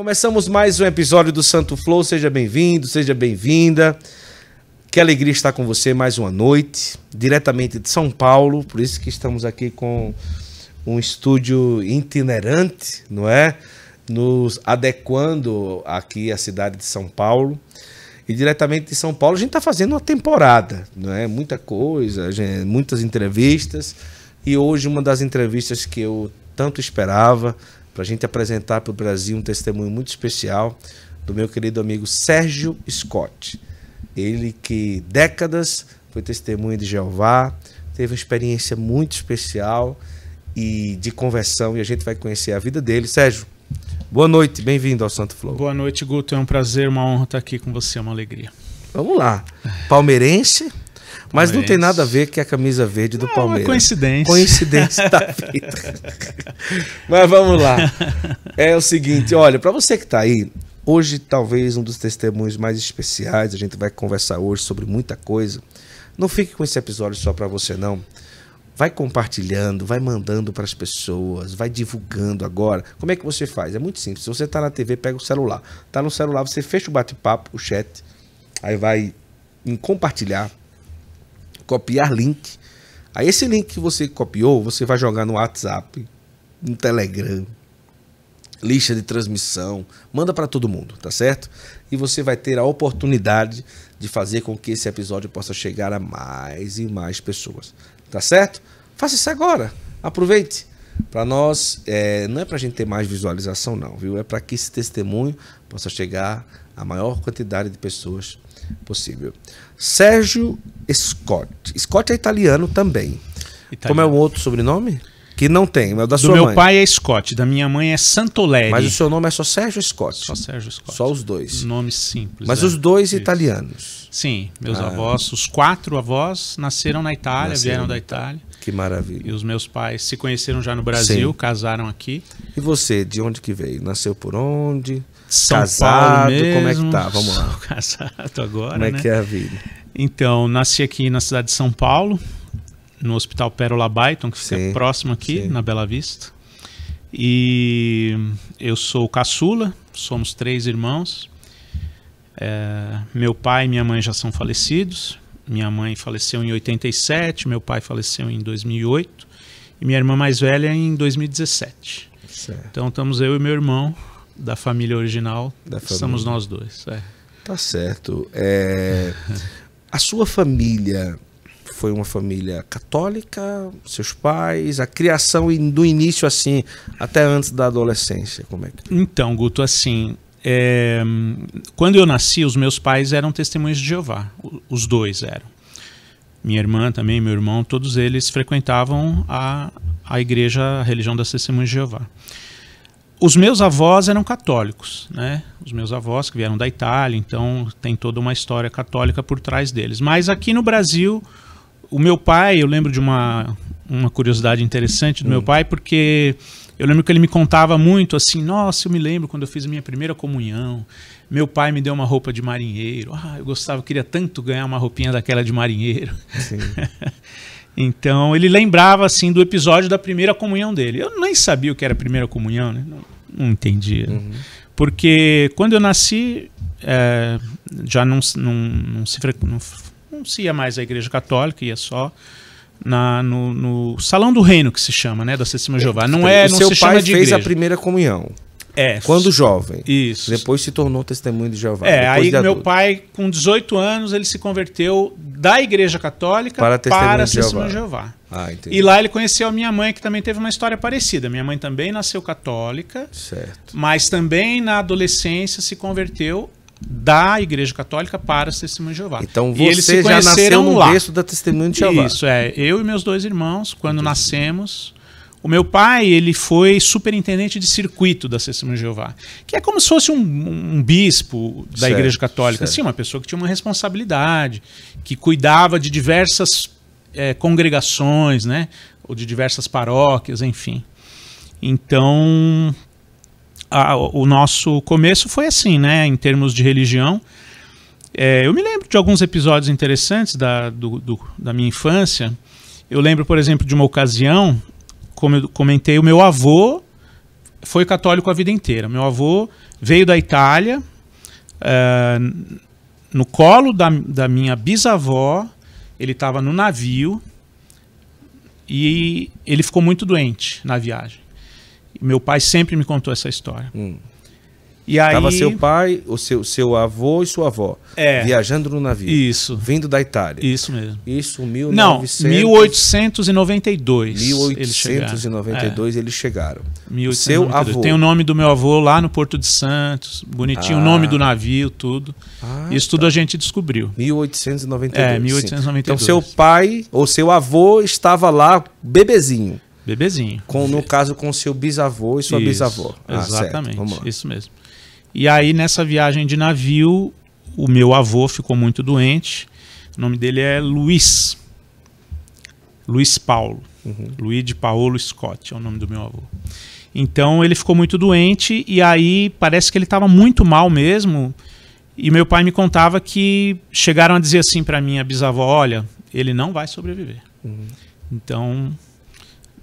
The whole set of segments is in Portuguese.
Começamos mais um episódio do Santo Flow. Seja bem-vindo, seja bem-vinda. Que alegria estar com você mais uma noite, diretamente de São Paulo. Por isso que estamos aqui com um estúdio itinerante, não é? Nos adequando aqui à cidade de São Paulo. E diretamente de São Paulo, a gente está fazendo uma temporada, não é? Muita coisa, muitas entrevistas. E hoje uma das entrevistas que eu tanto esperava para a gente apresentar para o Brasil um testemunho muito especial do meu querido amigo Sérgio Scott. Ele que décadas foi testemunho de Jeová, teve uma experiência muito especial e de conversão e a gente vai conhecer a vida dele. Sérgio, boa noite, bem-vindo ao Santo Flow. Boa noite, Guto, é um prazer, uma honra estar aqui com você, é uma alegria. Vamos lá. Palmeirense, mas não tem nada a ver que a camisa verde do é Palmeiras. Uma coincidência. Coincidência da vida. Mas vamos lá. É o seguinte, olha, para você que está aí, hoje talvez um dos testemunhos mais especiais, a gente vai conversar hoje sobre muita coisa. Não fique com esse episódio só para você não. Vai compartilhando, vai mandando para as pessoas, vai divulgando agora. Como é que você faz? É muito simples. Se você está na TV, pega o celular. Está no celular, você fecha o bate-papo, o chat, aí vai em compartilhar copiar link. Aí esse link que você copiou, você vai jogar no WhatsApp, no Telegram, lista de transmissão, manda para todo mundo, tá certo? E você vai ter a oportunidade de fazer com que esse episódio possa chegar a mais e mais pessoas, tá certo? Faça isso agora, aproveite. Para nós, é, não é para a gente ter mais visualização, não, viu? É para que esse testemunho possa chegar a maior quantidade de pessoas possível. Sérgio Scott. Scott é italiano também. Italiano. Como é o outro sobrenome? Que não tem, mas é da Do sua meu mãe. pai é Scott, da minha mãe é Santoleri. Mas o seu nome é só Sérgio Scott. Só Sérgio Scott. Só os dois. Nome simples. Mas é. os dois Isso. italianos. Sim, meus ah. avós, os quatro avós nasceram na Itália, nasceram vieram da Itália. Que maravilha. E os meus pais se conheceram já no Brasil, Sim. casaram aqui. E você, de onde que veio? Nasceu por onde? São casado, Paulo mesmo. como é que tá? Vamos lá. Sou casado agora, Como é né? que é a vida? Então, nasci aqui na cidade de São Paulo, no Hospital Pérola Baiton, que fica sim, próximo aqui, sim. na Bela Vista. E eu sou caçula, somos três irmãos. É, meu pai e minha mãe já são falecidos. Minha mãe faleceu em 87, meu pai faleceu em 2008 e minha irmã mais velha em 2017. Certo. Então estamos eu e meu irmão da família original, da família. estamos nós dois. É. Tá certo. É... A sua família foi uma família católica? Seus pais? A criação do início assim, até antes da adolescência? Como é que... É? Então, Guto, assim, é, quando eu nasci, os meus pais eram testemunhos de Jeová. Os dois eram. Minha irmã também, meu irmão, todos eles frequentavam a, a igreja, a religião das testemunhas de Jeová os meus avós eram católicos, né? Os meus avós que vieram da Itália, então tem toda uma história católica por trás deles. Mas aqui no Brasil, o meu pai, eu lembro de uma, uma curiosidade interessante do hum. meu pai, porque eu lembro que ele me contava muito assim: nossa, eu me lembro quando eu fiz minha primeira comunhão, meu pai me deu uma roupa de marinheiro. Ah, eu gostava, eu queria tanto ganhar uma roupinha daquela de marinheiro. então ele lembrava assim do episódio da primeira comunhão dele. Eu nem sabia o que era a primeira comunhão, né? Não, não entendi Uhum. Porque quando eu nasci, é, já não, não, não, se, não, não se ia mais à igreja católica, ia só na, no, no, Salão do Reino, que se chama, né? Da Sétima Jeová. Não é, o não seu se pai fez igreja. a primeira comunhão. É. Quando jovem. Isso. Depois se tornou testemunho de Jeová. É, aí meu pai, com 18 anos, ele se converteu da Igreja Católica para Testemunho de Jeová. Jeová. Ah, e lá ele conheceu a minha mãe, que também teve uma história parecida. Minha mãe também nasceu católica, certo. mas também na adolescência se converteu da Igreja Católica para Testemunho de Jeová. Então você e eles se já nasceu no lá. berço da Testemunho de Jeová. Isso, é. Eu e meus dois irmãos, quando Entendi. nascemos, o meu pai, ele foi superintendente de circuito da Sessão de Jeová, que é como se fosse um, um bispo da certo, Igreja Católica, certo. assim, uma pessoa que tinha uma responsabilidade, que cuidava de diversas é, congregações, né, ou de diversas paróquias, enfim. Então, a, o nosso começo foi assim, né, em termos de religião. É, eu me lembro de alguns episódios interessantes da, do, do, da minha infância. Eu lembro, por exemplo, de uma ocasião como eu comentei, o meu avô foi católico a vida inteira. Meu avô veio da Itália, eh, no colo da, da minha bisavó, ele estava no navio e ele ficou muito doente na viagem. Meu pai sempre me contou essa história. Hum. E aí... Tava seu pai, o seu, seu avô e sua avó é, viajando no navio. Isso. Vindo da Itália. Isso mesmo. Isso, 1900... Não, 1892. 1892 é. eles chegaram. Eles chegaram. Seu avô. Tem o nome do meu avô lá no Porto de Santos, bonitinho, ah. o nome ah. do navio, tudo. Ah, isso tudo tá. a gente descobriu. 1892. É, 1892. Sim. Então seu pai ou seu avô estava lá bebezinho. Bebezinho. Com, no caso, com seu bisavô e sua isso, bisavó. Ah, exatamente. Certo, isso mesmo. E aí, nessa viagem de navio, o meu avô ficou muito doente. O nome dele é Luiz. Luiz Paulo. Uhum. Luiz de Paolo Scott é o nome do meu avô. Então ele ficou muito doente e aí parece que ele estava muito mal mesmo. E meu pai me contava que chegaram a dizer assim para minha bisavó: olha, ele não vai sobreviver. Uhum. Então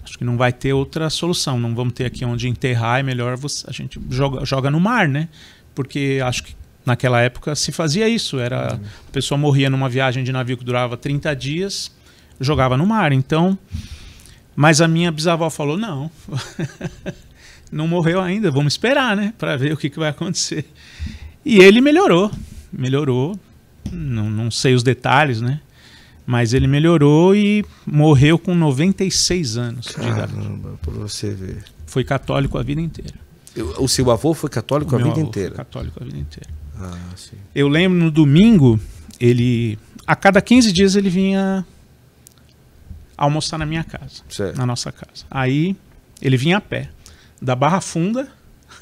acho que não vai ter outra solução. Não vamos ter aqui onde enterrar, é melhor você, a gente joga, joga no mar, né? Porque acho que naquela época se fazia isso. Era a pessoa morria numa viagem de navio que durava 30 dias, jogava no mar. Então, mas a minha bisavó falou: "Não. não morreu ainda, vamos esperar, né, para ver o que, que vai acontecer". E ele melhorou. Melhorou. Não, não sei os detalhes, né? Mas ele melhorou e morreu com 96 anos Caramba, para você ver. Foi católico a vida inteira. Eu, o seu avô foi católico o a vida inteira? católico a vida inteira. Ah, sim. Eu lembro no domingo, ele. A cada 15 dias ele vinha almoçar na minha casa. Certo. Na nossa casa. Aí ele vinha a pé. Da Barra Funda.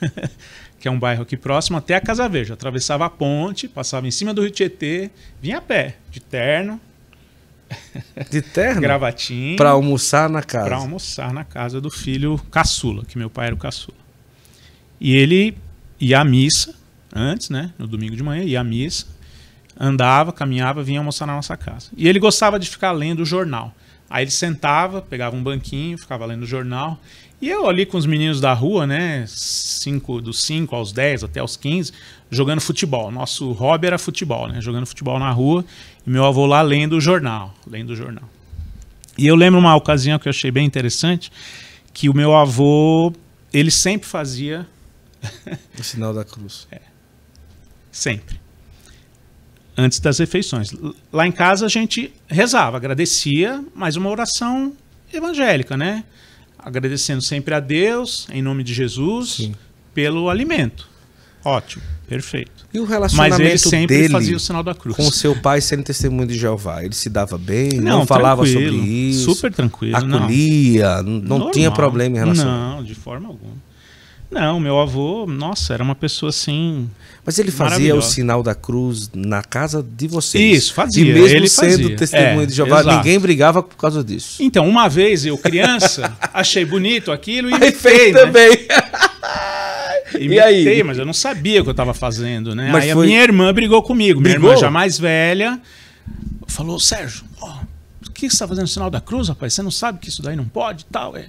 que é um bairro aqui próximo, até a Casa Verde. Atravessava a ponte, passava em cima do Rio Tietê, vinha a pé, de terno, de terno? Gravatinho. Para almoçar na casa. Para almoçar na casa do filho caçula, que meu pai era o caçula. E ele ia à missa antes, né? No domingo de manhã, ia à missa, andava, caminhava, vinha almoçar na nossa casa. E ele gostava de ficar lendo o jornal. Aí ele sentava, pegava um banquinho, ficava lendo o jornal. E eu ali com os meninos da rua, né? Cinco, dos 5 aos 10 até os 15, jogando futebol. Nosso hobby era futebol, né? Jogando futebol na rua. E meu avô lá lendo o jornal, lendo o jornal. E eu lembro uma ocasião que eu achei bem interessante, que o meu avô, ele sempre fazia o sinal da cruz. É. Sempre. Antes das refeições. Lá em casa a gente rezava, agradecia, mas uma oração evangélica, né? Agradecendo sempre a Deus, em nome de Jesus, Sim. pelo alimento. Ótimo, perfeito. E o relacionamento Mas ele sempre dele fazia o sinal da cruz. Com seu pai sendo testemunho de Jeová. Ele se dava bem, não, não falava sobre isso. Super tranquilo. Acolhia, não, não tinha problema em relação. Não, de forma alguma. Não, meu avô, nossa, era uma pessoa assim. Mas ele fazia o sinal da cruz na casa de vocês. Isso, fazia. E mesmo ele sendo fazia. testemunha é, de Jeová, exato. ninguém brigava por causa disso. Então, uma vez eu, criança, achei bonito aquilo e Aí me fez, fez né? também. Imitei, e aí? mas eu não sabia o que eu estava fazendo, né? Mas aí foi... a minha irmã brigou comigo. Brigou? Minha irmã já mais velha falou, Sérgio, ó, que você está fazendo sinal da cruz, rapaz? Você não sabe que isso daí não pode tal? É...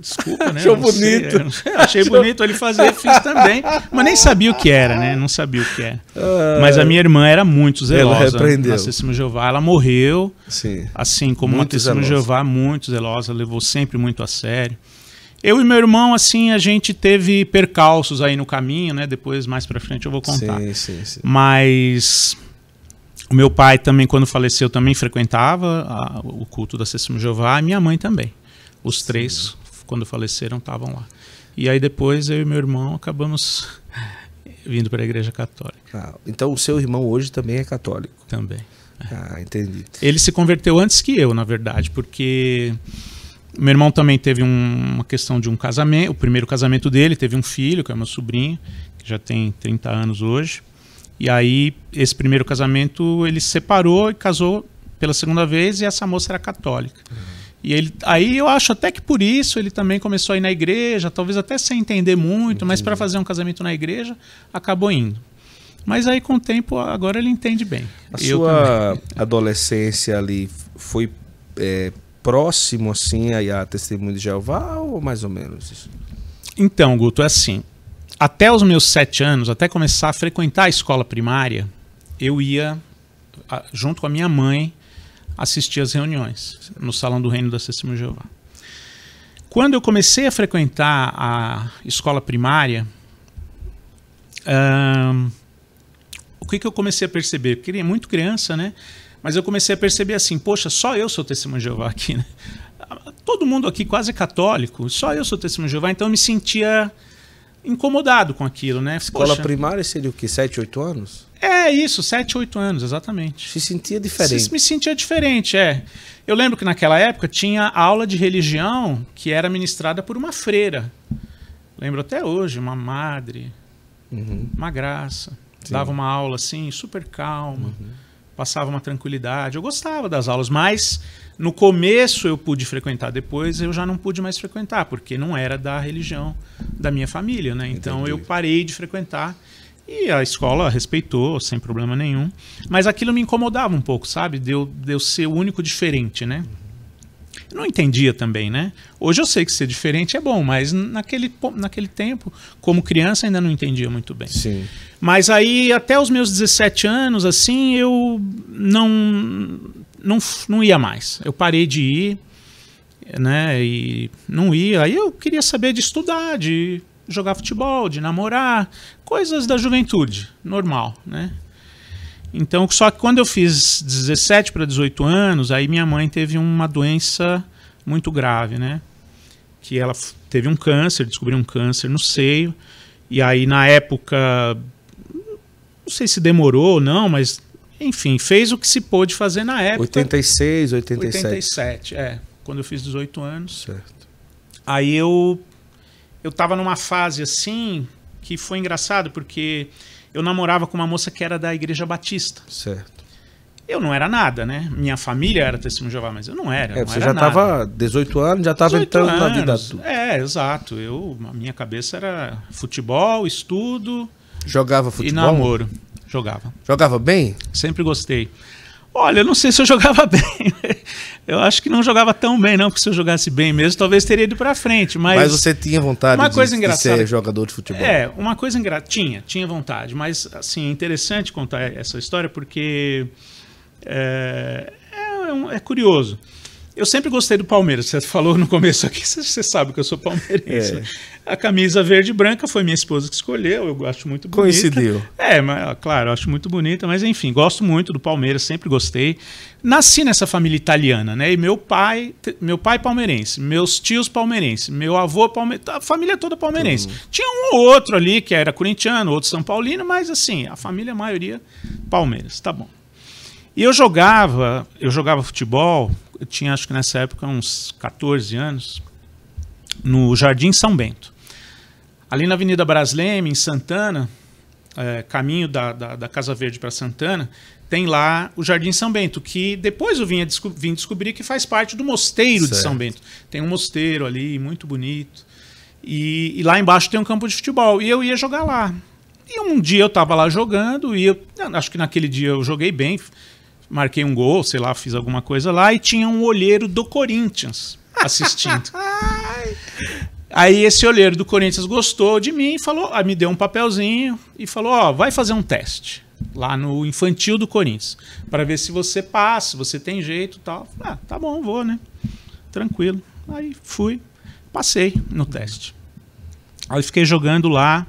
Desculpa, né? Achou bonito. Sei, achei Achou... bonito ele fazer, fiz também. Mas nem sabia o que era, né? Não sabia o que era. Ah. Mas a minha irmã era muito zelosa. Ela repreendeu. Testemunha Jeová, ela morreu. Sim. Assim como muito a Jeová, muito zelosa, levou sempre muito a sério. Eu e meu irmão, assim, a gente teve percalços aí no caminho, né? Depois, mais pra frente, eu vou contar. Sim, sim, sim. Mas o meu pai também, quando faleceu, também frequentava a, o culto da Sessão Jeová. E minha mãe também. Os três, quando faleceram, estavam lá. E aí depois, eu e meu irmão acabamos vindo para a Igreja Católica. Ah, então, o seu irmão hoje também é católico? Também. Ah, entendi. Ele se converteu antes que eu, na verdade, porque meu irmão também teve um, uma questão de um casamento, o primeiro casamento dele, teve um filho, que é meu sobrinho, que já tem 30 anos hoje. E aí, esse primeiro casamento, ele se separou e casou pela segunda vez, e essa moça era católica. Uhum. E ele, aí eu acho até que por isso ele também começou a ir na igreja, talvez até sem entender muito, Entendi. mas para fazer um casamento na igreja, acabou indo. Mas aí com o tempo, agora ele entende bem. A eu sua também. adolescência ali foi é, próximo assim a, a testemunho de Jeová ou mais ou menos isso? Então, Guto, é assim. Até os meus sete anos, até começar a frequentar a escola primária, eu ia junto com a minha mãe assistir às reuniões no Salão do Reino da Testemunha de Jeová. Quando eu comecei a frequentar a escola primária, o que, que eu comecei a perceber? Porque é muito criança, né? Mas eu comecei a perceber assim, poxa, só eu sou testemunho de Jeová aqui, né? Todo mundo aqui quase é católico, só eu sou testemunho de Jeová, então eu me sentia incomodado com aquilo, né? Escola poxa, primária seria o quê? 7, 8 anos? É isso, 7, 8 anos, exatamente. Se sentia diferente. Se, me sentia diferente, é. Eu lembro que naquela época tinha aula de religião que era ministrada por uma freira. Lembro até hoje, uma madre, uhum. uma graça. Sim. Dava uma aula assim, super calma. Uhum passava uma tranquilidade. Eu gostava das aulas, mas no começo eu pude frequentar, depois eu já não pude mais frequentar, porque não era da religião da minha família, né? Então Entendi. eu parei de frequentar e a escola respeitou sem problema nenhum. Mas aquilo me incomodava um pouco, sabe? Deu de eu ser o único diferente, né? Eu não entendia também, né? Hoje eu sei que ser diferente é bom, mas naquele, naquele tempo, como criança, ainda não entendia muito bem. Sim. Mas aí, até os meus 17 anos, assim, eu não, não, não ia mais. Eu parei de ir, né? E não ia. Aí eu queria saber de estudar, de jogar futebol, de namorar, coisas da juventude, normal, né? Então, só que quando eu fiz 17 para 18 anos, aí minha mãe teve uma doença muito grave, né? Que ela teve um câncer, descobriu um câncer no seio. E aí, na época, não sei se demorou ou não, mas enfim, fez o que se pôde fazer na época. 86, 87. 87, é. Quando eu fiz 18 anos. Certo. Aí eu eu tava numa fase assim que foi engraçado porque eu namorava com uma moça que era da Igreja Batista. Certo. Eu não era nada, né? Minha família era testemunho de Jeová, mas eu não era. É, não você era já estava 18 anos, já estava entrando anos, na vida adulta. É, exato. Eu, a minha cabeça era futebol, estudo. Jogava futebol? E namoro. Jogava. Jogava bem? Sempre gostei. Olha, eu não sei se eu jogava bem. Eu acho que não jogava tão bem, não, porque se eu jogasse bem mesmo, talvez teria ido para frente. Mas, mas você tinha vontade uma de, coisa engraçada, de ser jogador de futebol? É, uma coisa engraçada. Tinha, tinha vontade. Mas, assim, é interessante contar essa história porque eh, é, é, é curioso. Eu sempre gostei do Palmeiras. Você falou no começo aqui, você sabe que eu sou palmeirense. É. Né? A camisa verde e branca foi minha esposa que escolheu, eu acho muito bonita. Coincidiu. É, mas, ah, claro, eu acho muito bonita, mas enfim, gosto muito do Palmeiras, sempre gostei. Nasci nessa família italiana, né? E meu pai, meu pai palmeirense, meus tios palmeirenses, meu avô palmeirense, a família toda palmeirense. Uhum. Tinha um ou outro ali que era corintiano, outro são paulino, mas assim, a família, a maioria, Palmeiras, tá bom. E eu jogava, eu jogava futebol eu tinha acho que nessa época uns 14 anos, no Jardim São Bento. Ali na Avenida Brasleme, em Santana, é, caminho da, da, da, Casa Verde para Santana, tem lá o Jardim São Bento, que depois eu vim, desco vim descobrir que faz parte do mosteiro certo. de São Bento. Tem um mosteiro ali, muito bonito. E, e, lá embaixo tem um campo de futebol. E eu ia jogar lá. E um dia eu estava lá jogando, e eu acho que naquele dia eu joguei bem, marquei um gol, sei lá, fiz alguma coisa lá, e tinha um olheiro do Corinthians assistindo. Aí esse olheiro do Corinthians gostou de mim e falou, ah, me deu um papelzinho e falou, ó, oh, vai fazer um teste lá no infantil do Corinthians para ver se você passa, se você tem jeito, tal. Ah, tá bom, vou, né? Tranquilo. Aí fui, passei no teste. Aí fiquei jogando lá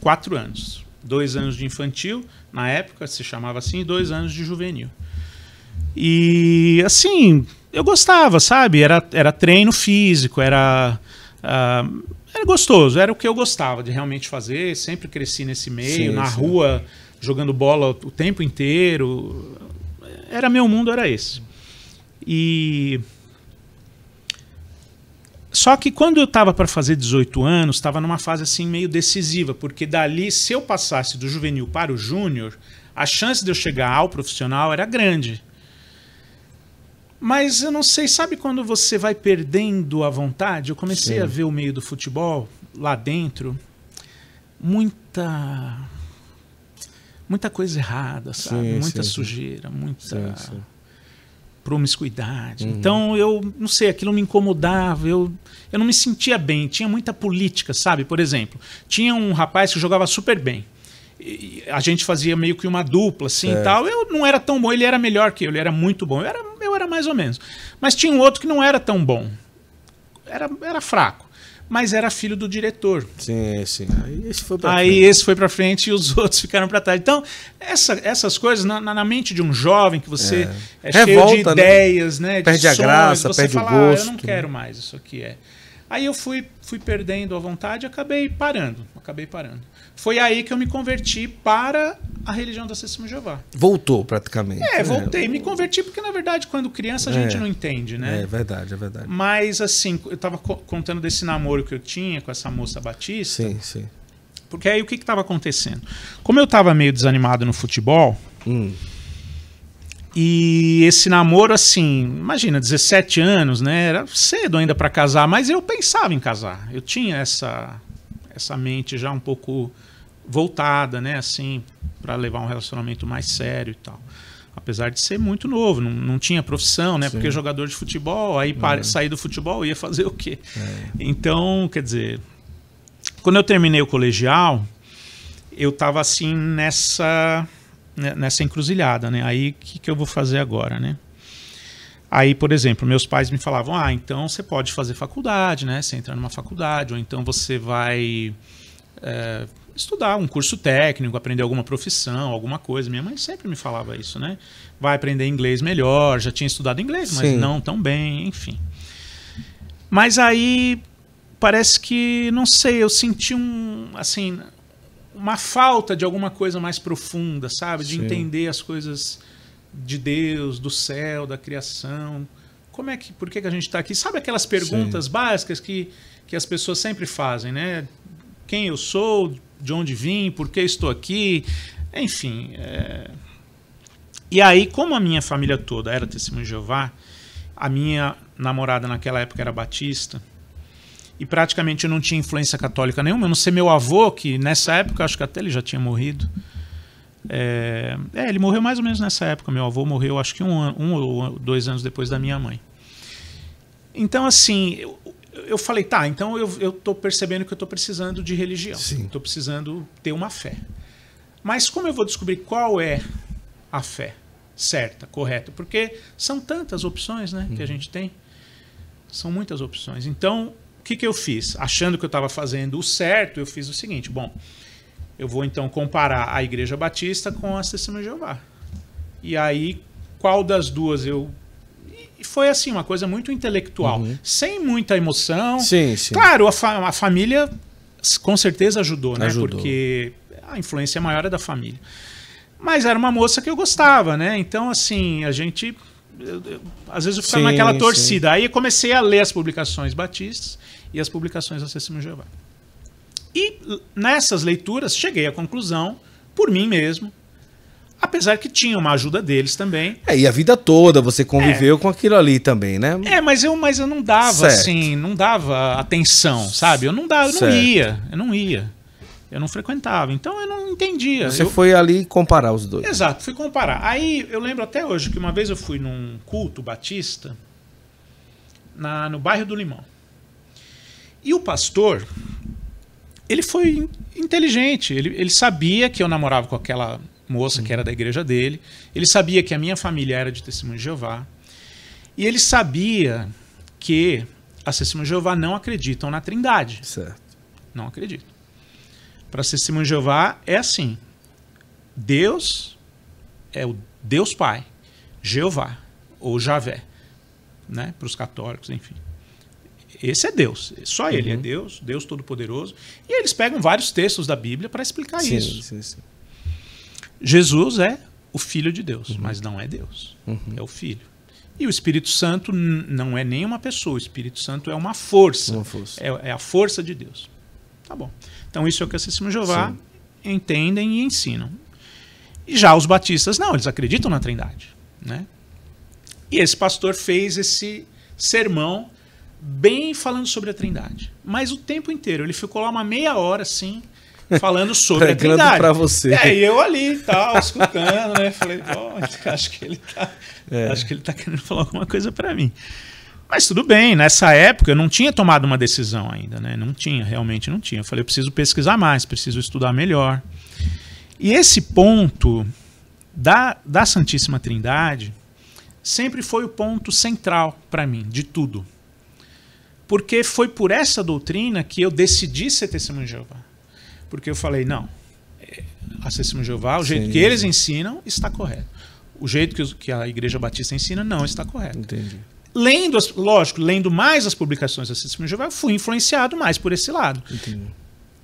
quatro anos, dois anos de infantil na época se chamava assim, e dois anos de juvenil. E assim, eu gostava, sabe? Era, era treino físico, era. Uh, era gostoso, era o que eu gostava de realmente fazer. Sempre cresci nesse meio, sim, na sim. rua, jogando bola o tempo inteiro. Era meu mundo, era esse. E. Só que quando eu estava para fazer 18 anos, estava numa fase assim meio decisiva, porque dali, se eu passasse do juvenil para o júnior, a chance de eu chegar ao profissional era grande. Mas eu não sei, sabe quando você vai perdendo a vontade? Eu comecei Sim. a ver o meio do futebol lá dentro, muita muita coisa errada, sabe? Sim, muita sim, sujeira, muita sim, promiscuidade. Então, uhum. Então eu não sei, aquilo me incomodava, eu, eu não me sentia bem. Tinha muita política, sabe? Por exemplo, tinha um rapaz que jogava super bem. E a gente fazia meio que uma dupla, assim e tal. Eu não era tão bom, ele era melhor que eu, ele era muito bom. Eu era era mais ou menos. Mas tinha um outro que não era tão bom. Era, era fraco. Mas era filho do diretor. Sim, sim. Aí esse foi pra Aí frente. esse foi pra frente e os outros ficaram para trás. Então, essa, essas coisas, na, na, mente de um jovem que você é, é Revolta, cheio de né? ideias, né? né? De perde sonhos, a graça, você perde fala, o gosto. Ah, eu não quero mais isso aqui. É. Aí eu fui, fui perdendo a vontade e acabei parando. Acabei parando. Foi aí que eu me converti para a religião da Sessão Jeová. Voltou praticamente. É, voltei. É. Me converti porque, na verdade, quando criança a gente é. não entende, né? É verdade, é verdade. Mas, assim, eu estava contando desse namoro que eu tinha com essa moça Batista. Sim, sim. Porque aí o que estava acontecendo? Como eu estava meio desanimado no futebol. Hum. E esse namoro, assim, imagina, 17 anos, né? Era cedo ainda para casar, mas eu pensava em casar. Eu tinha essa essa mente já um pouco voltada, né, assim, para levar um relacionamento mais sério e tal. Apesar de ser muito novo, não, não tinha profissão, né? Sim. Porque jogador de futebol, aí para, é. sair do futebol ia fazer o quê? É. Então, quer dizer, quando eu terminei o colegial, eu tava assim nessa né, nessa encruzilhada, né? Aí o que, que eu vou fazer agora, né? Aí, por exemplo, meus pais me falavam: ah, então você pode fazer faculdade, né? Você entra numa faculdade, ou então você vai é, estudar um curso técnico, aprender alguma profissão, alguma coisa. Minha mãe sempre me falava isso, né? Vai aprender inglês melhor. Já tinha estudado inglês, mas Sim. não tão bem, enfim. Mas aí parece que, não sei, eu senti um, assim, uma falta de alguma coisa mais profunda, sabe? De Sim. entender as coisas de Deus, do céu, da criação. Como é que, por que, que a gente está aqui? Sabe aquelas perguntas Sim. básicas que, que as pessoas sempre fazem, né? Quem eu sou, de onde vim, por que estou aqui, enfim. É... E aí, como a minha família toda era testemunha de Jeová, a minha namorada naquela época era batista, e praticamente eu não tinha influência católica nenhuma, a não ser meu avô, que nessa época acho que até ele já tinha morrido. É, é, ele morreu mais ou menos nessa época. Meu avô morreu, acho que um, um ou dois anos depois da minha mãe. Então, assim, eu, eu falei, tá, então eu, eu tô percebendo que eu tô precisando de religião. Sim. Tô precisando ter uma fé. Mas como eu vou descobrir qual é a fé certa, correta? Porque são tantas opções, né, que a uhum. gente tem. São muitas opções. Então, o que, que eu fiz? Achando que eu estava fazendo o certo, eu fiz o seguinte: bom, eu vou então comparar a Igreja Batista com a Testemunha de Jeová. E aí, qual das duas eu e foi assim, uma coisa muito intelectual, uhum. sem muita emoção. Sim, sim. Claro, a, fa a família com certeza ajudou, né? Ajudou. Porque a influência é maior é da família. Mas era uma moça que eu gostava, né? Então, assim, a gente. Eu, eu, às vezes eu ficava sim, naquela torcida. Sim. Aí comecei a ler as publicações batistas e as publicações da Sessão Jeová. E nessas leituras cheguei à conclusão, por mim mesmo, apesar que tinha uma ajuda deles também. É, e a vida toda você é. conviveu é. com aquilo ali também, né? É, mas eu, mas eu não dava certo. assim, não dava atenção, sabe? Eu não dava, eu não ia, eu não ia. Eu não frequentava, então eu não entendia. Você eu... foi ali comparar os dois. Exato, fui comparar. Aí eu lembro até hoje que uma vez eu fui num culto batista na, no bairro do Limão. E o pastor, ele foi inteligente. Ele, ele sabia que eu namorava com aquela moça que hum. era da igreja dele. Ele sabia que a minha família era de Testemunho de Jeová. E ele sabia que as Testemunhas de Jeová não acreditam na Trindade. Certo. Não acredita. Para as Testemunhas de Jeová é assim: Deus é o Deus Pai, Jeová ou Javé, né? Para os católicos, enfim. Esse é Deus, só ele é uhum. é Deus, Deus Todo-Poderoso. E eles pegam vários textos da Bíblia para explicar sim, isso. Sim, sim. Jesus é o Filho de Deus, uhum. mas não é Deus, uhum. é o Filho. E o Espírito Santo não é nem uma pessoa, o Espírito Santo é uma força, uma força. É, é, a força de Deus. Tá bom. Então isso é o que assistimos Jeová sim. entendem e ensinam. E já os batistas não, eles acreditam na Trindade, né? E esse pastor fez esse sermão bem falando sobre a Trindade. Mas o tempo inteiro, ele ficou lá uma meia hora assim, falando sobre a Trindade. para você. É, e eu ali, tal, escutando, né? Falei, bom, acho que ele tá, é. acho que ele tá querendo falar alguma coisa para mim. Mas tudo bem, nessa época eu não tinha tomado uma decisão ainda, né? Não tinha, realmente não tinha. Eu falei, eu preciso pesquisar mais, preciso estudar melhor. E esse ponto da, da Santíssima Trindade sempre foi o ponto central para mim, de tudo. Porque foi por essa doutrina que eu decidi ser testemunho de Jeová. Porque eu falei, não, a testemunha de Jeová, o jeito Sim. que eles ensinam está correto. O jeito que, os, que a Igreja Batista ensina não está correto. Entendi lendo, as, lógico, lendo mais as publicações da Testemunha de Jeová, fui influenciado mais por esse lado. Entendi.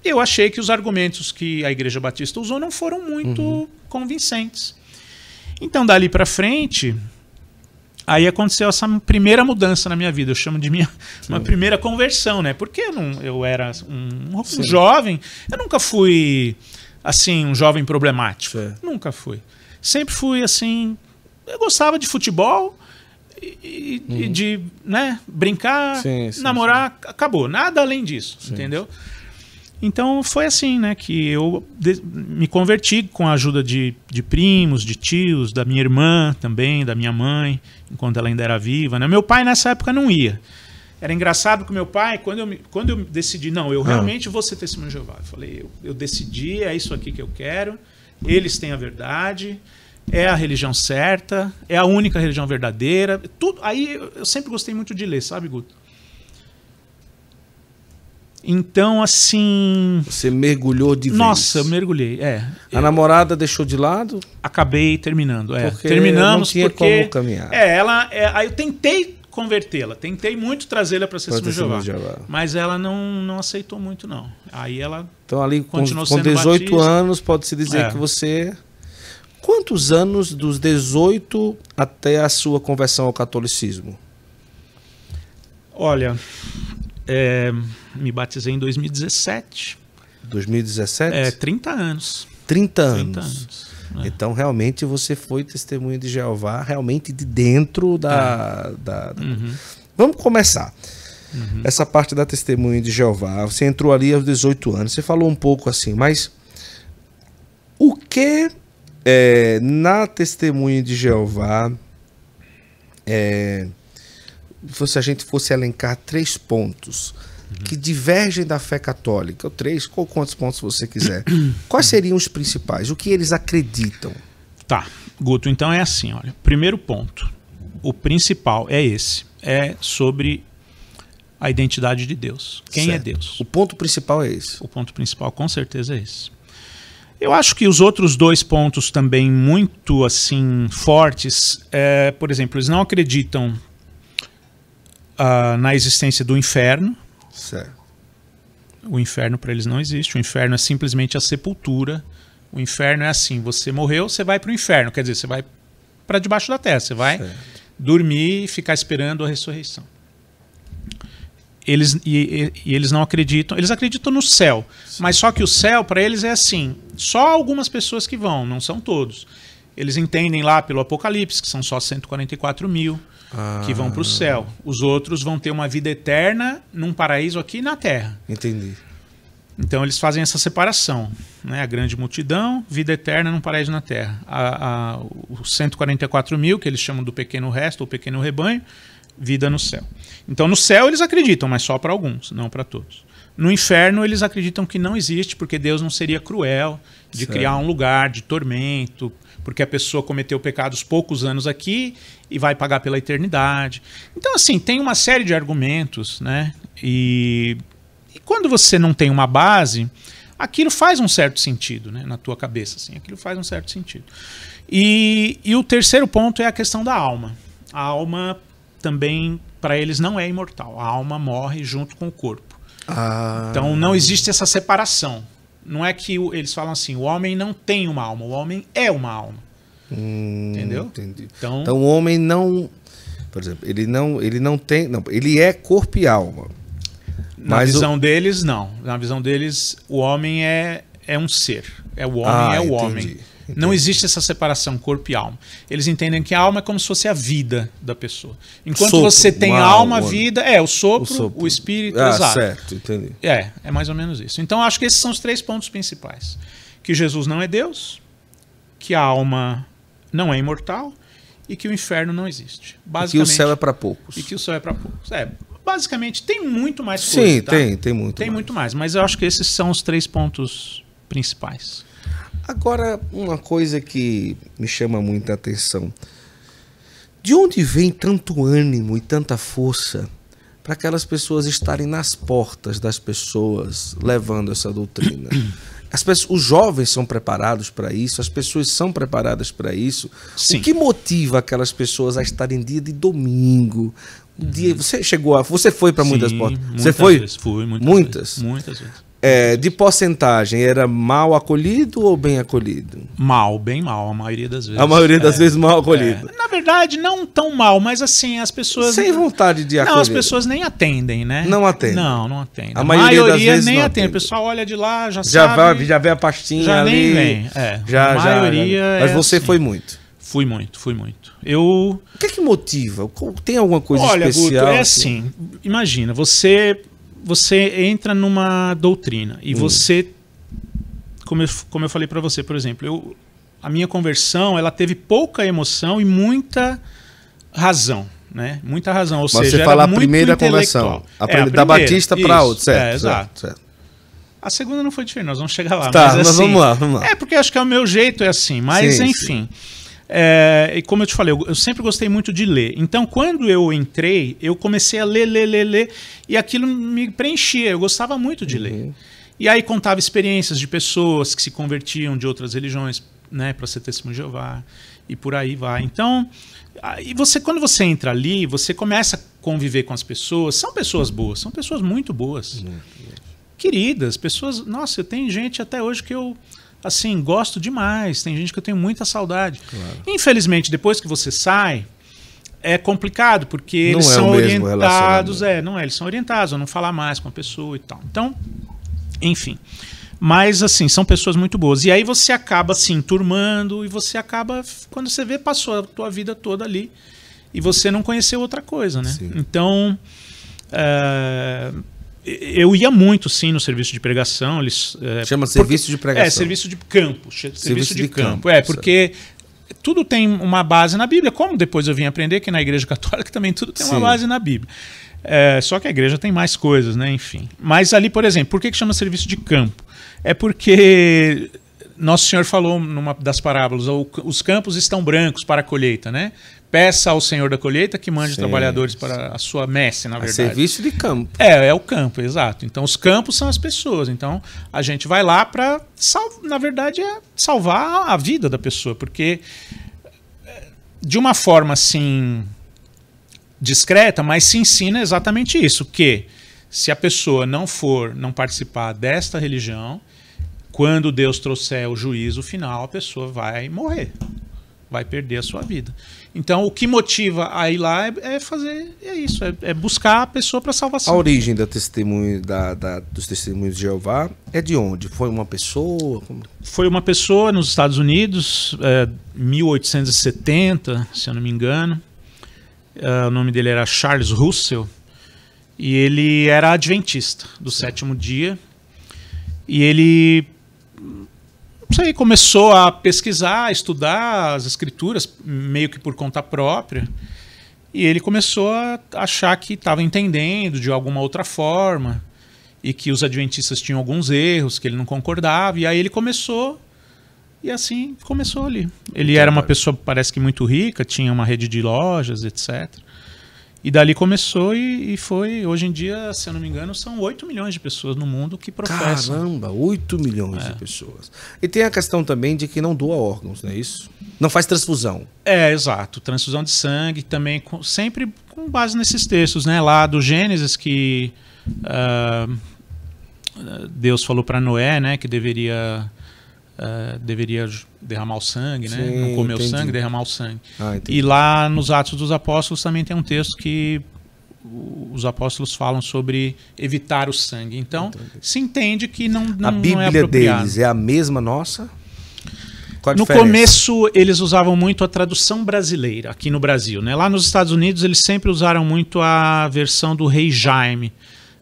Eu achei que os argumentos que a Igreja Batista usou não foram muito uhum. convincentes. Então, dali para frente, Aí aconteceu essa primeira mudança na minha vida, eu chamo de minha uma primeira conversão, né? Porque eu, não, eu era um, um jovem, eu nunca fui assim um jovem problemático, Sim. nunca fui. Sempre fui assim, eu gostava de futebol, e, hum. e, uhum. de né, brincar, sim, sim, namorar, sim. acabou. Nada além disso, entendeu? Então foi assim, né, que eu me converti com a ajuda de, de primos, de tios, da minha irmã também, da minha mãe, enquanto ela ainda era viva. Né? Meu pai nessa época não ia. Era engraçado que meu pai, quando eu, quando eu decidi, não, eu ah. realmente ah. vou ser testemunho de Jeová. Eu falei, eu, eu decidi, é isso aqui que eu quero, eles têm a verdade, é a religião certa, é a única religião verdadeira. Tudo, aí eu sempre gostei muito de ler, sabe, Guto? Então, assim. Você mergulhou de vez. Nossa, mergulhei, é. A é. namorada deixou de lado? Acabei terminando, é. Porque Terminamos não tinha porque. Como caminhar. É, ela. É, aí eu tentei convertê-la, tentei muito trazê-la para ser Jeová, Mas ela não, não aceitou muito, não. Aí ela. Então, ali com, com 18 batista. anos, pode-se dizer é. que você. Quantos anos dos 18 até a sua conversão ao catolicismo? Olha, é, me batizei em 2017. 2017? É, 30 anos. 30 anos. 30 anos. É. Então, realmente, você foi testemunha de Jeová, realmente de dentro da. É. da, da... Uhum. Vamos começar. Uhum. Essa parte da testemunha de Jeová. Você entrou ali aos 18 anos, você falou um pouco assim, mas o que é, na testemunha de Jeová é, se a gente fosse elencar três pontos uhum. que divergem da fé católica, ou três, ou quantos pontos você quiser, quais seriam os principais? O que eles acreditam? Tá, Guto, então é assim, olha. Primeiro ponto, o principal é esse, é sobre a identidade de Deus. Quem é certo. é Deus? O ponto principal é esse. O ponto principal com certeza é esse. Eu acho que os outros dois pontos também muito assim fortes, é, por exemplo, eles não acreditam uh, na existência do inferno. Certo. O inferno para eles não existe. O inferno é simplesmente a sepultura. O inferno é assim: você morreu, você vai para o inferno. Quer dizer, você vai para debaixo da terra. Você vai certo. dormir e ficar esperando a ressurreição. Eles, e, e, e, eles não acreditam. Eles acreditam no céu, Sim. mas só que o céu para eles é assim: só algumas pessoas que vão, não são todos. Eles entendem lá pelo Apocalipse que são só 144 mil que vão para o céu. Os outros vão ter uma vida eterna num paraíso aqui na terra. Entendi. Então eles fazem essa separação. Né? A grande multidão, vida eterna num paraíso na terra. A, a, os 144 mil, que eles chamam do pequeno resto, ou pequeno rebanho, vida no céu. Então no céu eles acreditam, mas só para alguns, não para todos. No inferno eles acreditam que não existe, porque Deus não seria cruel de certo. criar um lugar de tormento porque a pessoa cometeu pecados poucos anos aqui e vai pagar pela eternidade. Então, assim, tem uma série de argumentos, né? E, e quando você não tem uma base, aquilo faz um certo sentido, né? Na tua cabeça, assim, aquilo faz um certo sentido. E, e o terceiro ponto é a questão da alma. A alma também, para eles, não é imortal. A alma morre junto com o corpo. Ah. Então, não existe essa separação. Não é que eles falam assim, o homem não tem uma alma, o homem é uma alma. Hum, Entendeu? Entendi. Então, então o homem não, por exemplo, ele não, ele não tem, não, ele é corpo e alma. Na visão o... deles não. Na visão deles, o homem é é um ser. É o homem ah, é o entendi. homem. Não existe essa separação corpo e alma. Eles entendem que a alma é como se fosse a vida da pessoa. Enquanto sopro, você tem alma, uau. vida, é o sopro, o, sopro. o espírito, ah, exato. certo, entendi. É, é mais ou menos isso. Então acho que esses são os três pontos principais. Que Jesus não é Deus, que a alma não é imortal e que o inferno não existe. Basicamente, e que o céu é para poucos. E que o céu é para poucos. É, basicamente tem muito mais coisa, Sim, tá? tem, tem muito. Tem mais. muito mais, mas eu acho que esses são os três pontos principais. Agora, uma coisa que me chama muita atenção. De onde vem tanto ânimo e tanta força para aquelas pessoas estarem nas portas das pessoas levando essa doutrina? Pessoas, os jovens são preparados para isso, as pessoas são preparadas para isso. Sim. O que motiva aquelas pessoas a estarem dia de domingo? Um uhum. dia você chegou a, você foi para muitas portas? Você muitas foi? Vezes, fui muitas. Muitas. Vezes, muitas vezes. É, de porcentagem, era mal acolhido ou bem acolhido? Mal, bem mal, a maioria das vezes. A maioria das é, vezes mal é. acolhido. É. Na verdade, não tão mal, mas assim, as pessoas. Sem vontade de acolher. Não, as pessoas nem atendem, né? Não atendem. Não, não atendem. A maioria, a maioria nem atende. atende. O pessoal olha de lá, já, já sabe. já vê a pastinha já ali. Nem vem. É, já, a maioria. Já, já. É mas você assim. foi muito. Fui muito, fui muito. Eu. O que é que motiva? Tem alguma coisa Olha, é especial? Olha, assim? é assim. Imagina, você você entra numa doutrina e hum. você como eu, como eu falei para você, por exemplo, eu, a minha conversão, ela teve pouca emoção e muita razão, né? Muita razão, ou Mas seja, você fala a primeira conversão, a, é, a da Batista para outro, certo, é, exato. Certo. A segunda não foi diferente, nós vamos chegar lá. Tá, mas, assim, vamos lá, vamos lá. É porque acho que é o meu jeito, é assim, mas sim, enfim. Sim. É, e como eu te falei, eu, eu, sempre gostei muito de ler. Então, quando eu entrei, eu comecei a ler, ler, ler, ler, e aquilo me preenchia. Eu gostava muito de uhum. ler. E aí contava experiências de pessoas que se convertiam de outras religiões, né, para ser testemunho de Jeová, e por aí vai. Então, e você quando você entra ali, você começa a conviver com as pessoas. São pessoas boas, são pessoas muito boas. Uhum. Queridas, pessoas. Nossa, tem gente até hoje que eu assim, gosto demais. Tem gente que eu tenho muita saudade. Claro. Infelizmente, depois que você sai, é complicado, porque não eles é são orientados. É, não é, eles são orientados a não falar mais com a pessoa e tal. Então, enfim. Mas, assim, são pessoas muito boas. E aí você acaba se assim, enturmando e você acaba, quando você vê, passou a tua vida toda ali e você não conheceu outra coisa, né? Sim. Então. Uh eu ia muito, sim, no serviço de pregação. Eles, é, Chama porque, serviço de pregação. É, serviço de campo. Serviço, serviço de, de campo. campo. É, porque certo. tudo tem uma base na Bíblia. Como depois eu vim aprender que na Igreja Católica também tudo tem sim. uma base na Bíblia. É, só que a igreja tem mais coisas, né? Enfim. Mas ali, por exemplo, por que, que chama serviço de campo? É porque nosso Senhor falou numa das parábolas, os campos estão brancos para a colheita, né? peça ao Senhor da colheita que mande sim, trabalhadores para a sua messe, na verdade. A serviço de campo. É, é o campo, exato. Então os campos são as pessoas. Então a gente vai lá para, na verdade, é salvar a vida da pessoa, porque eh, de uma forma assim discreta, mas se ensina exatamente isso, que se a pessoa não for, não participar desta religião, quando Deus trouxer o juízo final, a pessoa vai morrer, vai perder a sua vida. Então, o que motiva a ir lá é, é fazer é isso, é, é buscar a pessoa para salvação. A origem do testemunho, da, da, dos testemunhos de Jeová é de onde? Foi uma pessoa? Foi uma pessoa nos Estados Unidos, é, 1870, se eu não me engano. É, o nome dele era Charles Russell e ele era adventista do sétimo dia. E ele sei, começou a pesquisar, a estudar as escrituras, meio que por conta própria. E ele começou a achar que estava entendendo de alguma outra forma e que os adventistas tinham alguns erros, que ele não concordava. E aí ele começou e assim começou ali. Ele era uma pessoa, parece que muito rica, tinha uma rede de lojas, etc. E dali começou e, e, foi, hoje em dia, se eu não me engano, são 8 milhões de pessoas no mundo que professam. Caramba, 8 milhões é. de pessoas. E tem a questão também de que não doa órgãos, não é isso? Não faz transfusão. É, exato. Transfusão de sangue também, com, sempre com base nesses textos, né? Lá do Gênesis que uh, Deus falou para Noé, né, que deveria uh, deveria derramar o sangue, né? Sim, não comer o sangue, derramar o sangue. Ah, e lá nos Atos dos Apóstolos também tem um texto que os apóstolos falam sobre evitar o sangue. Então, entendi. se entende que não, não A Bíblia não é deles é a mesma nossa? no começo eles usavam muito a tradução brasileira aqui no Brasil, né? Lá nos Estados Unidos eles sempre usaram muito a versão do Rei Jaime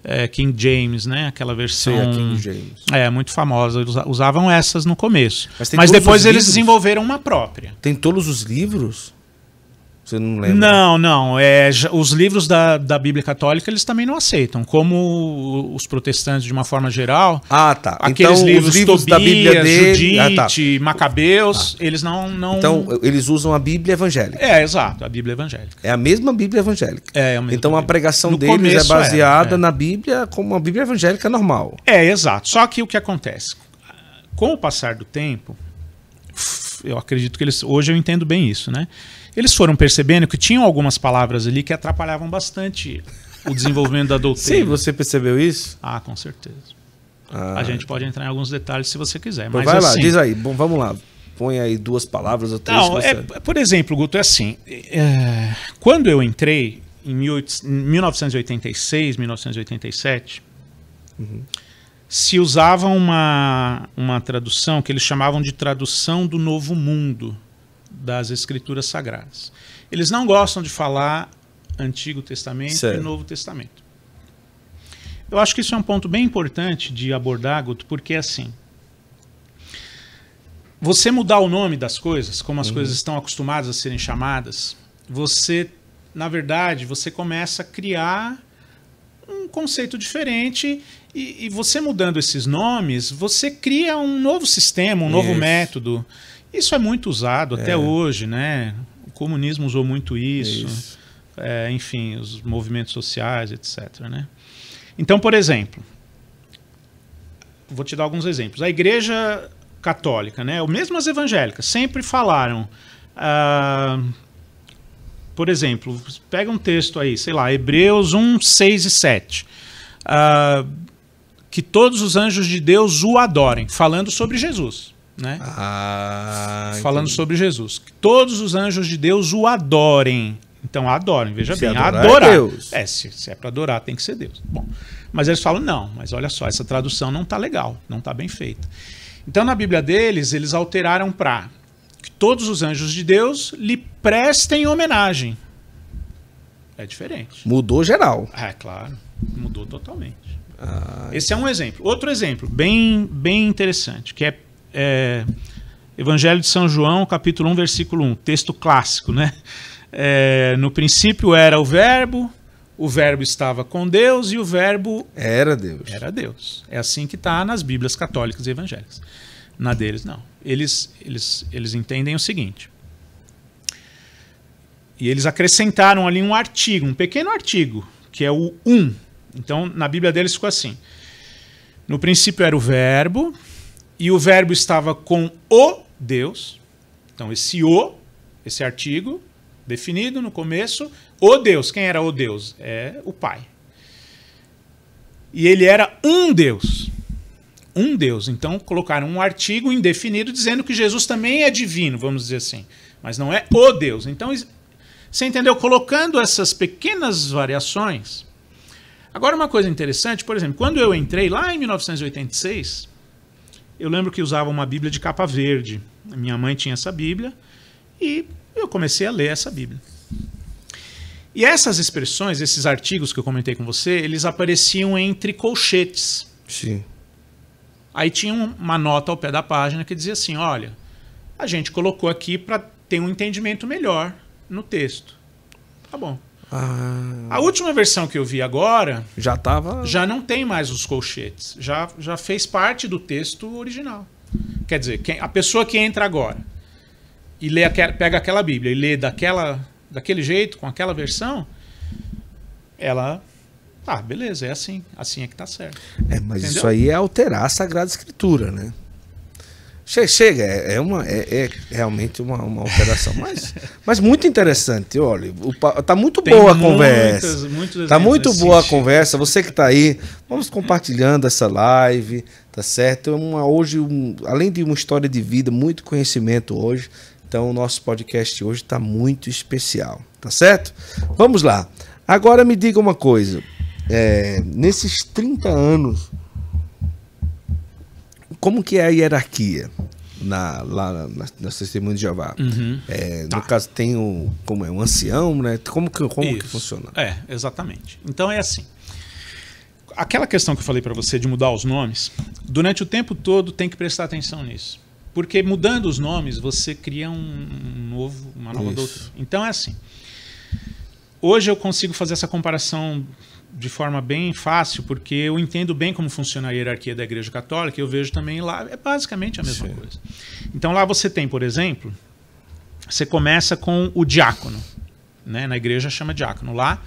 é, King James, né? Aquela versão. Sei, é, King James. é, muito famosa. Eles usavam essas no começo. Mas, Mas depois eles livros? desenvolveram uma própria. Tem todos os livros? Você não lembra? Né? Não, não. É, os livros da, da Bíblia Católica eles também não aceitam, como os protestantes de uma forma geral. Ah, tá. Aqueles então, livros, os livros Tobias, da Bíblia dele, Judite, ah, tá. Macabeus, ah. eles não, não. Então, eles usam a Bíblia evangélica. É, exato, a Bíblia evangélica. É a mesma Bíblia evangélica. É, é a mesma Então, Bíblia. a pregação no deles é, é baseada é. na Bíblia como a Bíblia evangélica normal. É, exato. Só que o que acontece? Com o passar do tempo, eu acredito que eles. Hoje eu entendo bem isso, né? Eles foram percebendo que tinham algumas palavras ali que atrapalhavam bastante o desenvolvimento da doutrina. Sim, você percebeu isso? Ah, com certeza. Ah. A gente pode entrar em alguns detalhes se você quiser. Então mas vai assim, lá, diz aí. Bom, vamos lá. Põe aí duas palavras ou três. Não, é, por exemplo, Guto, é assim. É, quando eu entrei em 1986, 1987, uhum. se usava uma, uma tradução que eles chamavam de tradução do Novo Mundo das escrituras sagradas. Eles não gostam de falar Antigo Testamento certo. e Novo Testamento. Eu acho que isso é um ponto bem importante de abordar, Guto, porque é assim, você mudar o nome das coisas, como as uhum. coisas estão acostumadas a serem chamadas, você, na verdade, você começa a criar um conceito diferente e, e você mudando esses nomes, você cria um novo sistema, um novo isso. método. Isso é muito usado até é. hoje, né? O comunismo usou muito isso. É isso. É, enfim, os movimentos sociais, etc. Né? Então, por exemplo, vou te dar alguns exemplos. A Igreja Católica, né? O mesmo as evangélicas, sempre falaram. Ah, por exemplo, pega um texto aí, sei lá, Hebreus 1, 6 e 7. Ah, que todos os anjos de Deus o adorem, falando sobre Jesus né? Ah, Falando entendi. sobre Jesus. Que todos os anjos de Deus o adorem. Então adorem, veja se bem, adorar. É adorar. É, Deus. é se, se é para adorar, tem que ser Deus. Bom, mas eles falam, não, mas olha só, essa tradução não está legal, não está bem feita. Então, na Bíblia deles, eles alteraram para que todos os anjos de Deus lhe prestem homenagem. É diferente. Mudou geral. É, claro. Mudou totalmente. Ah, Esse é um exemplo. Outro exemplo, bem, bem interessante, que é é, Evangelho de São João, capítulo 1, versículo 1, texto clássico, né? É, no princípio era o Verbo, o Verbo estava com Deus e o Verbo era Deus. Era Deus. É assim que está nas Bíblias católicas e evangélicas. Na deles, não. Eles, eles, eles entendem o seguinte. E eles acrescentaram ali um artigo, um pequeno artigo, que é o um. Então, na Bíblia deles ficou assim: No princípio era o Verbo, e o verbo estava com o Deus. Então, esse o, esse artigo, definido no começo, o Deus. Quem era o Deus? É o Pai. E ele era um Deus. Um Deus. Então, colocaram um artigo indefinido dizendo que Jesus também é divino, vamos dizer assim. Mas não é o Deus. Então, você entendeu? Colocando essas pequenas variações. Agora, uma coisa interessante, por exemplo, quando eu entrei lá em 1986 eu lembro que usava uma Bíblia de capa verde. Minha mãe tinha essa Bíblia e eu comecei a ler essa Bíblia. E essas expressões, esses artigos que eu comentei com você, eles apareciam entre colchetes. Sim. Aí tinha uma nota ao pé da página que dizia assim: olha, a gente colocou aqui para ter um entendimento melhor no texto. Tá bom. Ah. A última versão que eu vi agora. Já tava. Já não tem mais os colchetes. Já, já fez parte do texto original. Quer dizer, quem, a pessoa que entra agora e lê aquela, pega aquela Bíblia e lê daquela, daquele jeito, com aquela versão, ela. Tá, beleza, é assim. Assim é que tá certo. É, mas Entendeu? isso aí é alterar a Sagrada Escritura, né? Chega, é, é, uma, é, é realmente uma, uma operação, mas, mas muito interessante. Olha, o, tá muito Tem boa a conversa. tá muito boa a conversa. Você que está aí, vamos compartilhando essa live, tá certo? É uma, hoje, um, além de uma história de vida, muito conhecimento hoje. Então, o nosso podcast hoje está muito especial, tá certo? Vamos lá. Agora me diga uma coisa. É, nesses 30 anos como que é a hierarquia na, lá na, na, de Jeová? Uhum. É, tá. No caso, tem um, como é, um ancião, né? Como, que, como que funciona? É, exatamente. Então é assim. Aquela questão que eu falei para você de mudar os nomes, durante o tempo todo tem que prestar atenção nisso. Porque mudando os nomes, você cria um, novo, uma nova doutrina. Então é assim. Hoje eu consigo fazer essa comparação de forma bem fácil, porque eu entendo bem como funciona a hierarquia da Igreja Católica, eu vejo também lá, é basicamente a mesma Sim. coisa. Então lá você tem, por exemplo, você começa com o diácono, né? Na igreja chama diácono, lá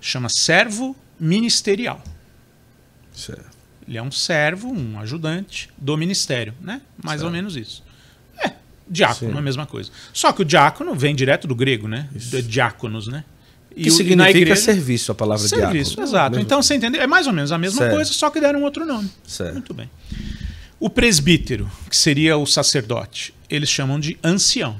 chama servo ministerial. Certo. Ele é um servo, um ajudante do ministério, né? Mais certo. ou menos isso. É, diácono Sim. É a mesma coisa. Só que o diácono vem direto do grego, né? Isso. Diáconos, né? Que e significa igreja, serviço, a palavra serviço, diácono. Serviço, exato. É então, você entendeu? É mais ou menos a mesma certo. coisa, só que deram outro nome. Certo. Muito bem. O presbítero, que seria o sacerdote, eles chamam de ancião,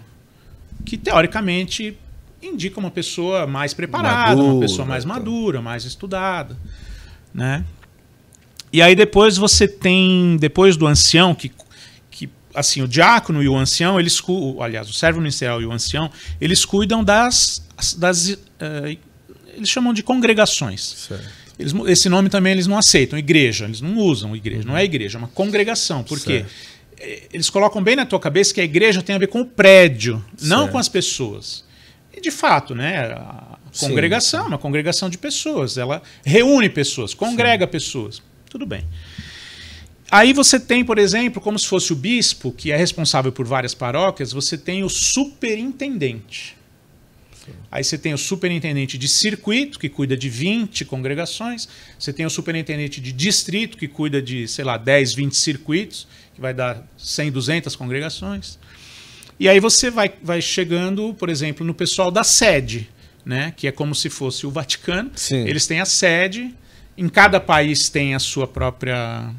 que teoricamente indica uma pessoa mais preparada, madura, uma pessoa mais então. madura, mais estudada, né? E aí depois você tem, depois do ancião, que, que assim, o diácono e o ancião, eles, aliás, o servo ministerial e o ancião, eles cuidam das, das eh, eles chamam de congregações. Certo. Eles, esse nome também eles não aceitam, igreja, eles não usam igreja, uhum. não é uhum. igreja, é uma congregação, porque quê? Eh, eles colocam bem na tua cabeça que a igreja tem a ver com o prédio, certo. não com as pessoas. E de fato, né, a congregação sim, é sim. uma congregação de pessoas, ela reúne pessoas, congrega sim. pessoas, tudo bem. Aí você tem, por exemplo, como se fosse o bispo, que é responsável por várias paróquias, você tem o superintendente. Aí você tem o superintendente de circuito, que cuida de 20 congregações, você tem o superintendente de distrito, que cuida de, sei lá, 10, 20 circuitos, que vai dar 100, 200 congregações. E aí você vai, vai chegando, por exemplo, no pessoal da sede, né? que é como se fosse o Vaticano. Sim. Eles têm a sede, em cada país tem a sua própria.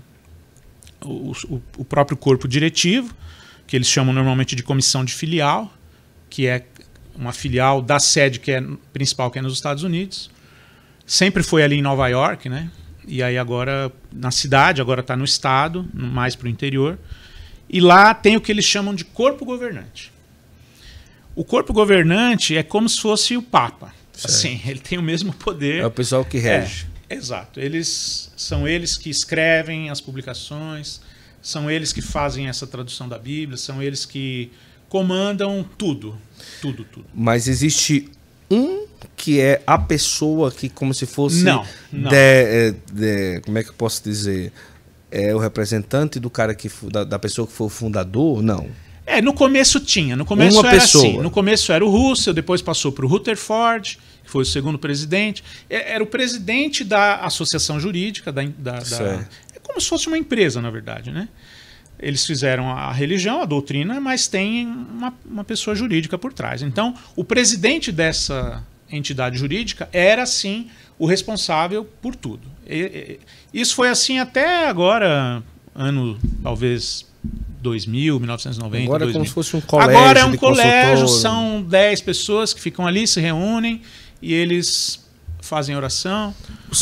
o, o, o próprio corpo diretivo, que eles chamam normalmente de comissão de filial, que é uma filial da sede que é principal que é nos Estados Unidos. Sempre foi ali em Nova York, né? E aí agora na cidade, agora está no estado, mais para o interior. E lá tem o que eles chamam de corpo governante. O corpo governante é como se fosse o Papa. Assim, ele tem o mesmo poder. É o pessoal que é, rege. É, exato. Eles são eles que escrevem as publicações, são eles que fazem essa tradução da Bíblia, são eles que comandam tudo. Tudo, tudo. Mas existe um que é a pessoa que, como se fosse. Não. não. De, é, de, como é que eu posso dizer? É o representante do cara que. Da, da pessoa que foi o fundador? Não. É, no começo tinha. No começo Uma era pessoa. assim. No começo era o Russell, depois passou para o Rutherford, que foi o segundo presidente. É, era o presidente da associação jurídica, da, da, da é como se fosse uma empresa, na verdade, né? eles fizeram a religião, a doutrina, mas tem uma, uma pessoa jurídica por trás. Então, o presidente dessa entidade jurídica era, sim, o responsável por tudo. E, e, isso foi assim até agora, ano talvez 2000, 1990. Agora 2000. é como se fosse um colégio. Agora é um colégio, são 10 pessoas que ficam ali, se reúnem e eles fazem oração?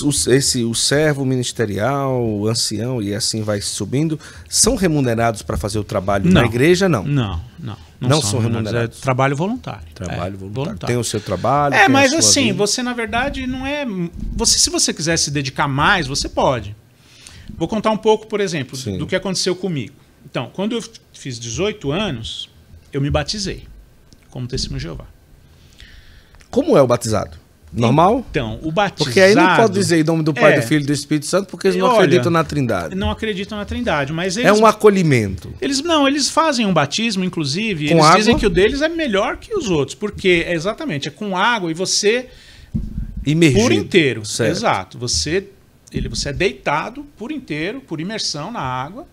O, esse, o servo ministerial, o ancião e assim vai subindo, são remunerados para fazer o trabalho não. na igreja? Não. Não, não. Não, não são, são remunerados. É remunerados. É trabalho voluntário. Trabalho é, voluntário. voluntário. Tem o seu trabalho. É, mas assim, vida. você na verdade não é. Você, se você quiser se dedicar mais, você pode. Vou contar um pouco, por exemplo, Sim. do que aconteceu comigo. Então, quando eu fiz 18 anos, eu me batizei como testemunho de Jeová. Como é o batizado? Normal? Então, o batizado. Porque aí não pode dizer em nome do Pai, é, do Filho e do Espírito Santo, porque eles não olha, acreditam na Trindade. Não acreditam na Trindade, mas é eles, É um acolhimento. Eles não, eles fazem um batismo, inclusive, com eles água? dizem que o deles é melhor que os outros, porque é exatamente, é com água e você imerge Por inteiro. Certo. Exato. Você ele você é deitado por inteiro, por imersão na água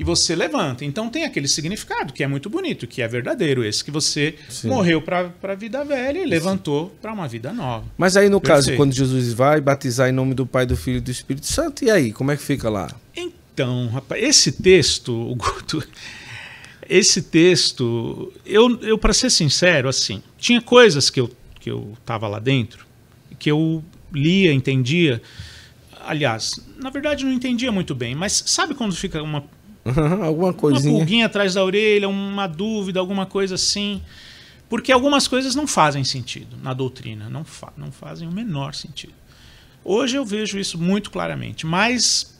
e você levanta. Então tem aquele significado que é muito bonito, que é verdadeiro, esse que você Sim. morreu para a vida velha e levantou para uma vida nova. Mas aí no Perfeito. caso, quando Jesus vai batizar em nome do Pai, do Filho e do Espírito Santo, e aí, como é que fica lá? Então, rapaz, esse texto, Guto, esse texto, eu, eu para ser sincero, assim, tinha coisas que eu que eu estava lá dentro, que eu lia, entendia. Aliás, na verdade não entendia muito bem, mas sabe quando fica uma alguma coisinha. Uma pulguinha atrás da orelha, uma dúvida, alguma coisa assim. Porque algumas coisas não fazem sentido na doutrina, não, fa não fazem o menor sentido. Hoje eu vejo isso muito claramente, mas,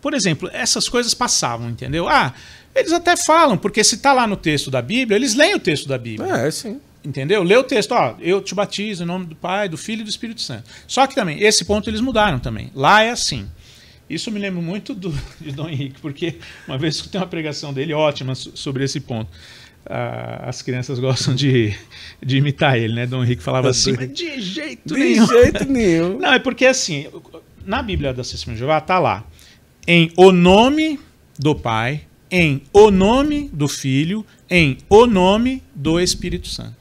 por exemplo, essas coisas passavam, entendeu? Ah, eles até falam, porque se está lá no texto da Bíblia, eles leem o texto da Bíblia. É, sim. Entendeu? Lê o texto, ó, eu te batizo em nome do Pai, do Filho e do Espírito Santo. Só que também, esse ponto eles mudaram também. Lá é assim. Isso me lembra muito do, de Dom Henrique, porque uma vez que tem uma pregação dele ótima sobre esse ponto. Ah, as crianças gostam de, de imitar ele, né? Dom Henrique falava assim, mas assim. de jeito de nenhum. De jeito nenhum. Não, é porque assim, na Bíblia da Testemunha de Jeová tá lá, em o nome do Pai, em o nome do Filho, em o nome do Espírito Santo.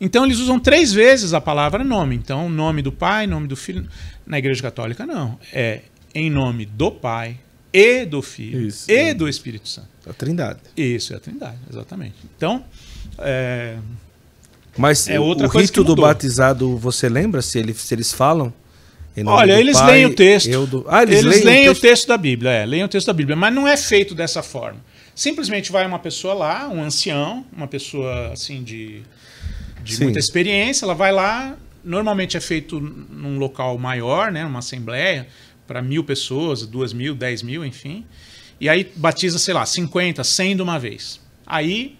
Então eles usam três vezes a palavra nome. Então, nome do Pai, nome do Filho. Na Igreja Católica, não. É em nome do Pai e do Filho Isso, e é. do Espírito Santo. É a Trindade. Isso, é a Trindade, exatamente. Então, é, mas é outra o coisa rito do batizado, você lembra se, eles se eles falam? Olha, eles pai, leem o texto. Do... Ah, eles, eles, leem, leem o, texto... o texto... da Bíblia, é, leem o texto da Bíblia, mas não é feito dessa forma. Simplesmente vai uma pessoa lá, um ancião, uma pessoa assim de, de muita experiência, ela vai lá, normalmente é feito num local maior, né, numa assembleia, para mil pessoas, duas mil, dez mil, enfim. E aí batiza, sei lá, 50, 100 de uma vez. Aí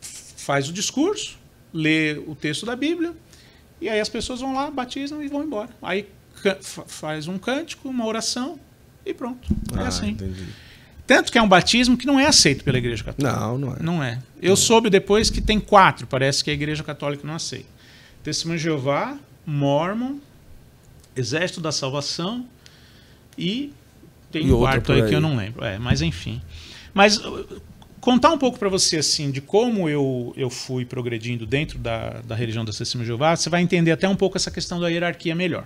faz o discurso, lê o texto da Bíblia, e aí as pessoas vão lá, batizam e vão embora. Aí faz um cântico, uma oração e pronto. É ah, assim. Entendi. Tanto que é um batismo que não é aceito pela Igreja Católica. Não, não é. Não é. Eu não. É. soube depois que tem quatro, parece que a Igreja Católica não aceita. Testemunho de Jeová, Mormon, Exército da Salvação e tem e um quarto aí, aí, que eu não lembro. É, mas enfim. Mas uh, contar um pouco para você assim de como eu, eu fui progredindo dentro da, da religião da Testemunha Jeová, você vai entender até um pouco essa questão da hierarquia melhor.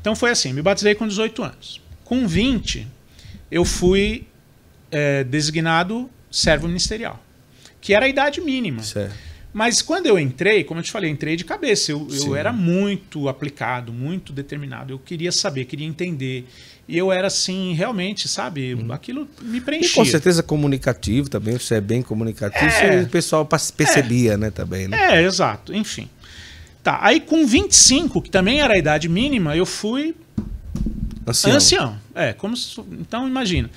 Então foi assim, me batizei com 18 anos. Com 20, eu fui é, designado servo ministerial, que era a idade mínima. Certo. Mas quando eu entrei, como eu te falei, eu entrei de cabeça. Eu, eu, era muito aplicado, muito determinado. Eu queria saber, queria entender. E eu era assim, realmente, sabe? Hum. Aquilo me preenchia. E com certeza comunicativo também. Você é bem comunicativo. É, o pessoal percebia, é, né? Também, né? É, exato. Enfim. Tá. Aí com 25, que também era a idade mínima, eu fui ancião. ancião. É, como se... então imagina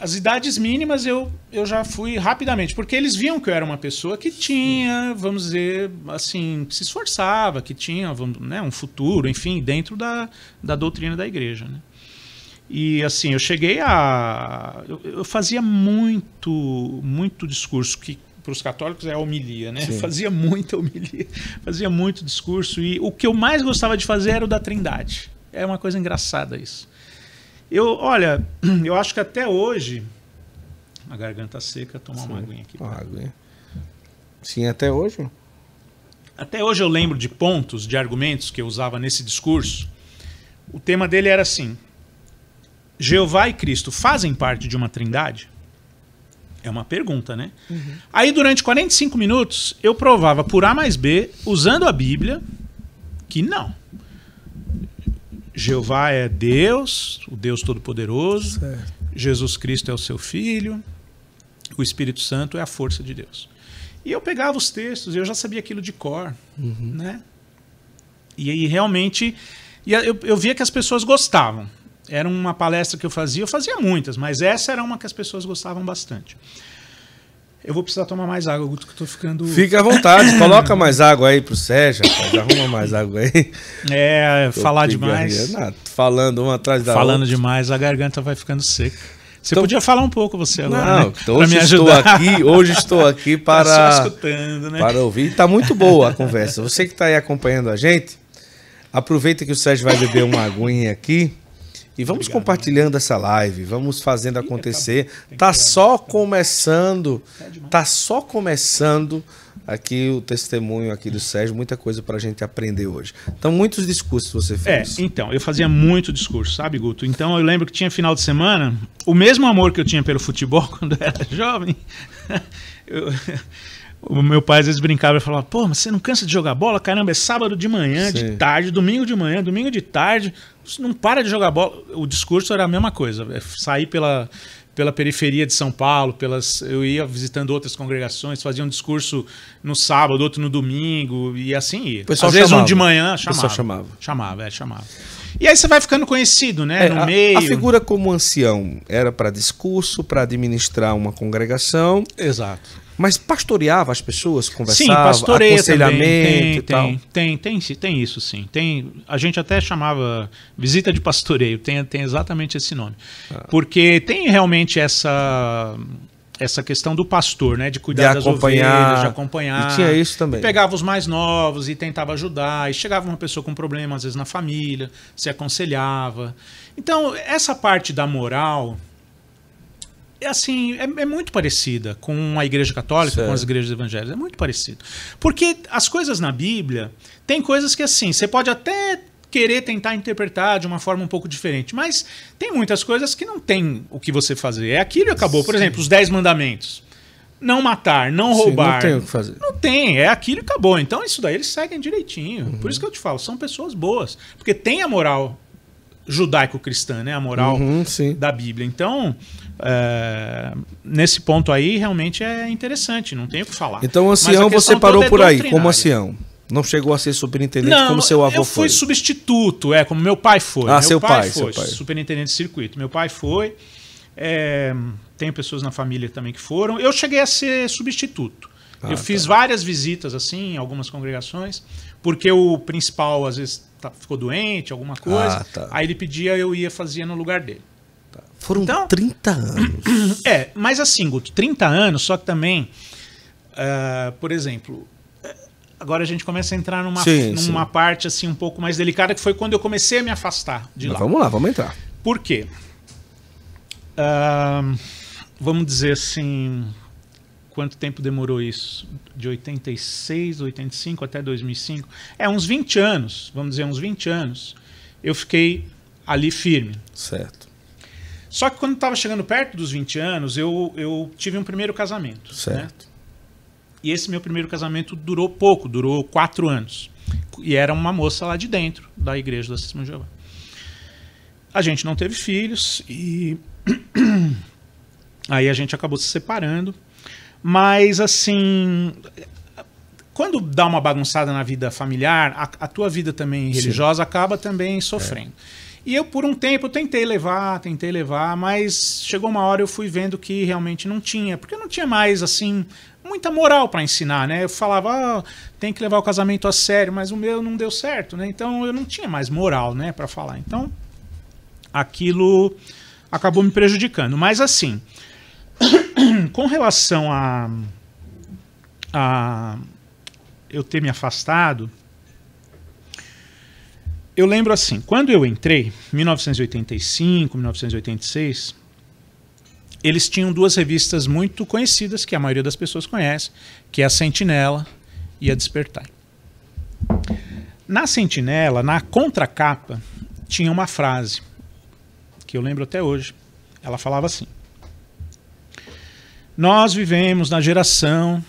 as idades mínimas eu, eu já fui rapidamente, porque eles viam que eu era uma pessoa que tinha, vamos dizer, assim, que se esforçava, que tinha vamos, né, um futuro, enfim, dentro da, da doutrina da igreja. Né? E assim, eu cheguei a. Eu, eu fazia muito, muito discurso, que para os católicos é a homilia, né? Sim. Fazia muita homilia, fazia muito discurso, e o que eu mais gostava de fazer era o da Trindade. É uma coisa engraçada isso. Eu, olha, eu acho que até hoje. A garganta seca, tomar uma aguinha aqui. Uma tá? aguinha. Sim, até hoje? Até hoje eu lembro de pontos, de argumentos que eu usava nesse discurso. O tema dele era assim: Jeová e Cristo fazem parte de uma trindade? É uma pergunta, né? Uhum. Aí, durante 45 minutos, eu provava por A mais B, usando a Bíblia, que não. Jeová é Deus, o Deus Todo-Poderoso. Jesus Cristo é o seu Filho. O Espírito Santo é a força de Deus. E eu pegava os textos eu já sabia aquilo de cor, uhum. né? E aí realmente e eu, eu via que as pessoas gostavam. Era uma palestra que eu fazia, eu fazia muitas, mas essa era uma que as pessoas gostavam bastante. Eu vou precisar tomar mais água, Guto, que eu tô ficando. Fica à vontade, coloca mais água aí pro Sérgio, rapaz, arruma mais água aí. É, tô falar demais. Não, falando uma atrás da falando outra. Falando demais, a garganta vai ficando seca. Você então- podia falar um pouco você agora, não, né? Então hoje estou aqui, hoje estou aqui tá para né? para ouvir. Tá muito boa a conversa. Você que está aí acompanhando a gente, aproveita que o Sérgio vai beber uma aguinha aqui. E vamos Obrigado, compartilhando mano. essa live, vamos fazendo acontecer. Tá só começando, é tá só começando aqui o testemunho aqui do Sérgio, muita coisa para a gente aprender hoje. Então, muitos discursos você é, fez. É, então, eu fazia muito discurso, sabe, Guto? Então, eu lembro que tinha final de semana, o mesmo amor que eu tinha pelo futebol quando eu era jovem, eu, o meu pai às vezes brincava e falava: pô, mas você não cansa de jogar bola? Caramba, é sábado de manhã, Sim. de tarde, domingo de manhã, domingo de tarde. Não para de jogar bola. O discurso era a mesma coisa. É sair pela, pela periferia de São Paulo, pelas, eu ia visitando outras congregações, fazia um discurso no sábado, outro no domingo, e assim ia. Às chamava. vezes um de manhã chamava. chamava. Chamava, é, chamava. E aí você vai ficando conhecido, né? É, no a, meio. A figura como ancião era para discurso, para administrar uma congregação. Exato. Mas pastoreava as pessoas, conversava, sim, aconselhamento tem, e tem, tal. Tem, tem, tem, tem isso sim. Tem, a gente até chamava visita de pastoreio, tem, tem exatamente esse nome. Ah. Porque tem realmente essa essa questão do pastor, né, de cuidar de das ovelhas, de acompanhar. E tinha isso também. pegava os mais novos e tentava ajudar, e chegava uma pessoa com problemas problema às vezes na família, se aconselhava. Então, essa parte da moral, é assim, é, é, muito parecida com a igreja católica, certo. com as igrejas evangélicas. É muito parecido. Porque as coisas na Bíblia, tem coisas que assim, você pode até querer tentar interpretar de uma forma um pouco diferente, mas tem muitas coisas que não tem o que você fazer. É aquilo e acabou. Por Sim. exemplo, os dez mandamentos. Não matar, não Sim, roubar. não tem o que fazer. Não tem, é aquilo e acabou. Então isso daí eles seguem direitinho. Uhum. Por isso que eu te falo, são pessoas boas. Porque tem a moral judaico-cristã, né? A moral uhum, da Bíblia. Então, ah, nesse ponto aí, realmente é interessante, não tenho o que falar. Então, ancião, você parou é por aí, como ancião. Não chegou a ser superintendente não, como seu avô foi? eu fui foi. substituto, é, como meu pai foi. Ah, meu seu pai, pai foi. Seu pai. Superintendente de circuito. Meu pai foi. É, tem pessoas na família também que foram. Eu cheguei a ser substituto. Ah, eu tá. fiz várias visitas, assim, em algumas congregações, porque o principal, às vezes, tá, ficou doente, alguma coisa. Ah, tá. Aí ele pedia, eu ia, fazia no lugar dele. Foram então, 30 anos. É, mas assim, Guto, 30 anos, só que também, uh, por exemplo, eh, agora a gente começa a entrar numa, sim, numa sim. parte assim um pouco mais delicada, que foi quando eu comecei a me afastar de mas lá. Vamos lá, vamos entrar. Por quê? Uh, vamos dizer assim, quanto tempo demorou isso? De 86, 85 até 2005? É, uns 20 anos, vamos dizer, uns 20 anos, eu fiquei ali firme. Certo. Só que quando estava chegando perto dos 20 anos, eu, eu tive um primeiro casamento. Né? Certo. Né? E esse meu primeiro casamento durou pouco, durou quatro anos. E era uma moça lá de dentro da igreja da Sistema de Jeová. A gente não teve filhos e aí a gente acabou se separando. Mas assim, quando dá uma bagunçada na vida familiar, a, a tua vida também religiosa Sim. acaba também sofrendo. É. E eu, por um tempo, tentei levar, tentei levar, mas chegou uma hora eu fui vendo que realmente não tinha, porque eu não tinha mais, assim, muita moral para ensinar, né? Eu falava, ah, tem que levar o casamento a sério, mas o meu não deu certo, né? Então eu não tinha mais moral, né, para falar. Então aquilo acabou me prejudicando. Mas assim, com relação a, a eu ter me afastado, eu lembro assim, quando eu entrei, 1985, 1986, eles tinham duas revistas muito conhecidas, que a maioria das pessoas conhece, que é a Sentinela e a Despertar. Na Sentinela, na contracapa, tinha uma frase que eu lembro até hoje. Ela falava assim: Nós vivemos na geração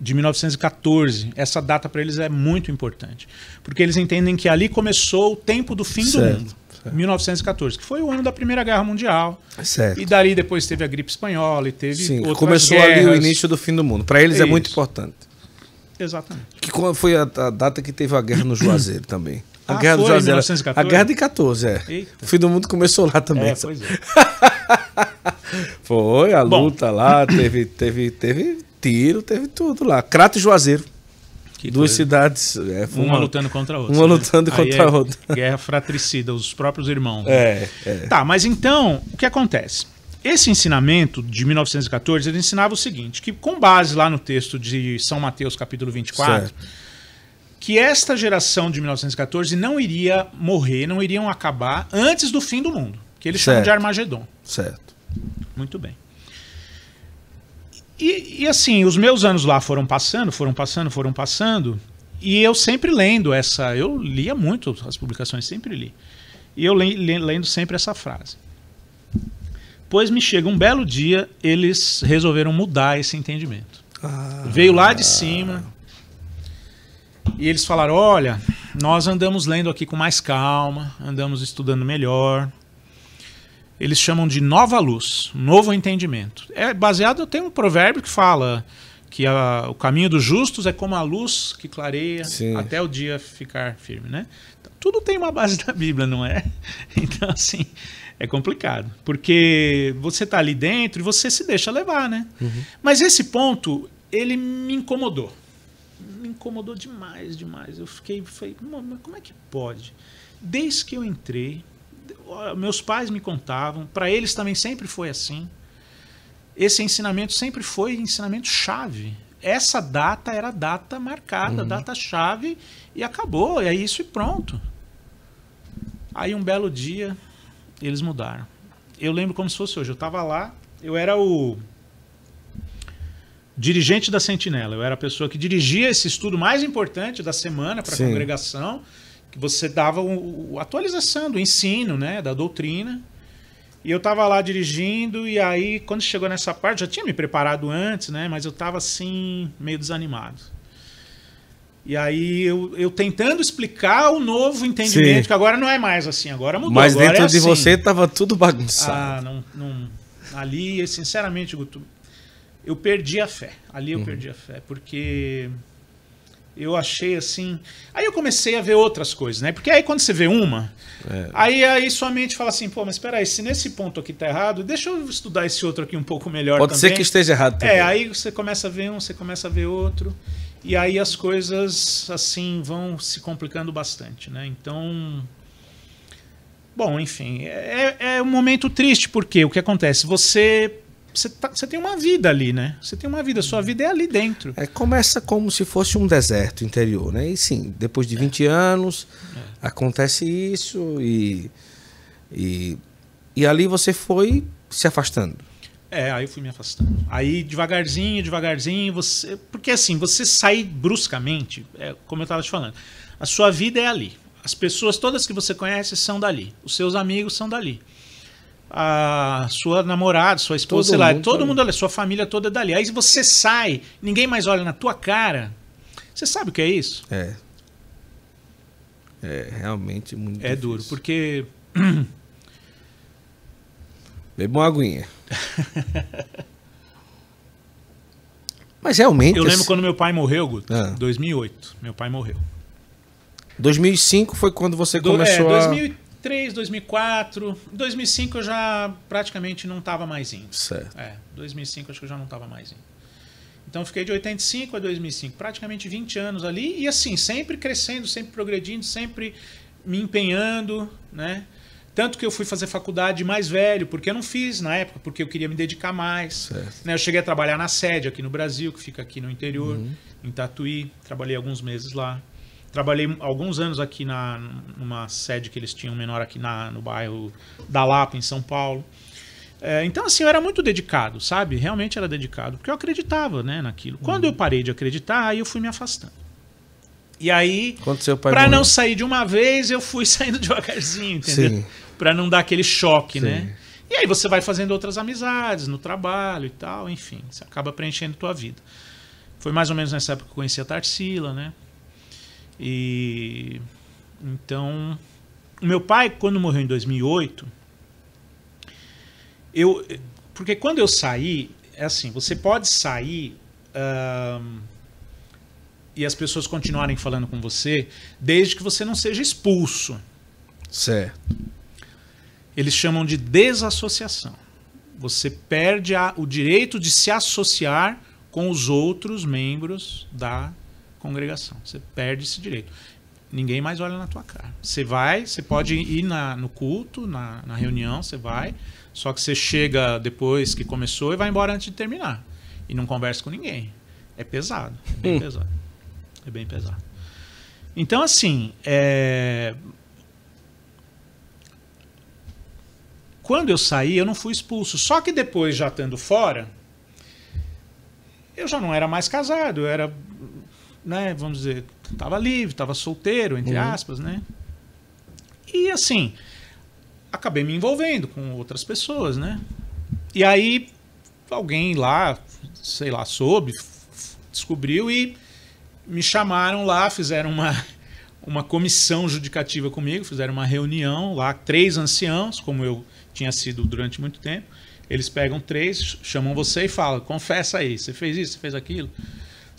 de 1914. Essa data para eles é muito importante, porque eles entendem que ali começou o tempo do fim certo, do mundo. Certo. 1914, que foi o ano da Primeira Guerra Mundial. Certo. E dali depois teve a gripe espanhola e teve Sim, outras começou guerras. ali o início do fim do mundo. Para eles é, é muito importante. Exatamente. Que foi a, a, data que teve a guerra no Juazeiro também. A ah, guerra foi, do Juazeiro. 1914? A guerra de 14, é. Eita. O fim do mundo começou lá também. É, pois é. Foi, a Bom. luta lá, teve, teve, teve tiro, teve tudo lá. Crato e Juazeiro. Que Duas coisa. cidades. É, uma, uma, lutando contra a outra. Uma né? lutando contra é a outra. Guerra fratricida, os próprios irmãos. Né? É, é. Tá, mas então, o que acontece? Esse ensinamento de 1914, ele ensinava o seguinte, que com base lá no texto de São Mateus, capítulo 24, certo. que esta geração de 1914 não iria morrer, não iriam acabar antes do fim do mundo, que eles certo. chamam de Armagedon. Certo. Muito bem. E, e, assim, os meus anos lá foram passando, foram passando, foram passando, e eu sempre lendo essa. Eu lia muito as publicações, sempre li. E eu lendo sempre essa frase. Pois me chega um belo dia, eles resolveram mudar esse entendimento. Ah. Veio lá de cima. E eles falaram: olha, nós andamos lendo aqui com mais calma, andamos estudando melhor, eles chamam de nova luz, novo entendimento. É baseado, tem um provérbio que fala que a, o caminho dos justos é como a luz que clareia Sim. até o dia ficar firme, né? Então, tudo tem uma base da Bíblia, não é? Então, assim, é complicado. Porque você está ali dentro e você se deixa levar, né? Uhum. Mas esse ponto, ele me incomodou. Me incomodou demais, demais. Eu fiquei, falei, como é que pode? Desde que eu entrei, meus pais me contavam, para eles também sempre foi assim. Esse ensinamento sempre foi ensinamento chave. Essa data era a data marcada, uhum. data chave e acabou, e é isso e pronto. Aí um belo dia eles mudaram. Eu lembro como se fosse hoje, eu estava lá, eu era o dirigente da Sentinela, eu era a pessoa que dirigia esse estudo mais importante da semana para a congregação que você dava o, o, atualização do ensino, né, da doutrina. E eu estava lá dirigindo e aí quando chegou nessa parte, já tinha me preparado antes, né, mas eu estava assim meio desanimado. E aí eu, eu tentando explicar o novo entendimento, Sim. que agora não é mais assim, agora mudou. Mas agora dentro é de assim. você estava tudo bagunçado. Ah, não, não, ali, sinceramente, Guto, eu perdi a fé. Ali eu uhum. perdi a fé, porque eu achei assim. Aí eu comecei a ver outras coisas, né? Porque aí quando você vê uma, é. aí, aí sua mente fala assim, pô, mas peraí, se nesse ponto aqui tá errado, deixa eu estudar esse outro aqui um pouco melhor. Pode também. ser que esteja errado também. É, aí você começa a ver um, você começa a ver outro. E aí as coisas, assim, vão se complicando bastante, né? Então. Bom, enfim, é, é um momento triste, porque o que acontece? Você você, tá, tem uma vida ali, né? Você tem uma vida, sua vida é ali dentro. É, começa como se fosse um deserto interior, né? E sim, depois de 20 é. anos é. acontece isso e, e, e ali você foi se afastando. É, aí eu fui me afastando. Aí devagarzinho, devagarzinho, você. Porque assim, você sair bruscamente, é, como eu estava te falando, a sua vida é ali. As pessoas todas que você conhece são dali. Os seus amigos são dali a sua namorada, sua esposa, todo sei lá, mundo, todo tá mundo olha, sua família toda é dali. Aí você sai, ninguém mais olha na tua cara. Você sabe o que é isso? É. É realmente muito É difícil. duro, porque. Beba uma aguinha. Mas realmente. Eu lembro quando meu pai morreu, Guto. Ah. 2008. Meu pai morreu. 2005 foi quando você Do, é, começou é, 2000, 2003, 2004. 2005 eu já praticamente não estava mais indo. Certo. É, 2005 acho que eu já não estava mais indo. Então fiquei de 85 a 2005, praticamente 20 anos ali e assim, sempre crescendo, sempre progredindo, sempre me empenhando, né? Tanto que eu fui fazer faculdade mais velho, porque eu não fiz na época, porque eu queria me dedicar mais. Né? Eu cheguei a trabalhar na sede aqui no Brasil, que fica aqui no interior, uhum. em Tatuí. Trabalhei alguns meses lá. Trabalhei alguns anos aqui na, numa sede que eles tinham menor aqui na, no bairro da Lapa, em São Paulo. É, então, assim, eu era muito dedicado, sabe? Realmente era dedicado, porque eu acreditava né, naquilo. Uhum. Quando uhum. eu parei de acreditar, aí eu fui me afastando. E aí, para não sair de uma vez, eu fui saindo devagarzinho, entendeu? Para não dar aquele choque, né? Sim. né? E aí você vai fazendo outras amizades no trabalho e tal, enfim, você acaba preenchendo tua vida. Foi mais ou menos nessa época que eu conheci a Tarsila, né? E então, meu pai quando morreu em 2008, eu porque quando eu saí, é assim, você pode sair e as pessoas continuarem falando com você, desde que você não seja expulso. Certo. Eles chamam de desassociação. Você perde a, o direito de se associar com os outros membros da congregação. Você perde esse direito. Ninguém mais olha na tua cara. Você vai, você pode ir na, no culto, na, na reunião, você vai, só que você chega depois que começou e vai embora antes de terminar. E não conversa com ninguém. É pesado. É bem hum. pesado. É bem pesado. Então, assim, é... quando eu saí, eu não fui expulso. Só que depois, já estando fora, eu já não era mais casado, eu era né, vamos dizer, estava livre, estava solteiro, entre uhum. aspas, né? E assim, acabei me envolvendo com outras pessoas, né? E aí alguém lá, sei lá, soube, descobriu e me chamaram lá, fizeram uma, uma comissão judicativa comigo, fizeram uma reunião lá, três anciãos, como eu tinha sido durante muito tempo. Eles pegam três, chamam você e falam: confessa aí, você fez isso, você fez aquilo.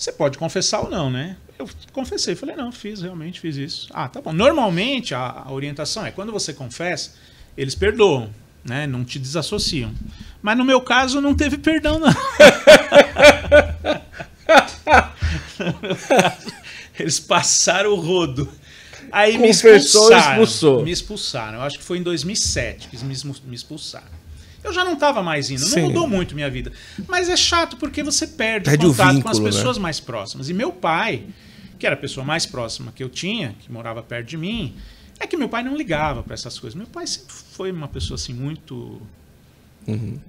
Você pode confessar ou não, né? Eu confessei, falei, não, fiz, realmente fiz isso. Ah, tá bom. Normalmente a, a orientação é quando você confessa, eles perdoam, né? Não te desassociam. Mas no meu caso não teve perdão, não. eles passaram o rodo. Aí Confessou, me expulsaram. Expulsou. Me expulsaram. Eu acho que foi em 2007 que eles me expulsaram. Eu já não estava mais indo, Sim. não mudou muito minha vida. Mas é chato porque você perde, perde contato vínculo, com as né? pessoas né? mais próximas. E meu pai, que era a pessoa mais próxima que eu tinha, que morava perto de mim, é que meu pai não ligava para essas coisas. Meu pai sempre foi uma pessoa assim muito. Uhum.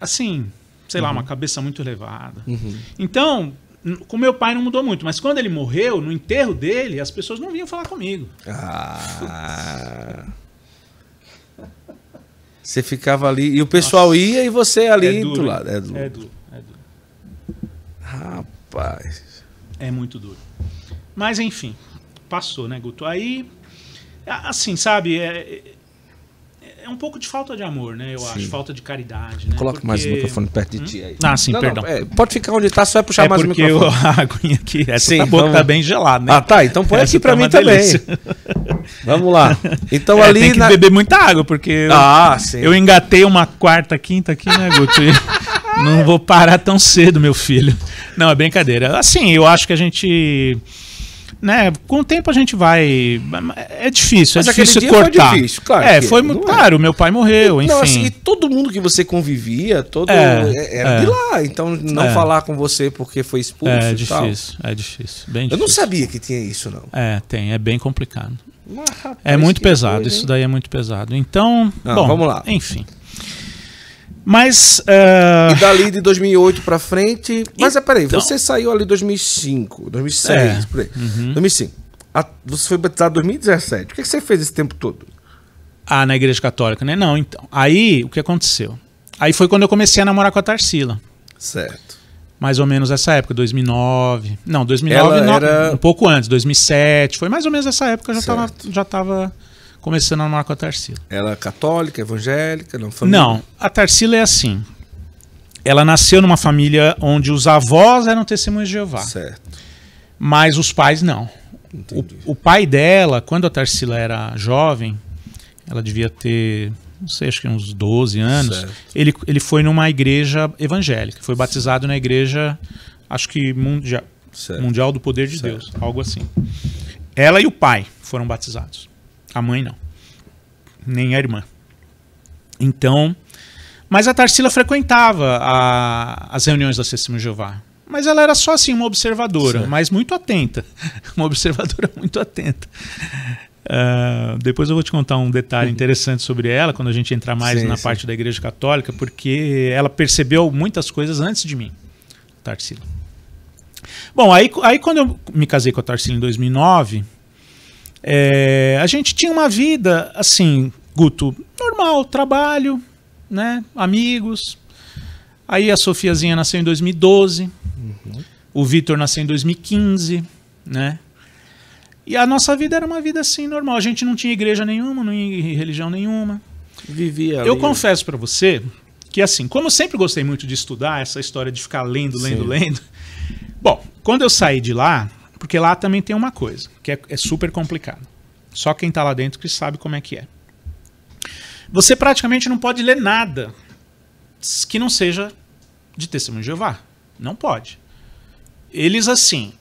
Assim, sei uhum. lá, uma cabeça muito elevada. Uhum. Então, com meu pai não mudou muito, mas quando ele morreu, no enterro dele, as pessoas não vinham falar comigo. Ah. Você ficava ali. E o pessoal Nossa. ia e você ali é duro, do lado. É duro. é duro. É duro, Rapaz. É muito duro. Mas enfim, passou, né, Guto? Aí, assim, sabe, é, é um pouco de falta de amor, né? Eu sim. acho, falta de caridade. Né? Coloca porque... mais o microfone perto de hum? ti aí. Ah, sim, não, perdão. Não, é, pode ficar onde está, só é puxar é mais o microfone. porque a aguinha aqui, essa sim, tá vamos... tá bem gelada, né? Ah, tá, então põe aqui para tá mim também. vamos lá. Então é, ali... Tem que beber muita água, porque ah, eu, sim. eu engatei uma quarta, quinta aqui, né, Guto? não vou parar tão cedo, meu filho. Não, é brincadeira. Assim, eu acho que a gente né, com o tempo a gente vai. É difícil, é Mas é difícil cortar. Foi difícil, claro. É, foi é, muito. É? Claro, é. meu pai morreu, assim, enfim. Nossa, e todo mundo que você convivia, todo. É, era é. de lá. Então, não é. falar com você porque foi expulso. É difícil, é difícil. Bem difícil. Eu não sabia que tinha isso, não. É, tem, é bem complicado. Mas, rapaz, é muito pesado, coisa, isso daí é muito pesado. Então, não, bom, vamos lá. Enfim. Mas. Uh... E eh, dali de 2008 pra frente. Mas é, então... é, peraí, você saiu ali em 2005, 2006, é. por aí. Uhum. 2005. A, você foi batizado em 2017. O que, que, você fez esse tempo todo? Ah, na Igreja Católica, né? Não, então. Aí, o que aconteceu? Aí foi quando eu comecei a namorar com a Tarsila. Certo. Mais ou menos essa época, 2009. Não, 2009, Ela era... um pouco antes, 2007. Foi mais ou menos essa época, eu já Já tava começando a namorar com a Tarsila. Ela é católica, evangélica, não família? Não, a Tarsila é assim. Ela nasceu numa família onde os avós eram testemunhas de Jeová. Certo. Mas os pais não. O, o, pai dela, quando a Tarsila era jovem, ela devia ter, não sei, acho que uns 12 anos, certo. ele, ele foi numa igreja evangélica, foi batizado na igreja, acho que mundial, mundial do Poder de certo. Deus, algo assim. Ela e o pai foram batizados. A mãe não. Nem a irmã. Então. Mas a Tarsila frequentava a, as reuniões da Sessão Jeová. Mas ela era só assim, uma observadora, certo. mas muito atenta. Uma observadora muito atenta. Uh, depois eu vou te contar um detalhe uhum. interessante sobre ela, quando a gente entrar mais sim, na sim. parte da Igreja Católica, porque ela percebeu muitas coisas antes de mim, Tarsila. Bom, aí, aí quando eu me casei com a Tarsila em 2009, é, a gente tinha uma vida, assim, Guto, normal, trabalho, né? Amigos. Aí a Sofiazinha nasceu em 2012. Uhum. O Vitor nasceu em 2015, né? E a nossa vida era uma vida assim normal. A gente não tinha igreja nenhuma, não tinha religião nenhuma. Vivia. Eu confesso para você que assim, como eu sempre gostei muito de estudar essa história de ficar lendo, lendo, Sim. lendo. Bom, quando eu saí de lá, porque lá também tem uma coisa, que é, é super complicado. Só quem está lá dentro que sabe como é que é. Você praticamente não pode ler nada que não seja de testemunho de Jeová. Não pode. Eles assim,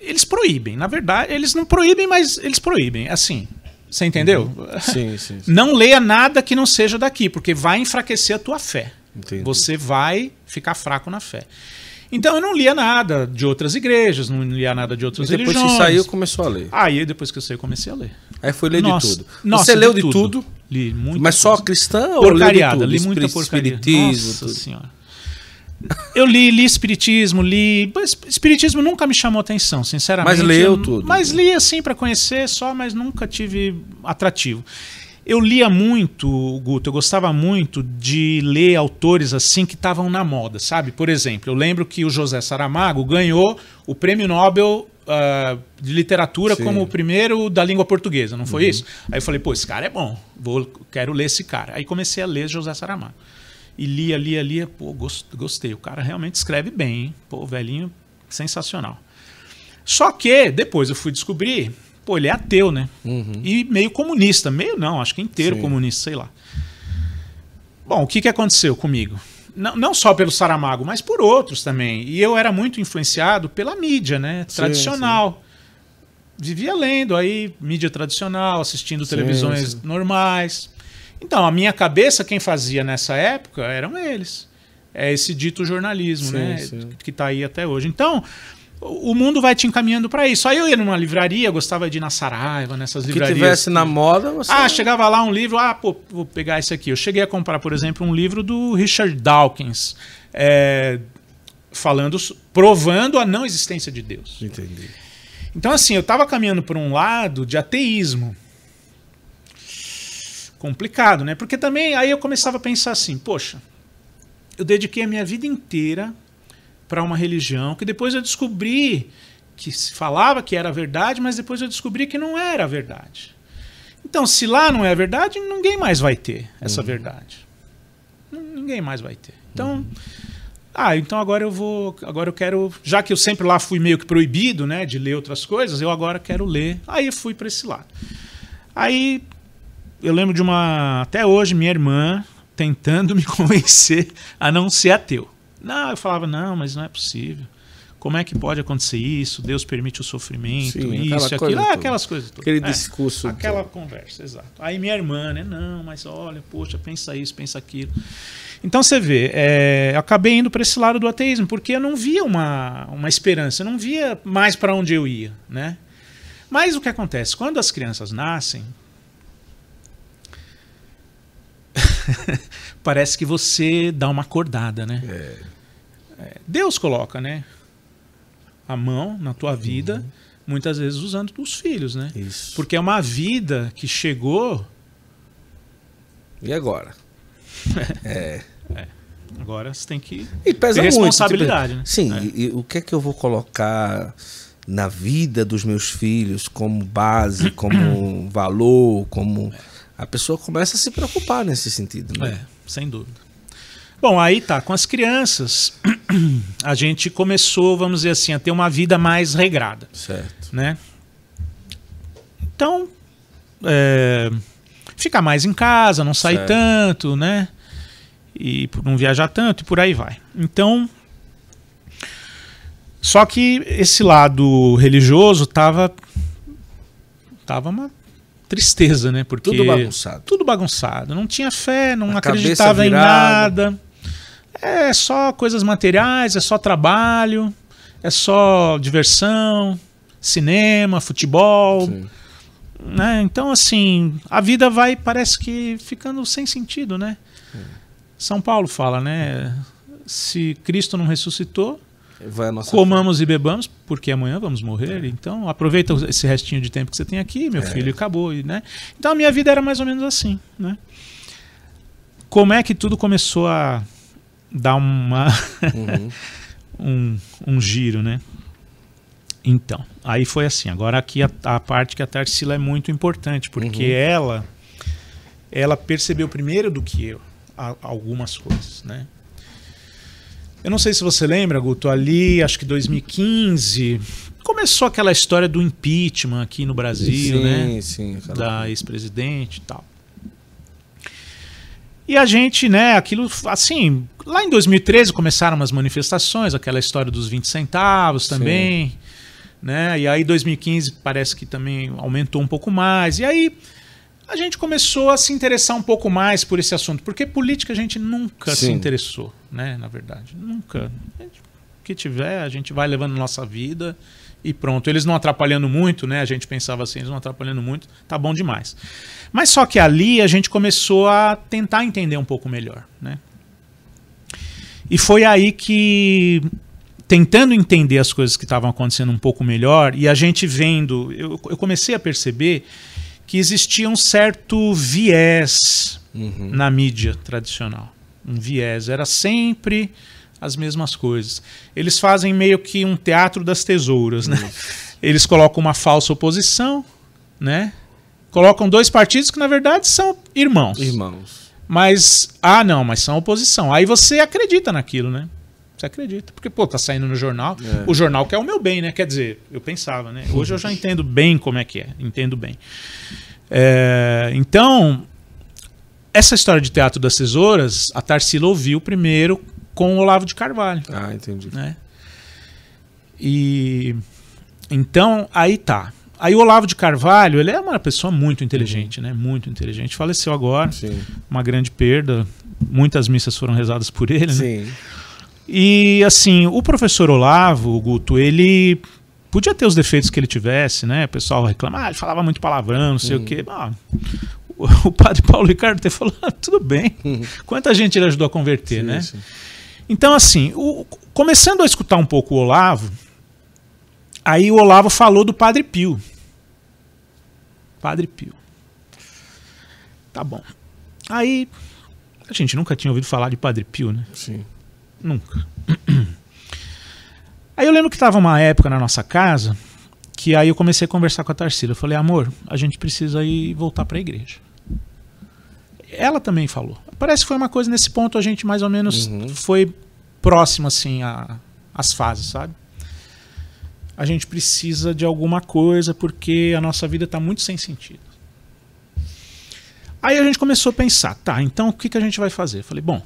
eles proíbem. Na verdade, eles não proíbem, mas eles proíbem. Assim, você entendeu? Uhum. Sim, sim, sim. Não leia nada que não seja daqui, porque vai enfraquecer a tua fé. Entendi. Você vai ficar fraco na fé. Então eu não lia nada de outras igrejas, não lia nada de outras depois religiões. Depois que saiu, começou a ler. Aí depois que eu saí, comecei a ler. Aí foi ler nossa, de tudo. Nossa, Você leu de tudo? tudo? Li muito. Mas só cristã ou leu de tudo? Li muita porcaria. Espiritismo, nossa tudo. senhora. Eu li, li espiritismo, li. Espiritismo nunca me chamou atenção, sinceramente. Mas leu tudo. Mas li assim para conhecer só, mas nunca tive atrativo. Eu lia muito, Guto, eu gostava muito de ler autores assim que estavam na moda, sabe? Por exemplo, eu lembro que o José Saramago ganhou o prêmio Nobel Uh, de literatura Sim. como o primeiro da língua portuguesa, não foi uhum. isso? Aí eu falei, pô, esse cara é bom, vou, quero ler esse cara. Aí comecei a ler José Saramago. E lia, lia, lia, pô, gostei. O cara realmente escreve bem, hein? Pô, velhinho, sensacional. Só que depois eu fui descobrir pô, ele é ateu, né? Uhum. E meio comunista. Meio não, acho que inteiro Sim. comunista, sei lá. Bom, o que, que aconteceu comigo? Não, não, só pelo Saramago, mas por outros também. E eu era muito influenciado pela mídia, né? Tradicional. Sim, sim. Vivia lendo aí mídia tradicional, assistindo sim, televisões normais. Então, a minha cabeça, quem fazia nessa época eram eles. É esse dito jornalismo, né? Que está aí até hoje. Então, o mundo vai te encaminhando para isso. Aí eu ia numa livraria, gostava de ir na Saraiva, nessas livrarias. Que tivesse na moda, você... Ah, chegava lá um livro, ah, pô, vou pegar esse aqui. Eu cheguei a comprar, por exemplo, um livro do Richard Dawkins, é, falando, provando a não existência de Deus. Entendi. Então, assim, eu estava caminhando por um lado de ateísmo. Complicado, né? Porque também aí eu começava a pensar assim, poxa, eu dediquei a minha vida inteira para uma religião que depois eu descobri que se falava que era verdade, mas depois eu descobri que não era verdade. Então, se lá não é verdade, ninguém mais vai ter essa uhum. verdade. Ninguém mais vai ter. Então, uhum. ah, então agora eu vou, agora eu quero, já que eu sempre lá fui meio que proibido, né, de ler outras coisas, eu agora quero ler. Aí fui para esse lado. Aí eu lembro de uma até hoje minha irmã tentando me convencer a não ser ateu. Não, eu falava, não, mas não é possível. Como é que pode acontecer isso? Deus permite o sofrimento, Sim, isso, aquilo, ah, aquelas coisas todas. Aquele é, discurso. Aquela todo. conversa, exato. Aí minha irmã, né? Não, mas olha, poxa, pensa isso, pensa aquilo. Então você vê, é, eu acabei indo para esse lado do ateísmo, porque eu não via uma, uma esperança, eu não via mais para onde eu ia, né? Mas o que acontece? Quando as crianças nascem. parece que você dá uma acordada, né? É. é. Deus coloca, né? A mão na tua vida, uhum. muitas vezes usando os filhos, né? Isso. Porque é uma vida que chegou. E agora? é. é. Agora você tem que e pesa ter tipo, responsabilidade, tipo, né? Sim, é. e, o que é que eu vou colocar na vida dos meus filhos como base, como valor, como a pessoa começa a se preocupar nesse sentido, né? É sem dúvida. Bom, aí tá, com as crianças, a gente começou, vamos dizer assim, a ter uma vida mais regrada. Certo. Né? Então, é, ficar mais em casa, não sair certo. tanto, né? E não viajar tanto e por aí vai. Então, só que esse lado religioso tava tava uma tristeza, né? Porque tudo bagunçado. Tudo bagunçado. Não tinha fé, não A acreditava em nada. É só coisas materiais, é só trabalho, é só diversão, cinema, futebol. Sim. Né? Então, assim, a vida vai, parece que ficando sem sentido, né? São Paulo fala, né? Se Cristo não ressuscitou, Vai a nossa Comamos e bebamos, porque amanhã vamos morrer. É. Então, aproveita esse restinho de tempo que você tem aqui, meu é. filho, acabou. Né? Então, a minha vida era mais ou menos assim. Né? Como é que tudo começou a dar uma uhum. um, um giro, né? Então, aí foi assim. Agora aqui a, a parte que a Tarsila é muito importante, porque uhum. ela ela percebeu primeiro do que eu algumas coisas, né? Eu não sei se você lembra, Guto, ali, acho que 2015, começou aquela história do impeachment aqui no Brasil, sim, né? Sim, sim. Da ex-presidente e tal. E a gente, né, aquilo, assim, lá em 2013 começaram as manifestações, aquela história dos 20 centavos também, sim. né? E aí 2015 parece que também aumentou um pouco mais. E aí a gente começou a se interessar um pouco mais por esse assunto, porque política a gente nunca sim. se interessou né? Na verdade, nunca. O que tiver, a gente vai levando nossa vida e pronto. Eles não atrapalhando muito, né? A gente pensava assim, eles não atrapalhando muito, tá bom demais. Mas só que ali a gente começou a tentar entender um pouco melhor, né? E foi aí que tentando entender as coisas que estavam acontecendo um pouco melhor e a gente vendo, eu, eu comecei a perceber que existia um certo viés uhum. na mídia tradicional um viés, era sempre as mesmas coisas. Eles fazem meio que um teatro das tesouras, né? Eles colocam uma falsa oposição, né? Colocam dois partidos que na verdade são irmãos. Irmãos. Mas ah, não, mas são oposição. Aí você acredita naquilo, né? Você acredita. Porque, pô, tá saindo no jornal. É. O jornal quer o meu bem, né? Quer dizer, eu pensava, né? Hoje eu já entendo bem como é que é. Entendo bem. É, então, essa história de teatro das tesouras, a Tarsila ouviu primeiro com o Olavo de Carvalho. Ah, entendi. Né? E então aí tá. Aí o Olavo de Carvalho, ele é uma pessoa muito inteligente, uhum. né? Muito inteligente. Faleceu agora. Sim. Uma grande perda. Muitas missas foram rezadas por ele, né? Sim. Né? E assim, o professor Olavo, o Guto, ele podia ter os defeitos que ele tivesse, né? O pessoal reclamava, ah, ele falava muito palavrão, não sei uhum. o quê. Bom, o, padre Paulo Ricardo ter falado, ah, tudo bem, uhum. quanta gente ele ajudou a converter, sim, né? Sim. Então, assim, o, começando a escutar um pouco o Olavo, aí o Olavo falou do Padre Pio. Padre Pio. Tá bom. Aí, a gente nunca tinha ouvido falar de Padre Pio, né? Sim. Nunca. Aí eu lembro que estava uma época na nossa casa que aí eu comecei a conversar com a Tarsila. Eu falei, amor, a gente precisa ir voltar para a igreja ela também falou. Parece que foi uma coisa nesse ponto a gente mais ou menos uhum. foi próximo assim a, as fases, sabe? A gente precisa de alguma coisa porque a nossa vida está muito sem sentido. Aí a gente começou a pensar, tá, então o que, que a gente vai fazer? Eu falei, bom,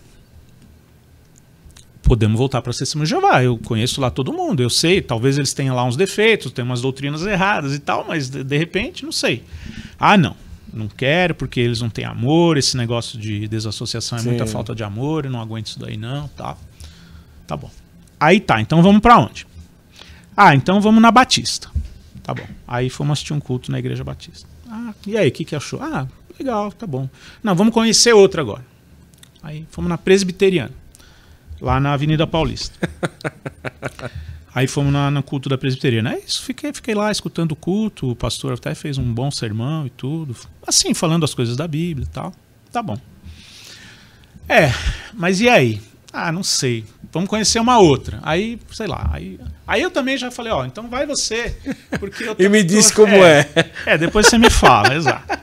podemos voltar para a Sessão Jeová. Eu conheço lá todo mundo, eu sei, talvez eles tenham lá uns defeitos, tenham umas doutrinas erradas e tal, mas de, de repente, não sei. Ah, não não quero porque eles não têm amor, esse negócio de desassociação é Sim. muita falta de amor, eu não aguento isso daí não, tá. Tá bom. Aí tá, então vamos para onde? Ah, então vamos na Batista. Tá bom. Aí fomos assistir um culto na Igreja Batista. Ah, e aí, o que que achou? Ah, legal, tá bom. Não, vamos conhecer outra agora. Aí fomos na Presbiteriana, lá na Avenida Paulista. Aí fomos na, no culto da presbiteriana. É isso, fiquei, fiquei lá escutando o culto, o pastor até fez um bom sermão e tudo. Assim, falando as coisas da Bíblia e tal. Tá bom. É, mas e aí? Ah, não sei. Vamos conhecer uma outra. Aí, sei lá. Aí, aí eu também já falei, ó, então vai você. Porque eu e me diz tô... como é, é. É, depois você me fala, exato.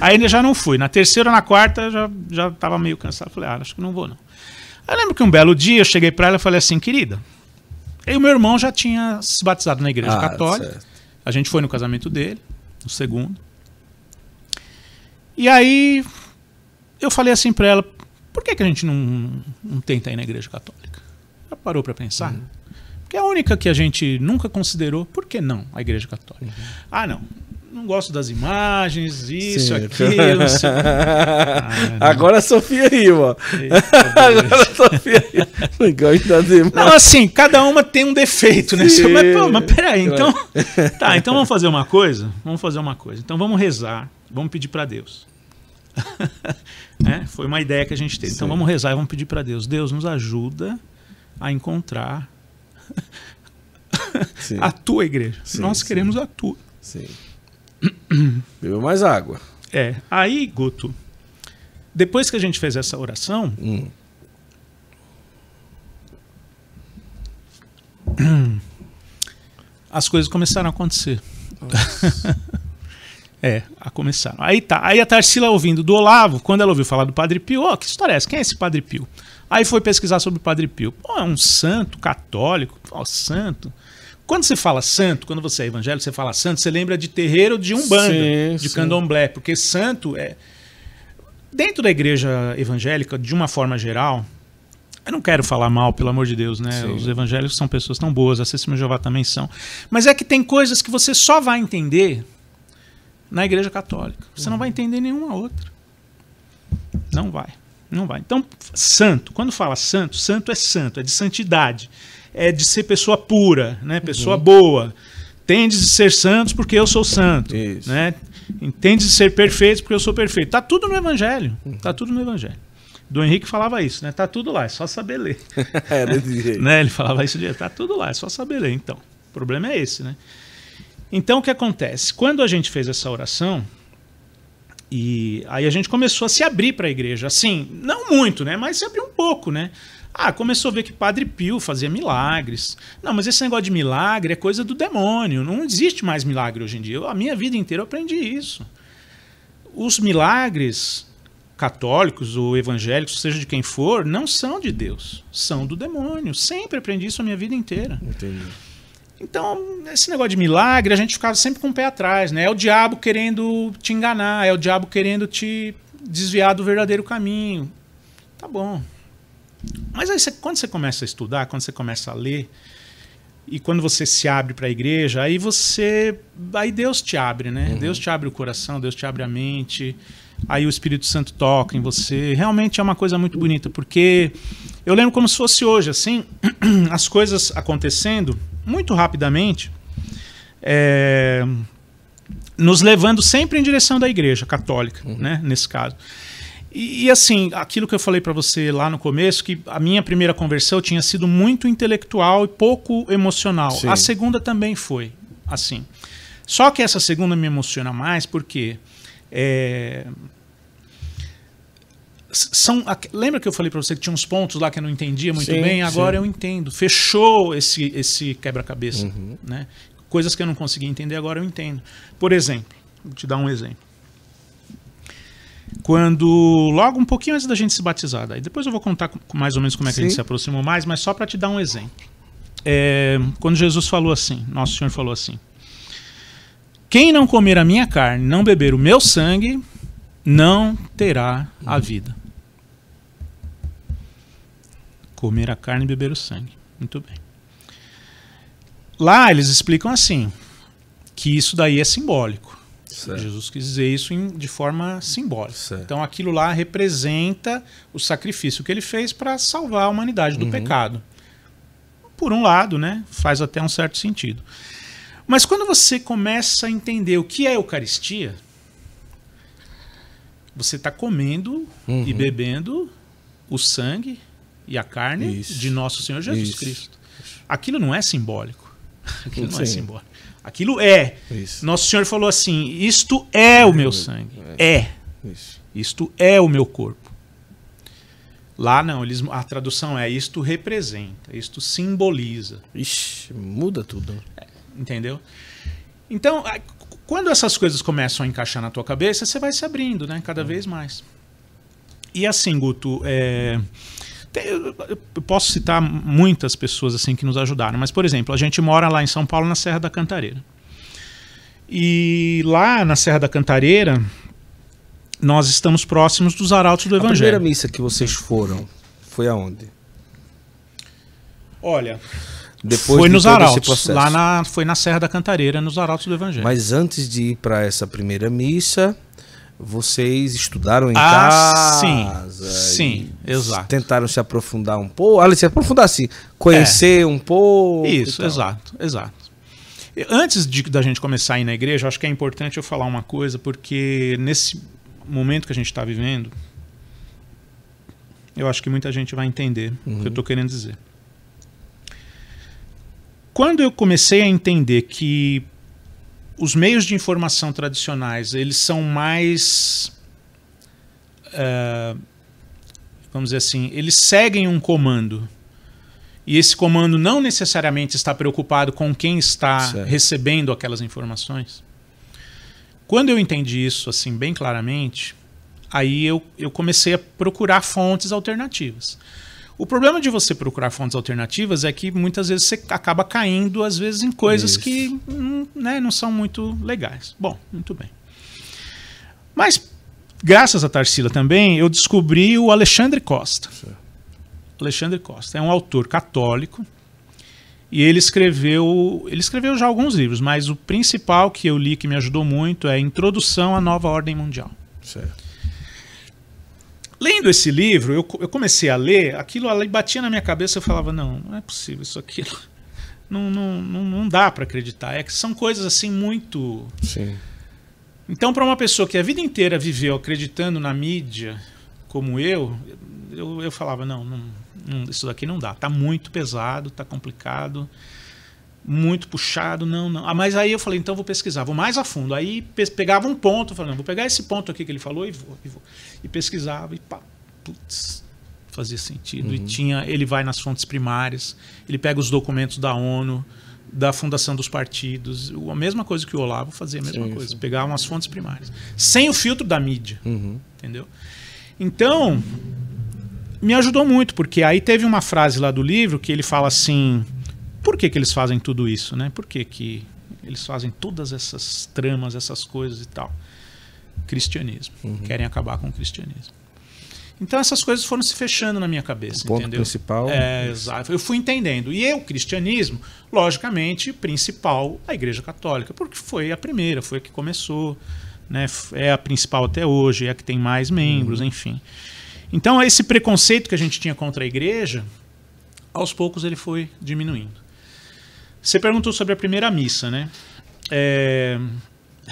Aí já não fui. Na terceira ou na quarta já, já tava meio cansado. Falei, ah, acho que não vou não. Aí eu lembro que um belo dia eu cheguei para ela e falei assim, querida, e o meu irmão já tinha se batizado na igreja ah, católica. Certo. A gente foi no casamento dele, no segundo. E aí eu falei assim para ela: por que, que a gente não, não tenta ir na igreja católica? Ela parou para pensar. Uhum. Porque é a única que a gente nunca considerou. Por que não a igreja católica? Uhum. Ah, não não gosto das imagens, isso, Sim. aquilo. Ah, Agora a Sofia riu, ó. Eita, Agora a Sofia riu. Não gosto das imagens. Não, assim, cada uma tem um defeito, né? Sim. Mas, pô, mas peraí, então. Tá, então vamos fazer uma coisa? Vamos fazer uma coisa. Então vamos rezar, vamos pedir para Deus. é, foi uma ideia que a gente teve. Então vamos rezar e vamos pedir para Deus. Deus nos ajuda a encontrar a tua igreja. Sim, Nós queremos sim. a tua. Sim. Bebeu mais água. É. Aí, Guto, depois que a gente fez essa oração. Hum. As coisas começaram a acontecer. é, a começaram. Aí tá. Aí a Tarsila ouvindo do Olavo, quando ela ouviu falar do Padre Pio, oh, que história é essa? Quem é esse Padre Pio? Aí foi pesquisar sobre o Padre Pio. Pô, é um santo católico, ó, santo. Quando você fala santo, quando você é evangélico, você fala santo, você lembra de terreiro de umbanda, sim, de sim. candomblé, porque santo é dentro da igreja evangélica, de uma forma geral, eu não quero falar mal, pelo amor de Deus, né? Sim. Os evangélicos são pessoas tão boas, a Sessão Jeová também são. Mas é que tem coisas que você só vai entender na igreja católica. Você uhum. não vai uhum. entender nenhuma outra. Não vai. Não vai. Então, santo, quando fala santo, santo é santo, é de santidade é de ser pessoa pura, né? Uhum. pessoa uhum. boa. Tendes de ser santos porque eu sou santo. Isso. Né? Entendes de ser perfeitos porque eu sou perfeito. Tá tudo no Evangelho. Tá tudo no Evangelho. Do Henrique falava isso, né? Tá tudo lá, é só saber ler. é, né? Ele falava isso direto, tá tudo lá, é só saber ler, então. O problema é esse, né? Então o que acontece? Quando a gente fez essa oração, e aí a gente começou a se abrir para a igreja, assim, não muito, né? Mas se abriu um pouco, né? Ah, começou a ver que Padre Pio fazia milagres. Não, mas esse negócio de milagre é coisa do demônio. Não existe mais milagre hoje em dia. Eu, a minha vida inteira eu aprendi isso. Os milagres católicos ou evangélicos, seja de quem for, não são de Deus, são do demônio. Sempre aprendi isso a minha vida inteira. Entendi. Então, esse negócio de milagre, a gente ficava sempre com o pé atrás, né? É o diabo querendo te enganar, é o diabo querendo te desviar do verdadeiro caminho. Tá bom. Mas aí você, quando você começa a estudar, quando você começa a ler, e quando você se abre para a igreja, aí você. Aí Deus te abre, né? Uhum. Deus te abre o coração, Deus te abre a mente. Aí o Espírito Santo toca em você. Realmente é uma coisa muito bonita, porque eu lembro como se fosse hoje, assim, as coisas acontecendo muito rapidamente, é, nos levando sempre em direção da igreja católica, uhum. né? Nesse caso. E, e, assim, aquilo que eu falei para você lá no começo, que a minha primeira conversão tinha sido muito intelectual e pouco emocional. Sim. A segunda também foi, assim. Só que essa segunda me emociona mais porque é, são lembra que eu falei para você que tinha uns pontos lá que eu não entendia muito sim, bem agora sim. eu entendo fechou esse esse quebra-cabeça uhum. né coisas que eu não conseguia entender agora eu entendo por exemplo vou te dar um exemplo quando logo um pouquinho antes da gente se batizar, daí depois eu vou contar mais ou menos como é que Sim. a gente se aproximou mais, mas só para te dar um exemplo. É, quando Jesus falou assim, nosso Senhor falou assim: Quem não comer a minha carne, não beber o meu sangue, não terá a vida. Comer a carne e beber o sangue. Muito bem. Lá eles explicam assim, que isso daí é simbólico. Certo. Jesus quis dizer isso em, de forma simbólica. Certo. Então aquilo lá representa o sacrifício que ele fez para salvar a humanidade do uhum. pecado. Por um lado, né, faz até um certo sentido. Mas quando você começa a entender o que é Eucaristia, você está comendo uhum. e bebendo o sangue e a carne isso. de nosso Senhor Jesus isso. Cristo. Aquilo não é simbólico. Aquilo Sim. não é simbólico. Aquilo é. Isso. Nosso Senhor falou assim: Isto é o meu sangue. É. é. Isso. Isto é o meu corpo. Lá não, eles, a tradução é isto representa, isto simboliza. Ixi, muda tudo. Né? É, entendeu? Então, quando essas coisas começam a encaixar na tua cabeça, você vai se abrindo, né? Cada hum. vez mais. E assim, Guto, é, hum eu posso citar muitas pessoas assim que nos ajudaram, mas por exemplo, a gente mora lá em São Paulo na Serra da Cantareira. E lá na Serra da Cantareira, nós estamos próximos dos arautos do Evangelho. A primeira missa que vocês foram foi aonde? Olha, depois foi nos arautos, lá na, foi na Serra da Cantareira, nos arautos do Evangelho. Mas antes de ir para essa primeira missa, vocês estudaram em ah, casa? Sim, sim, exato. Tentaram se aprofundar um pouco? Ali, se aprofundar assim, conhecer é. um pouco? Isso, exato, exato. Antes de, da gente começar a ir na igreja, acho que é importante eu falar uma coisa, porque nesse momento que a gente está vivendo, eu acho que muita gente vai entender uhum. o que eu estou uhum. querendo dizer. Quando eu comecei a entender que os meios de informação tradicionais eles são mais uh, vamos dizer assim eles seguem um comando e esse comando não necessariamente está preocupado com quem está certo. recebendo aquelas informações quando eu entendi isso assim bem claramente aí eu, eu comecei a procurar fontes alternativas o problema de você procurar fontes alternativas é que muitas vezes você acaba caindo, às vezes, em coisas Isso. que né, não são muito legais. Bom, muito bem. Mas, graças a Tarsila também, eu descobri o Alexandre Costa. Alexandre Costa é um autor católico e ele escreveu, ele escreveu já alguns livros, mas o principal que eu li que me ajudou muito é Introdução à Nova Ordem Mundial. Certo. Lendo esse livro, eu, eu comecei a ler, aquilo ali batia na minha cabeça, eu falava, não, não é possível isso aqui. Não, não, não, não dá para acreditar. É que são coisas assim muito. Sim. Então, para uma pessoa que a vida inteira viveu acreditando na mídia, como eu, eu, eu falava, não, não, não, isso daqui não dá. Tá muito pesado, tá complicado muito puxado, não, não. Ah, mas aí eu falei, então vou pesquisar, vou mais a fundo. Aí pegava um ponto, falando, vou pegar esse ponto aqui que ele falou e vou, e vou. E pesquisava e pá, putz, fazia sentido. Uhum. E tinha, ele vai nas fontes primárias, ele pega os documentos da ONU, da fundação dos partidos, a mesma coisa que o Olavo fazia, a mesma sim, coisa, sim. pegar umas fontes primárias, sem o filtro da mídia, uhum. entendeu? Então, me ajudou muito, porque aí teve uma frase lá do livro que ele fala assim, por que, que eles fazem tudo isso, né? Por que, que eles fazem todas essas tramas, essas coisas e tal? Cristianismo. Uhum. Querem acabar com o cristianismo. Então essas coisas foram se fechando na minha cabeça, o ponto entendeu? principal. É, é exato. Eu fui entendendo. E eu, cristianismo, logicamente, principal, a Igreja Católica, porque foi a primeira, foi a que começou, né? É a principal até hoje, é a que tem mais membros, uhum. enfim. Então esse preconceito que a gente tinha contra a igreja, aos poucos ele foi diminuindo. Você perguntou sobre a primeira missa, né? É...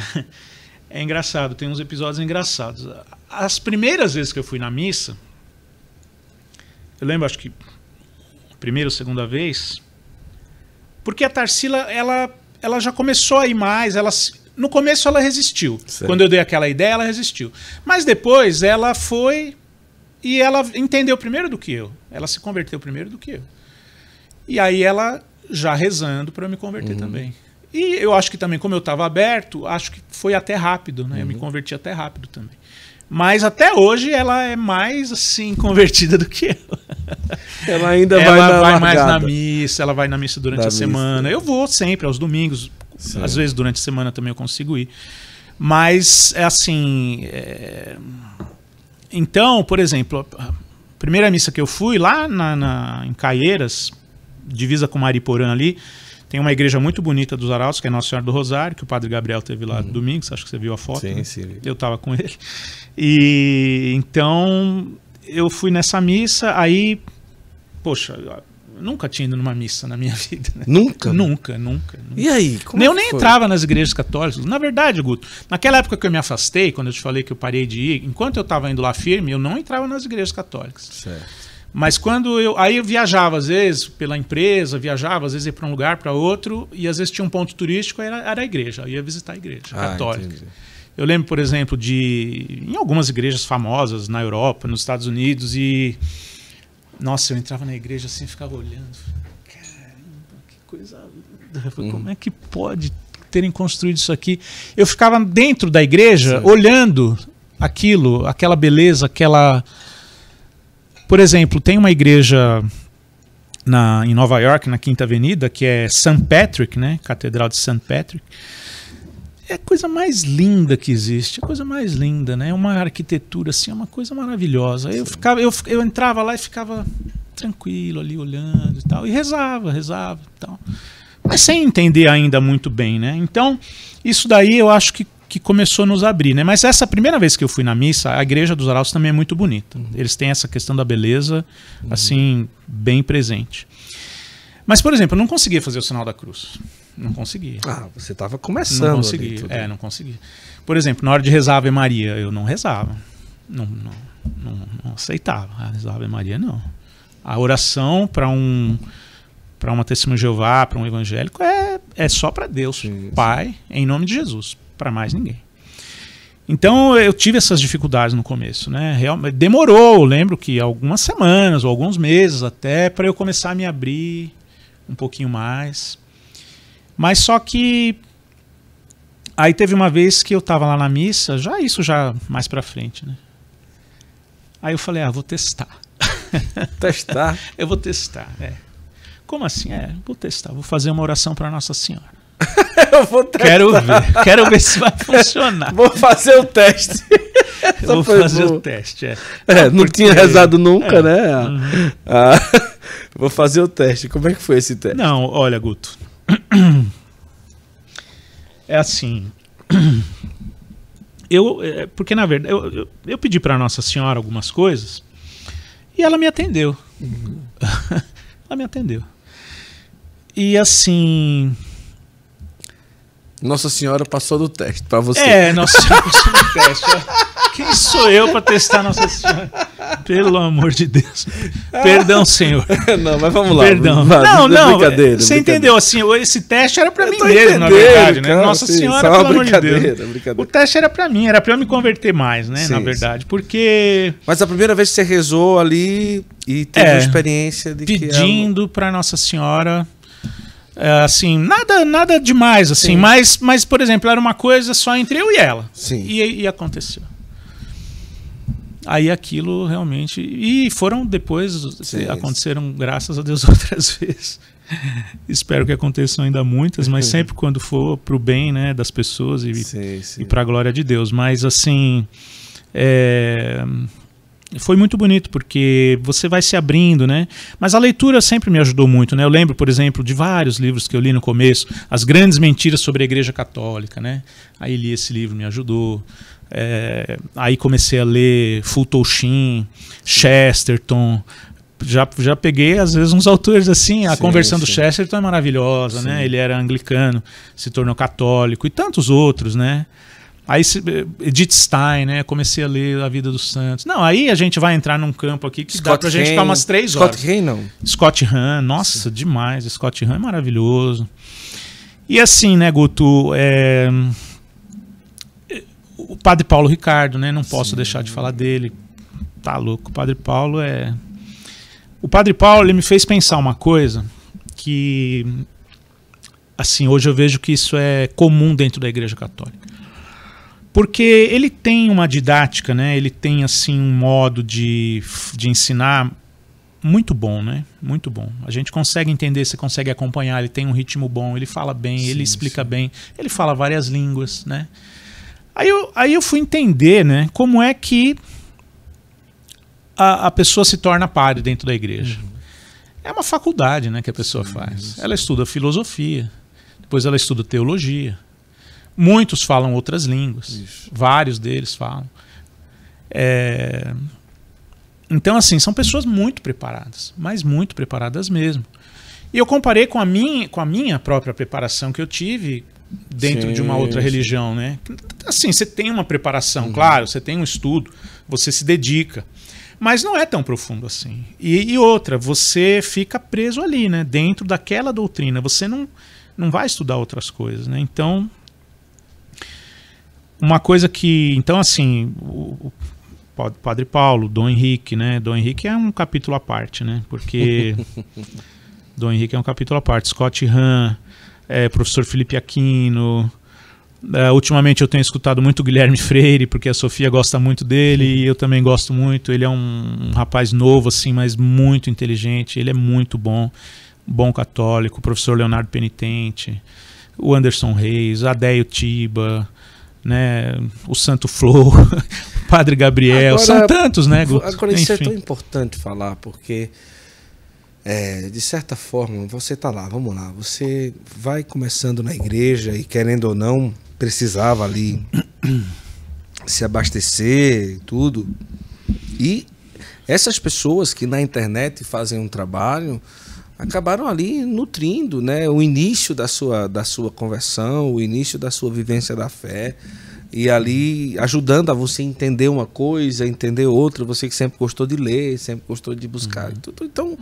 é engraçado, tem uns episódios engraçados. As primeiras vezes que eu fui na missa, eu lembro, acho que primeira ou segunda vez, porque a Tarsila, ela, ela já começou a ir mais, ela no começo ela resistiu. Quando eu dei aquela ideia, ela resistiu. Mas depois ela foi e ela entendeu primeiro do que eu. Ela se converteu primeiro do que eu. E aí ela já rezando para me converter uhum. também. E eu acho que também, como eu estava aberto, acho que foi até rápido, né? Uhum. Eu me uhum. converti até rápido também. Mas até hoje ela é mais assim convertida do que eu. Ela ainda ela vai, na vai mais na missa, ela vai na missa durante da a missa. semana. É. Eu vou sempre aos domingos, Sim. às vezes durante a semana também eu consigo ir. Mas é assim, é... então, por exemplo, a primeira missa que eu fui lá na, na em Caieiras, divisa com Mariporã ali. Tem uma igreja muito bonita dos Arautos, que é Nossa Senhora do Rosário, que o Padre Gabriel teve lá uhum. domingos, acho que você viu a foto. Sim, né? sim. Eu estava com ele. E então eu fui nessa missa, aí, poxa, nunca tinha ido numa missa na minha vida. Né? Nunca? Nunca, nunca, nunca. E aí? Como é eu nem foi? entrava nas igrejas católicas. Na verdade, Guto, naquela época que eu me afastei, quando eu te falei que eu parei de ir, enquanto eu estava indo lá firme, eu não entrava nas igrejas católicas. Certo. Mas quando eu. Aí eu viajava, às vezes, pela empresa, viajava, às vezes ia para um lugar, para outro, e às vezes tinha um ponto turístico, era, era a igreja, eu ia visitar a igreja ah, católica. Entendi. Eu lembro, por exemplo, de. em algumas igrejas famosas na Europa, nos Estados Unidos, e. Nossa, eu entrava na igreja assim, ficava olhando. Caramba, que coisa linda. Falei, hum. Como é que pode terem construído isso aqui? Eu ficava dentro da igreja, Sim. olhando aquilo, aquela beleza, aquela por exemplo, tem uma igreja na, em Nova York, na Quinta Avenida, que é St. Patrick, né? Catedral de St. Patrick. É a coisa mais linda que existe, é a coisa mais linda, né? É uma arquitetura assim, é uma coisa maravilhosa. Eu ficava, eu, eu entrava lá e ficava tranquilo ali olhando e tal, e rezava, rezava e tal. Mas sem entender ainda muito bem, né? Então, isso daí eu acho que que começou a nos abrir, né? Mas essa primeira vez que eu fui na missa, a igreja dos Araus também é muito bonita. Uhum. Eles têm essa questão da beleza, uhum. assim, bem presente. Mas, por exemplo, eu não conseguia fazer o sinal da cruz. Não conseguia. Ah, você estava começando. Não conseguia. É, não conseguia. Por exemplo, na hora de rezar a Ave Maria, eu não rezava. Não, não, não, não aceitava. A ah, rezar a Ave Maria, não. A oração para um para uma testemunha de Jeová, para um evangélico, é, é só para Deus, sim, Pai, em nome de Jesus para mais ninguém. Então eu tive essas dificuldades no começo, né? demorou, eu lembro que algumas semanas ou alguns meses até para eu começar a me abrir um pouquinho mais. Mas só que aí teve uma vez que eu estava lá na missa, já isso já mais para frente, né? Aí eu falei, ah, vou testar. testar? eu vou testar, é. Como assim? É, vou testar, vou fazer uma oração para Nossa Senhora. eu vou testar. Quero ver, quero ver se vai funcionar. vou fazer o teste. vou fazer boa. o teste, é. é não Porque... tinha rezado nunca, é. né? Ah. Uhum. Ah, vou fazer o teste. Como é que foi esse teste? Não, olha, Guto. É assim. Eu, é, porque na verdade, eu, eu, eu pedi para Nossa Senhora algumas coisas e ela me atendeu. Uhum. ela me atendeu. E assim, nossa Senhora passou do teste para você. É, Nossa Senhora passou do teste. Quem sou eu para testar Nossa Senhora? Pelo amor de Deus. Perdão, senhor. não, mas vamos lá. Perdão. Mas, não, não. Brincadeira, você brincadeira. entendeu? Assim, esse teste era para mim mesmo, na verdade. Né? Cara, né? Nossa sim, Senhora, pelo amor de Deus. O teste era para mim, era para eu me converter mais, né? Sim, na verdade. Porque. Mas a primeira vez que você rezou ali e teve é, a experiência de. É pedindo ela... para Nossa Senhora é, assim, nada nada demais, assim, mas, mas, por exemplo, era uma coisa só entre eu e ela. Sim. E, e aconteceu. Aí aquilo realmente. E foram depois, Sim. É aconteceram, graças a Deus, outras vezes. Espero que aconteçam ainda muitas, mas sempre quando for para o bem né, das pessoas e, e para a glória de Deus. Mas assim, é, foi muito bonito, porque você vai se abrindo, né? Mas a leitura sempre me ajudou muito, né? Eu lembro, por exemplo, de vários livros que eu li no começo, As Grandes Mentiras sobre a Igreja Católica, né? Aí li esse livro, me ajudou. É, aí comecei a ler Sheen Chesterton, já, já peguei, às vezes, uns autores assim. A sim, conversão sim. do Chesterton é maravilhosa, né? sim. né? Ele era anglicano, se tornou católico, e tantos outros, né? Aí eh, Edith Stein, né? Comecei a ler A Vida dos Santos. Não, aí a gente vai entrar num campo aqui que Scott dá pra Hain. gente ficar umas três horas. Scott Hahn, não. Scott Hahn, nossa, Sim. demais. Scott Hahn é maravilhoso. E assim, né, Guto? É... O Padre Paulo Ricardo, né? Não posso Sim. deixar de falar dele. Tá louco. O Padre Paulo é. O Padre Paulo ele me fez pensar uma coisa que. Assim, hoje eu vejo que isso é comum dentro da Igreja Católica porque ele tem uma didática, né? Ele tem assim um modo de, de ensinar muito bom, né? Muito bom. A gente consegue entender, você consegue acompanhar, ele tem um ritmo bom, ele fala bem, sim, ele explica sim. bem, ele fala várias línguas, né? Aí eu, aí eu fui entender, né, como é que a, a pessoa se torna padre dentro da igreja. Uhum. É uma faculdade, né, que a pessoa sim, faz. Ela estuda filosofia, depois ela estuda teologia, Muitos falam outras línguas. Isso. Vários deles falam. É... Então, assim, são pessoas muito preparadas, mas muito preparadas mesmo. E eu comparei com a minha, com a minha própria preparação que eu tive dentro sim, de uma outra sim. religião, né? Assim, você tem uma preparação, uhum. claro, você tem um estudo, você se dedica, mas não é tão profundo assim. E, e, outra, você fica preso ali, né? Dentro daquela doutrina, você não não vai estudar outras coisas, né? Então uma coisa que, então, assim, o, o Padre Paulo, Dom Henrique, né? Dom Henrique é um capítulo à parte, né? Porque Dom Henrique é um capítulo à parte. Scott Hahn, é, professor Felipe Aquino. É, ultimamente eu tenho escutado muito Guilherme Freire, porque a Sofia gosta muito dele e eu também gosto muito. Ele é um, um rapaz novo, assim, mas muito inteligente. Ele é muito bom, bom católico. O professor Leonardo Penitente, o Anderson Reis, Adélio Tiba né, o Santo Flor, Padre Gabriel, agora, são tantos, né, Agora isso é Enfim. é tão importante falar, porque é, de certa forma você está lá, vamos lá, você vai começando na igreja e querendo ou não precisava ali se abastecer e tudo. E essas pessoas que na internet fazem um trabalho, acabaram ali nutrindo né, o início da sua, da sua conversão, o início da sua vivência da fé. E ali ajudando a você entender uma coisa, entender outra, você que sempre gostou de ler, sempre gostou de buscar. Uhum. Tudo, então, uhum.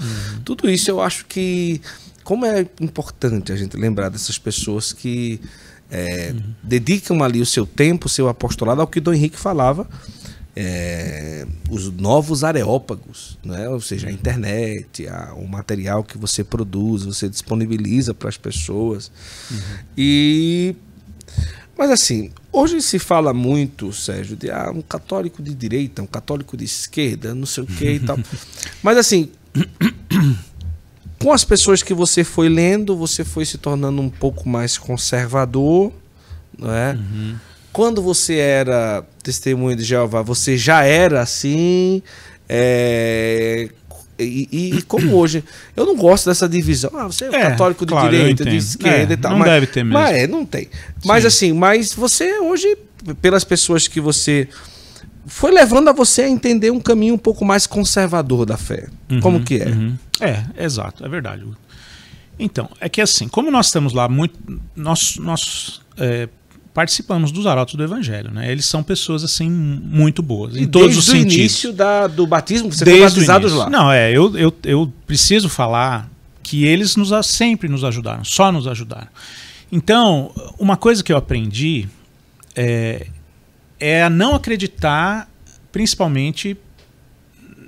tudo isso eu acho que. Como é importante a gente lembrar dessas pessoas que é, uhum. dedicam ali o seu tempo, o seu apostolado, ao que Dom Henrique falava, é, os novos areópagos, né? ou seja, a internet, a, o material que você produz, você disponibiliza para as pessoas. Uhum. E mas assim, hoje se fala muito, Sérgio, de ah, um católico de direita, um católico de esquerda, não sei o que e tal. Mas assim, com as pessoas que você foi lendo, você foi se tornando um pouco mais conservador, não é? Uhum. Quando você era testemunha de Jeová, você já era assim? É, e, e, e, como hoje, eu não gosto dessa divisão. Ah, você é, é católico de claro, direita, de esquerda é, e tal. Não mas, deve ter mesmo. Mas é, não tem. Mas Sim. assim, mas você hoje, pelas pessoas que você. Foi levando a você a entender um caminho um pouco mais conservador da fé. Uhum, como que é? Uhum. É, exato, é verdade. Então, é que assim, como nós estamos lá muito. Nós, nós é, participamos dos arautos do Evangelho, né? Eles são pessoas assim muito boas e em todos os sentidos. Desde o início da, do batismo, você desde foi batizado lá. Não, é, eu, eu, eu preciso falar que eles nos sempre nos ajudaram, só nos ajudaram. Então, uma coisa que eu aprendi é, é a não acreditar, principalmente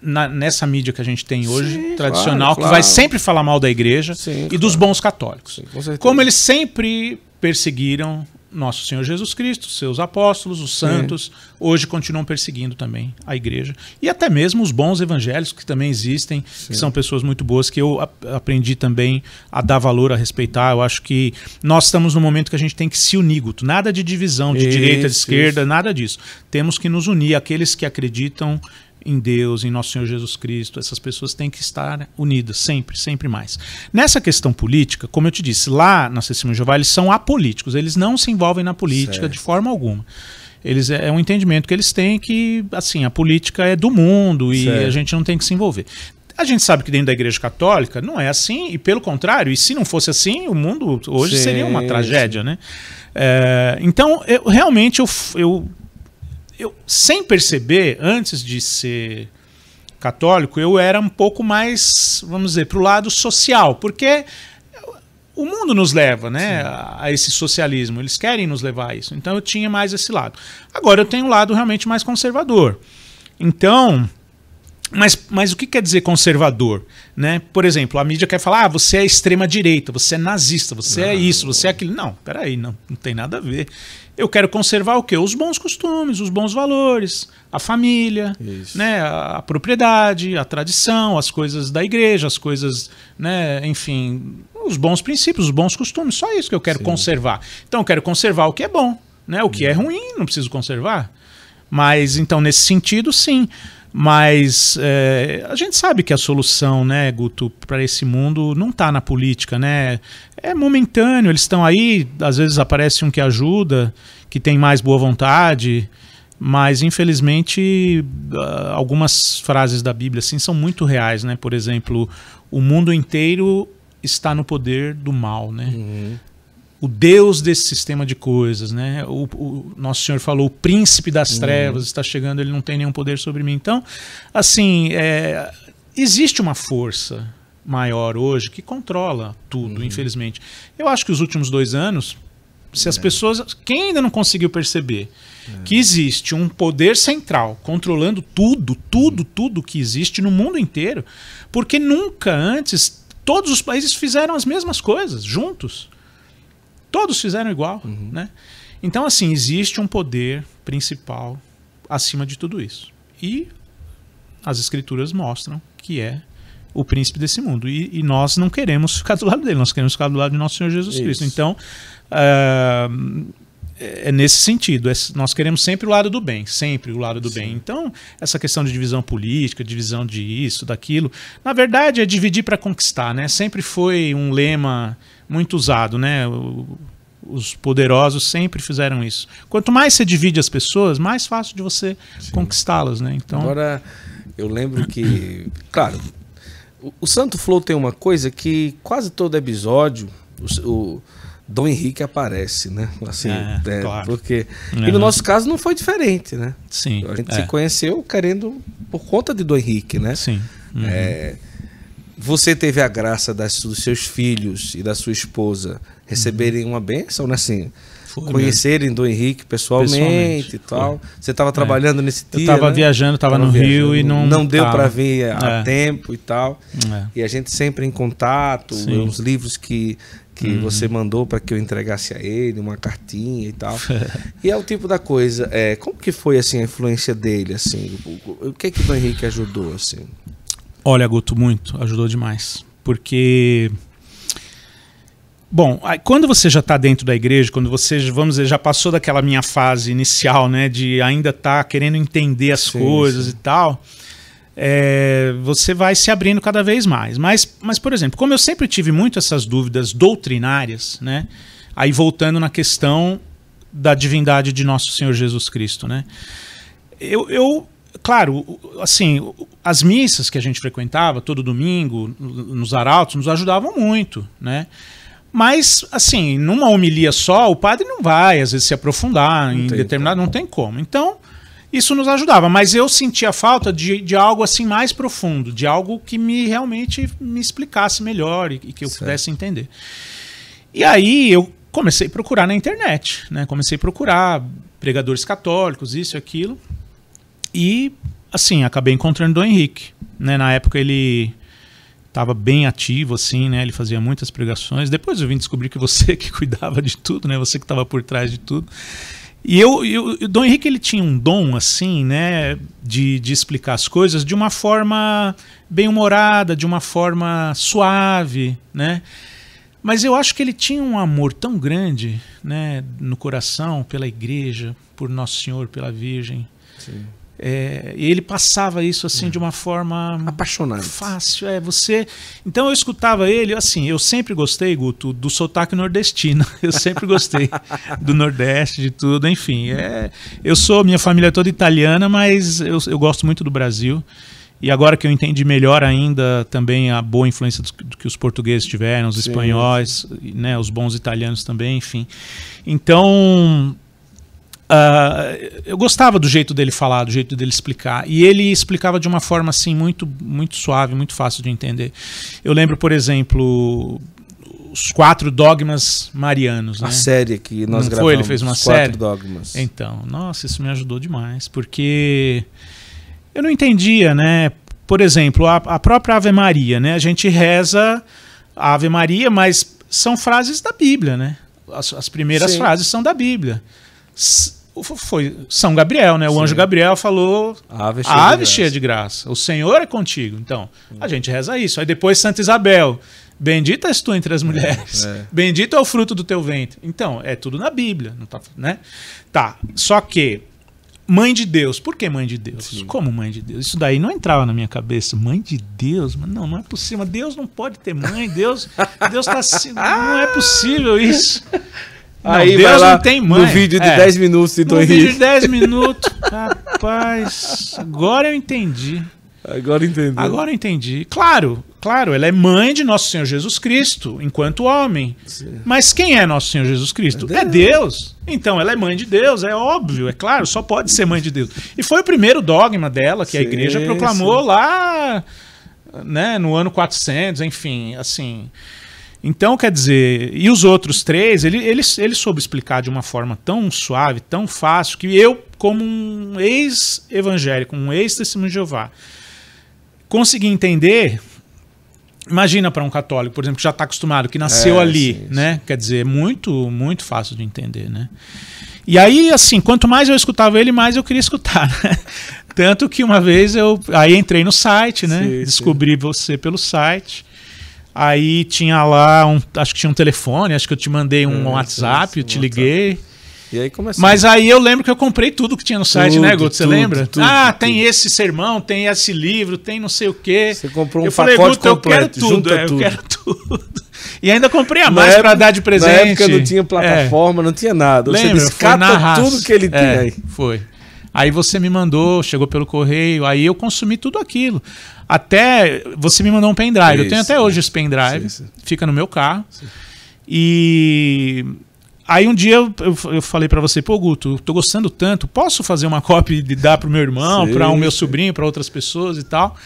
na, nessa mídia que a gente tem hoje, Sim, tradicional, claro, claro. que vai sempre falar mal da igreja Sim, e claro. dos bons católicos. Sim, com como eles sempre perseguiram nosso Senhor Jesus Cristo, seus apóstolos, os santos, hoje continuam perseguindo também a igreja. E até mesmo os bons evangélicos que também existem, Sim. que são pessoas muito boas, que eu aprendi também a dar valor, a respeitar. Eu acho que nós estamos num momento que a gente tem que se unir, Guto. Nada de divisão de isso, direita, de esquerda, isso. nada disso. Temos que nos unir, aqueles que acreditam em Deus, em nosso Senhor Jesus Cristo. Essas pessoas têm que estar unidas, sempre, sempre mais. Nessa questão política, como eu te disse, lá na Testemunha de Jeová, eles são apolíticos, eles não se envolvem na política certo. de forma alguma. Eles, é, é um entendimento que eles têm que, assim, a política é do mundo e certo. a gente não tem que se envolver. A gente sabe que dentro da Igreja Católica não é assim, e pelo contrário, e se não fosse assim, o mundo hoje Sim. seria uma tragédia, né? É, então, eu, realmente, eu, eu eu, sem perceber, antes de ser católico, eu era um pouco mais, vamos dizer, para o lado social, porque o mundo nos leva né, a, a, esse socialismo, eles querem nos levar a isso. Então eu tinha mais esse lado. Agora eu tenho um lado realmente mais conservador. Então, mas, mas o que quer dizer conservador? Né? Por exemplo, a mídia quer falar: ah, você é extrema-direita, você é nazista, você é não. é isso, você é aquilo. Não, peraí, não, não tem nada a ver. Eu quero conservar o quê? Os bons costumes, os bons valores, a família, né? A, a, propriedade, a tradição, as coisas da igreja, as coisas, né? enfim, os bons princípios, os bons costumes. Só isso que eu quero Sim. conservar. Então, eu quero conservar o que é bom. Né? O que é uhum. ruim, não preciso conservar. Mas, então, nesse sentido, sim. Mas é, a gente sabe que a solução, né, Guto, para esse mundo não está na política, né? É momentâneo, eles estão aí, às vezes aparece um que ajuda, que tem mais boa vontade, mas infelizmente ah, algumas frases da Bíblia assim são muito reais, né? Por exemplo, o mundo inteiro está no poder do mal, né? Uhum o Deus desse sistema de coisas, né? O, o nosso Senhor falou, o príncipe das uhum. trevas está chegando, ele não tem nenhum poder sobre mim. Então, assim, é, existe uma força maior hoje que controla tudo, uhum. infelizmente. Eu acho que os últimos dois anos, se as é. pessoas, quem ainda não conseguiu perceber é. que existe um poder central controlando tudo, tudo, uhum. tudo que existe no mundo inteiro, porque nunca antes todos os países fizeram as mesmas coisas juntos. Todos fizeram igual, uhum. né? Então, assim, existe um poder principal acima de tudo isso. E as escrituras mostram que é o príncipe desse mundo. E, e, nós não queremos ficar do lado dele, nós queremos ficar do lado de nosso Senhor Jesus Isso. Cristo. Então, uh, é nesse sentido, é, nós queremos sempre o lado do bem, sempre o lado do Sim. bem. Então, essa questão de divisão política, divisão de isso, daquilo, na verdade é dividir para conquistar, né? Sempre foi um lema muito usado, né? os poderosos sempre fizeram isso. Quanto mais você divide as pessoas, mais fácil de você conquistá-las, né? Então. Agora, eu lembro que, claro, o, o, Santo Flow tem uma coisa que quase todo episódio o, o Dom Henrique aparece, né? Assim, é, é, claro. porque uhum. e no uhum. nosso caso não foi diferente, né? Sim. A gente é. se conheceu querendo por conta de Dom Henrique, né? Sim. É, uhum. É, você teve a graça das, dos seus filhos e da sua esposa receberem uhum. uma bênção, né? Assim, Foi conhecerem mesmo. do Henrique pessoalmente, e tal. Foi. Você estava é. trabalhando é. nesse dia. Eu estava né? viajando, estava no Rio e não. Não deu para vir a é. tempo e tal. É. E a gente sempre em contato, Sim. uns livros que que uhum. você mandou para que eu entregasse a ele uma cartinha e tal. e é o tipo da coisa. É, como que foi assim a influência dele assim? O, o, que é que o Henrique ajudou assim? Olha, Guto, muito. Ajudou demais. Porque. Bom, quando você já está dentro da igreja, quando você, vamos dizer, já passou daquela minha fase inicial, né, de ainda estar tá querendo entender as sim, coisas sim. e tal, é, você vai se abrindo cada vez mais. Mas, mas, por exemplo, como eu sempre tive muito essas dúvidas doutrinárias, né, aí voltando na questão da divindade de nosso Senhor Jesus Cristo, né, eu, eu claro, assim, as missas que a gente frequentava todo domingo, nos arautos, nos ajudavam muito, né? Mas, assim, numa homilia só, o padre não vai, às vezes, se aprofundar não em determinado. Não tem como. Então, isso nos ajudava. Mas eu sentia falta de, de algo assim mais profundo, de algo que me realmente me explicasse melhor e, e que eu certo. pudesse entender. E aí eu comecei a procurar na internet, né? Comecei a procurar pregadores católicos, isso e aquilo. E, assim, acabei encontrando o Henrique. Né? Na época ele estava bem ativo, assim, né? Ele fazia muitas pregações. Depois eu vim descobrir que você que cuidava de tudo, né? Você que estava por trás de tudo. E eu, eu, o Dom Henrique ele tinha um dom assim, né, de, de explicar as coisas de uma forma bem humorada, de uma forma suave, né? Mas eu acho que ele tinha um amor tão grande, né, no coração pela igreja, por Nosso Senhor, pela Virgem, Sim. É, e ele passava isso assim de uma forma apaixonante, fácil. É você. Então eu escutava ele assim. Eu sempre gostei, Guto, do sotaque nordestino. Eu sempre gostei do Nordeste, de tudo. Enfim, é. Eu sou minha família é toda italiana, mas eu, eu gosto muito do Brasil. E agora que eu entendi melhor ainda também a boa influência do que os portugueses tiveram, os espanhóis, né, os bons italianos também, enfim. Então Uh, eu gostava do jeito dele falar, do jeito dele explicar. E ele explicava de uma forma assim muito, muito suave, muito fácil de entender. Eu lembro, por exemplo, os quatro dogmas marianos. Né? A série que nós Não gravamos. Foi, ele fez uma quatro série. dogmas. Então, nossa, isso me ajudou demais, porque eu não entendia, né? Por exemplo, a, a própria Ave Maria, né? A gente reza a Ave Maria, mas são frases da Bíblia, né? As, as primeiras Sim. frases são da Bíblia foi São Gabriel, né? O Sim. anjo Gabriel falou: Ave, cheia, ave de cheia, de graça. O Senhor é contigo. Então, hum. a gente reza isso. Aí depois Santa Isabel. Bendita és tu entre as é, mulheres. É, é. Bendito é o fruto do teu ventre. Então, é tudo na Bíblia, não tá, né? Tá. Só que mãe de Deus. Por que mãe de Deus? Sim. Como mãe de Deus? Isso daí não entrava na minha cabeça. Mãe de Deus? Não, não é possível. Deus não pode ter mãe. Deus, Deus tá assim. Não é possível isso. Não, Aí Deus vai lá não tem mãe. É. No vídeo de é. 10 minutos, Tito no vídeo de 10 minutos. Rapaz, agora eu entendi. Agora entendi. Agora entendi. Claro, claro, ela é mãe de nosso Senhor Jesus Cristo, enquanto homem. Sim. Mas quem é nosso Senhor Jesus Cristo? É, é Deus. é Deus. Então, ela é mãe de Deus, é óbvio, é claro, só pode ser mãe de Deus. E foi o primeiro dogma dela que sim, a igreja proclamou sim. lá, né, no ano 400, enfim, assim. Então, quer dizer, e os outros três, ele, ele, ele soube explicar de uma forma tão suave, tão fácil, que eu, como um ex-evangélico, um ex-testemunho de Jeová, consegui entender. Imagina para um católico, por exemplo, que já está acostumado, que nasceu é, ali, sim, né? Sim. Quer dizer, muito, muito fácil de entender, né? E aí, assim, quanto mais eu escutava ele, mais eu queria escutar. Né? Tanto que uma vez eu aí entrei no site, né? Sim, Descobri você pelo site. Aí tinha lá, um, acho que tinha um telefone, acho que eu te mandei um hum, hum, WhatsApp, eu te liguei. E aí começou. É assim? Mas aí eu lembro que eu comprei tudo que tinha no site, né, tudo, né, Guto? Você tudo, lembra? Tudo, ah, tem esse sermão, tem esse livro, tem não sei o quê. Você comprou um eu pacote falei, Guto, completo, eu quero tudo, é, eu quero tudo. E ainda comprei a mais para dar de presente. Na época não tinha é. plataforma, é. não tinha nada. Lembra, Você escapa tudo que ele é, tem é, aí. Foi. Aí você me mandou, chegou pelo correio, aí eu consumi tudo aquilo. Até você me mandou um pendrive. Isso, eu tenho até hoje esse pendrive, sim, sim. fica no meu carro. Sim. E aí um dia eu, eu, eu falei para você, pô, Guto, tô gostando tanto, posso fazer uma cópia e dar pro meu irmão, para o um meu sobrinho, para outras pessoas e tal.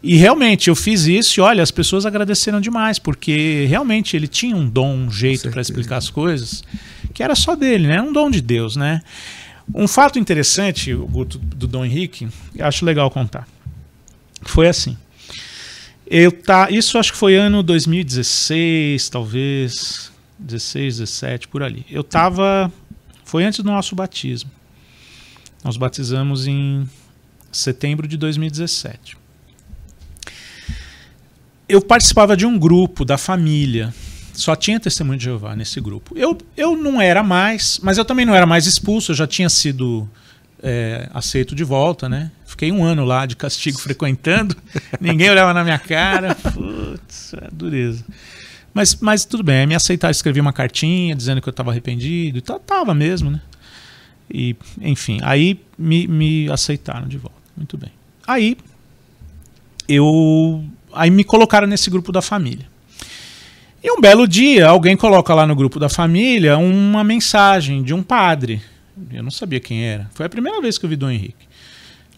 E realmente eu fiz isso e olha, as pessoas agradeceram demais, porque realmente ele tinha um dom, um jeito para explicar as coisas, que era só dele, né? Um dom de Deus, né? Um fato interessante, Guto, do Dom Henrique, acho legal contar. Foi assim. Eu tá, isso acho que foi ano 2016, talvez 16, 17, por ali. Eu tava foi antes do nosso batismo. Nós batizamos em setembro de 2017. Eu participava de um grupo da família só tinha testemunho de Jeová nesse grupo. Eu, eu não era mais, mas eu também não era mais expulso, eu já tinha sido é, aceito de volta, né? Fiquei um ano lá de castigo frequentando, ninguém olhava na minha cara. Putz, é dureza. Mas, mas tudo bem, me aceitaram, escrevi uma cartinha dizendo que eu estava arrependido, e tava mesmo, né? E, enfim, aí me, me aceitaram de volta. Muito bem. Aí eu. Aí me colocaram nesse grupo da família. E um belo dia, alguém coloca lá no grupo da família uma mensagem de um padre. Eu não sabia quem era. Foi a primeira vez que eu vi Dom Henrique.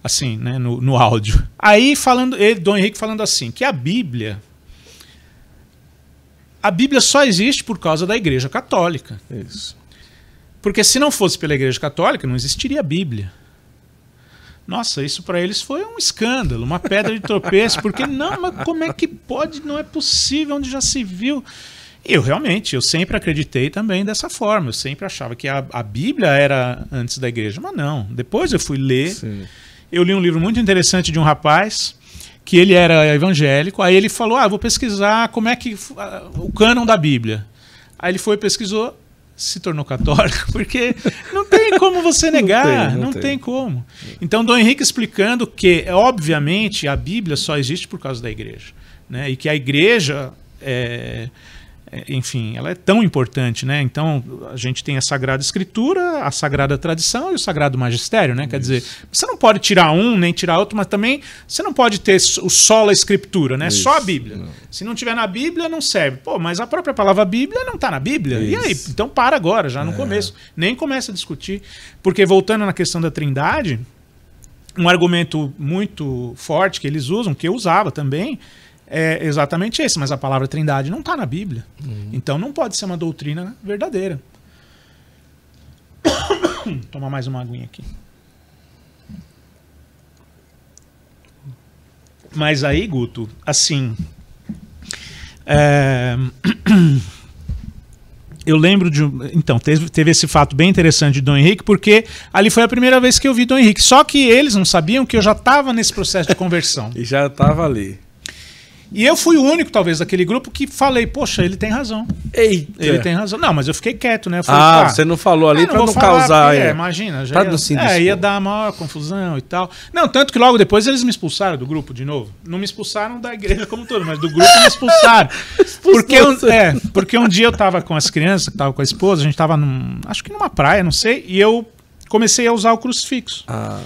Assim, né, no, no áudio. Aí falando, ele, Dom Henrique falando assim, que a Bíblia a Bíblia só existe por causa da Igreja Católica. Isso. Porque se não fosse pela Igreja Católica, não existiria a Bíblia. Nossa, isso para eles foi um escândalo, uma pedra de tropeço, porque não, mas como é que pode? Não é possível, onde já se viu. Eu realmente, eu sempre acreditei também dessa forma. Eu sempre achava que a, a Bíblia era antes da igreja, mas não. Depois eu fui ler. Sim. Eu li um livro muito interessante de um rapaz que ele era evangélico. Aí ele falou: "Ah, vou pesquisar como é que ah, o cânon da Bíblia". Aí ele foi pesquisou se tornou católico, porque não tem como você negar, não, tem, não, não tem. tem, como. Então, Dom Henrique explicando que, é, obviamente, a Bíblia só existe por causa da igreja, né? e que a igreja é, é, enfim, ela é tão importante, né? Então, a gente tem a Sagrada Escritura, a Sagrada Tradição e o Sagrado Magistério, né? Quer Isso. dizer, você não pode tirar um nem tirar outro, mas também você não pode ter o solo a Escritura, né? Isso. Só a Bíblia. Não. Se não tiver na Bíblia, não serve. Pô, mas a própria palavra Bíblia não está na Bíblia. Isso. E aí? Então para agora, já no é. começo. Nem começa a discutir. Porque voltando na questão da Trindade, um argumento muito forte que eles usam, que eu usava também, é exatamente esse, mas a palavra trindade não está na Bíblia. Uhum. Então não pode ser uma doutrina verdadeira. Tomar mais uma aguinha aqui. Mas aí, Guto, assim. É... Eu lembro de. Então, teve esse fato bem interessante de Dom Henrique, porque ali foi a primeira vez que eu vi Dom Henrique. Só que eles não sabiam que eu já estava nesse processo de conversão. e já estava ali. E eu fui o único, talvez, daquele grupo que falei, poxa, ele tem razão. ei Ele é. tem razão. Não, mas eu fiquei quieto, né? Falei, ah, você não falou ah, ali para não, não causar. Porque, é, imagina. Já pra ia, não é, ia dar a maior confusão e tal. Não, tanto que logo depois eles me expulsaram do grupo de novo. Não me expulsaram da igreja como todo, mas do grupo me expulsaram. porque, um, é, porque um dia eu tava com as crianças, tava com a esposa, a gente tava num, acho que numa praia, não sei, e eu comecei a usar o crucifixo. Ah.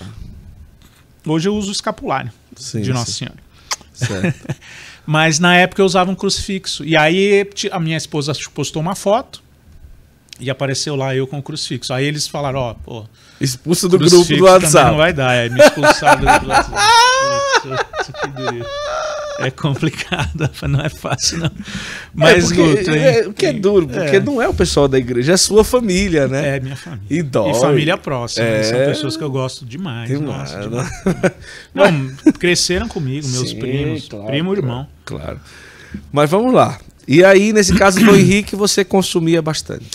Hoje eu uso o escapulário sim, de Nossa sim. Senhora. Certo. Mas na época eu usava um crucifixo. E aí a minha esposa postou uma foto e apareceu lá eu com o crucifixo. Aí eles falaram, ó, pô. Expulso do grupo do WhatsApp. Não vai dar, é me expulsar do grupo do WhatsApp é complicado, não é fácil, não. É, Mas, é porque, é, o que é duro, porque é. não é o pessoal da igreja, é a sua família, né? É, minha família. E, dói. e família próxima, né? é... são pessoas que eu gosto demais. demais, nossa, demais. Não, Mas... cresceram comigo, meus Sim, primos, claro, primo e irmão. Claro. Mas vamos lá. E aí, nesse caso do Henrique, você consumia bastante.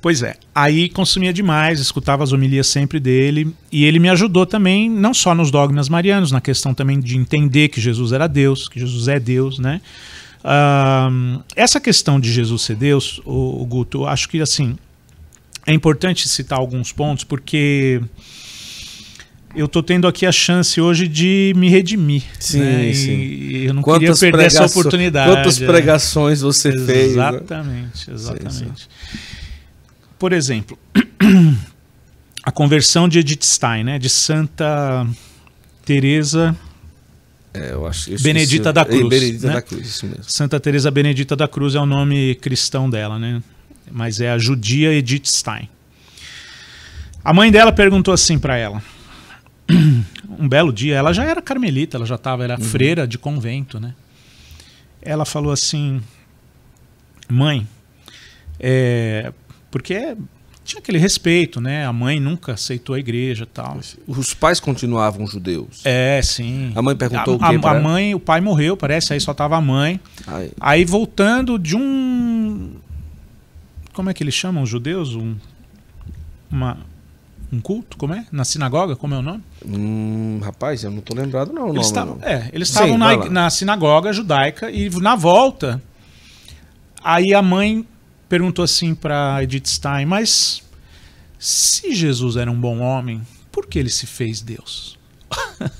Pois é. Aí consumia demais, escutava as homilias sempre dele. E ele me ajudou também, não só nos dogmas marianos, na questão também de entender que Jesus era Deus, que Jesus é Deus, né? Uh, essa questão de Jesus ser Deus, o, o Guto, acho que assim é importante citar alguns pontos porque eu tô tendo aqui a chance hoje de me redimir. Sim, né? sim. E eu não quantas queria perder essa oportunidade. Quantas é. pregações você né? exatamente, fez. Exatamente, exatamente por exemplo, a conversão de Edith Stein, né, de Santa Teresa é, Benedita da é, é, Cruz. Benedita né? da Cruz Santa Teresa Benedita da Cruz é o nome cristão dela, né? Mas é a judia Edith Stein. A mãe dela perguntou assim para ela. Um belo dia, ela já era carmelita, ela já estava, era uhum. freira de convento, né? Ela falou assim: Mãe, é, porque tinha aquele respeito, né? A mãe nunca aceitou a igreja tal. É. Os pais continuavam judeus? É, sim. A mãe perguntou a, o que? A, a mãe, o pai morreu, parece, aí só tava a mãe. Ai. Aí voltando de um. Como é que eles chamam os judeus? Um, uma, um culto, como é? Na sinagoga, como é o nome? Hum, rapaz, eu não tô lembrado não. Eles estavam É, eles estavam na, na sinagoga judaica e na volta, aí a mãe perguntou assim para Edith Stein, mas se Jesus era um bom homem, por que ele se fez Deus? Olha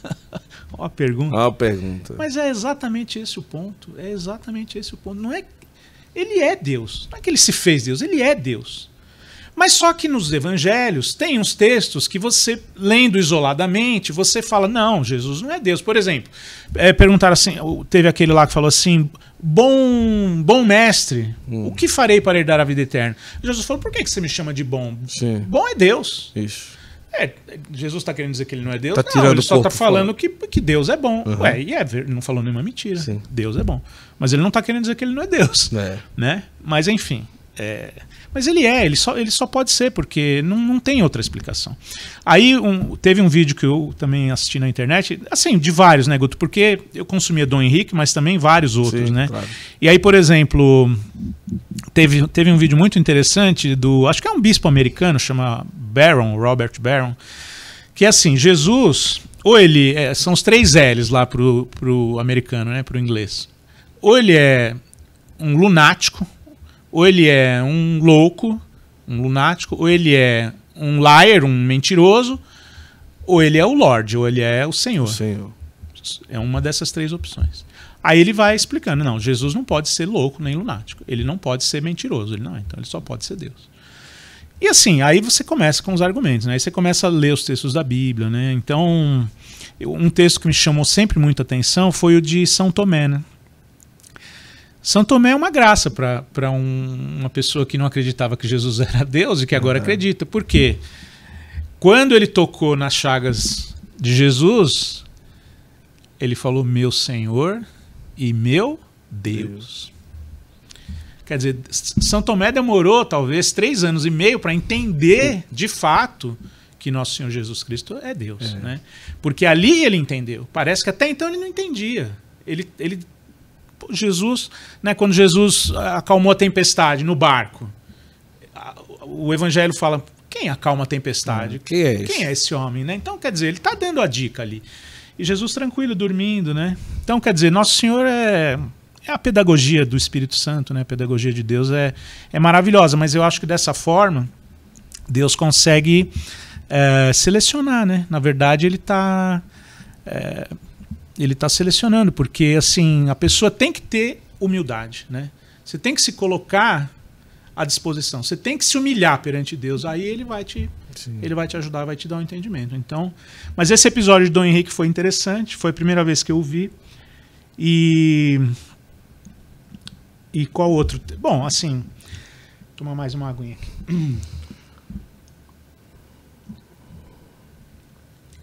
a pergunta. a pergunta. Mas é exatamente esse o ponto. É exatamente esse o ponto. Não é ele é Deus. Não é que ele se fez Deus, ele é Deus. Mas só que nos evangelhos tem uns textos que você, lendo isoladamente, você fala: não, Jesus não é Deus. Por exemplo, é, perguntaram assim: teve aquele lá que falou assim. Bom, bom mestre, hum. o que farei para herdar a vida eterna? Jesus falou: por que, que você me chama de bom? Sim. Bom é Deus. Isso. É, Jesus está querendo dizer que ele não é Deus? Tá não, ele só está falando que, que Deus é bom. Uhum. Ué, e é, não falou nenhuma mentira. Sim. Deus é bom. Mas ele não está querendo dizer que ele não é Deus. É. Né? Mas enfim. É... Mas ele é, ele só, ele só pode ser, porque não, não tem outra explicação. Aí um, teve um vídeo que eu também assisti na internet, assim, de vários, né, Guto? Porque eu consumia Dom Henrique, mas também vários outros, Sim, né? Claro. E aí, por exemplo, teve, teve um vídeo muito interessante do. Acho que é um bispo americano, chama Baron Robert Baron que é assim: Jesus, ou ele. É, são os três L's lá pro, pro americano, né? Pro inglês. Ou ele é um lunático ou ele é um louco, um lunático, ou ele é um liar, um mentiroso, ou ele é o Lorde, ou ele é o Senhor. O Senhor. É uma dessas três opções. Aí ele vai explicando: não, Jesus não pode ser louco nem lunático. Ele não pode ser mentiroso. Ele não é. Então ele só pode ser Deus. E assim, aí você começa com os argumentos, né? Aí você começa a ler os textos da Bíblia, né? Então, um texto que me chamou sempre muita atenção foi o de São Tomé, né? São Tomé é uma graça para um, uma pessoa que não acreditava que Jesus era Deus e que agora uhum. acredita. Por quê? Quando ele tocou nas chagas de Jesus, ele falou: Meu Senhor e meu Deus. Deus. Quer dizer, São Tomé demorou talvez três anos e meio para entender de fato que nosso Senhor Jesus Cristo é Deus. É. Né? Porque ali ele entendeu. Parece que até então ele não entendia. Ele, ele Jesus, né, quando Jesus acalmou a tempestade no barco, o evangelho fala: quem acalma a tempestade? Hum, quem, é quem é esse homem? Né? Então, quer dizer, ele está dando a dica ali. E Jesus tranquilo, dormindo, né? Então, quer dizer, Nosso Senhor é, é a pedagogia do Espírito Santo, né? A pedagogia de Deus é, é maravilhosa, mas eu acho que dessa forma, Deus consegue é, selecionar, né? Na verdade, ele está. É, eh, ele está selecionando, porque assim a pessoa tem que ter humildade, né? Você tem que se colocar à disposição. Você tem que se humilhar perante Deus. Aí ele vai te Sim. ele vai te ajudar, vai te dar um entendimento. Então, mas esse episódio de Dom Henrique foi interessante. Foi a primeira vez que eu vi e e qual outro? Bom, assim, tomar mais uma aguinha aqui.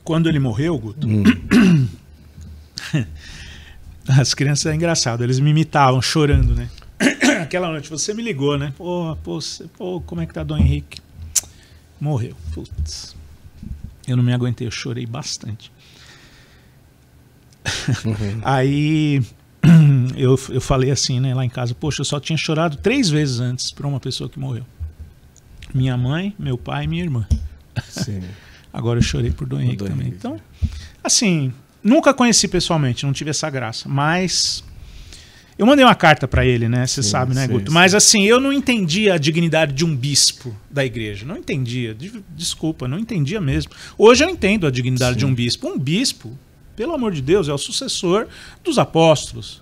Quando ele morreu, Guto, hum. As crianças é engraçado, eles me imitavam chorando, né? Aquela noite, você me ligou, né? Pô, pô, pô como é que tá Dom Henrique? Morreu. Putz. Eu não me aguentei, eu chorei bastante. Uhum. Aí eu, eu falei assim, né, lá em casa, poxa, eu só tinha chorado três vezes antes para uma pessoa que morreu. Minha mãe, meu pai e minha irmã. Sim. Agora eu chorei por Dom Henrique também. Henrique. Então, assim, Nunca conheci pessoalmente, não tive essa graça, mas eu mandei uma carta para ele, né? Você sabe, né, sim, Guto? Sim. Mas assim, eu não entendia a dignidade de um bispo da igreja. Não entendia. Desculpa, não entendia mesmo. Hoje eu entendo a dignidade sim. de um bispo. Um bispo, pelo amor de Deus, é o sucessor dos apóstolos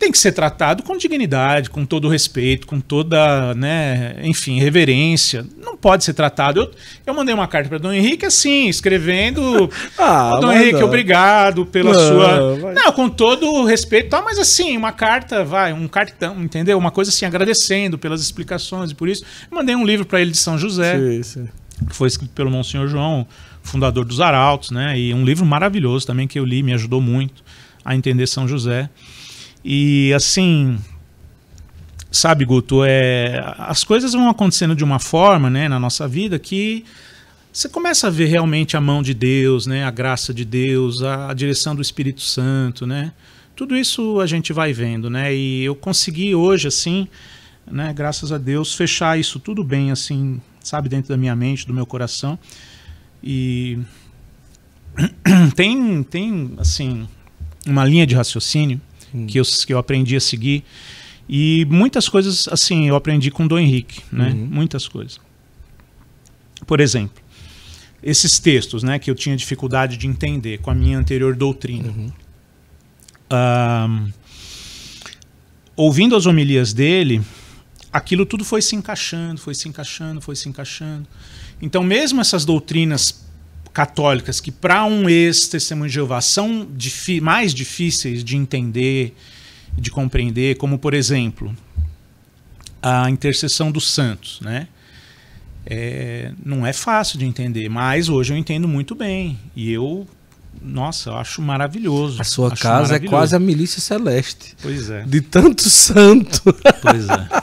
tem que ser tratado com dignidade, com todo respeito, com toda, né, enfim, reverência. Não pode ser tratado. Eu, eu mandei uma carta para Dom Henrique assim, escrevendo. ah, Dom Henrique, obrigado pela não, sua. Não, com todo respeito, tá, mas assim, uma carta, vai, um cartão, entendeu? Uma coisa assim, agradecendo pelas explicações e por isso. mandei um livro para ele de São José, sim, sim. que foi escrito pelo Monsenhor João, fundador dos Arautos, né? E um livro maravilhoso também que eu li, me ajudou muito a entender São José. E assim, sabe, Guto, é, as coisas vão acontecendo de uma forma, né, na nossa vida que você começa a ver realmente a mão de Deus, né, a graça de Deus, a, a direção do Espírito Santo, né? Tudo isso a gente vai vendo, né? E eu consegui hoje assim, né, graças a Deus, fechar isso tudo bem assim, sabe, dentro da minha mente, do meu coração. E tem tem assim uma linha de raciocínio que eu, que eu aprendi a seguir. E muitas coisas, assim, eu aprendi com o Dom Henrique, né? Uhum. Muitas coisas. Por exemplo, esses textos, né, que eu tinha dificuldade de entender com a minha anterior doutrina. Uhum. ouvindo as homilias dele, aquilo tudo foi se encaixando, foi se encaixando, foi se encaixando. Então, mesmo essas doutrinas católicas que, para um ex-testemunho de Jeová, são mais difíceis de entender, de compreender, como, por exemplo, a intercessão dos santos, né? É, não é fácil de entender, mas hoje eu entendo muito bem. E eu, nossa, eu acho maravilhoso. A sua casa é quase a milícia celeste. Pois é. De tanto santo. Pois é.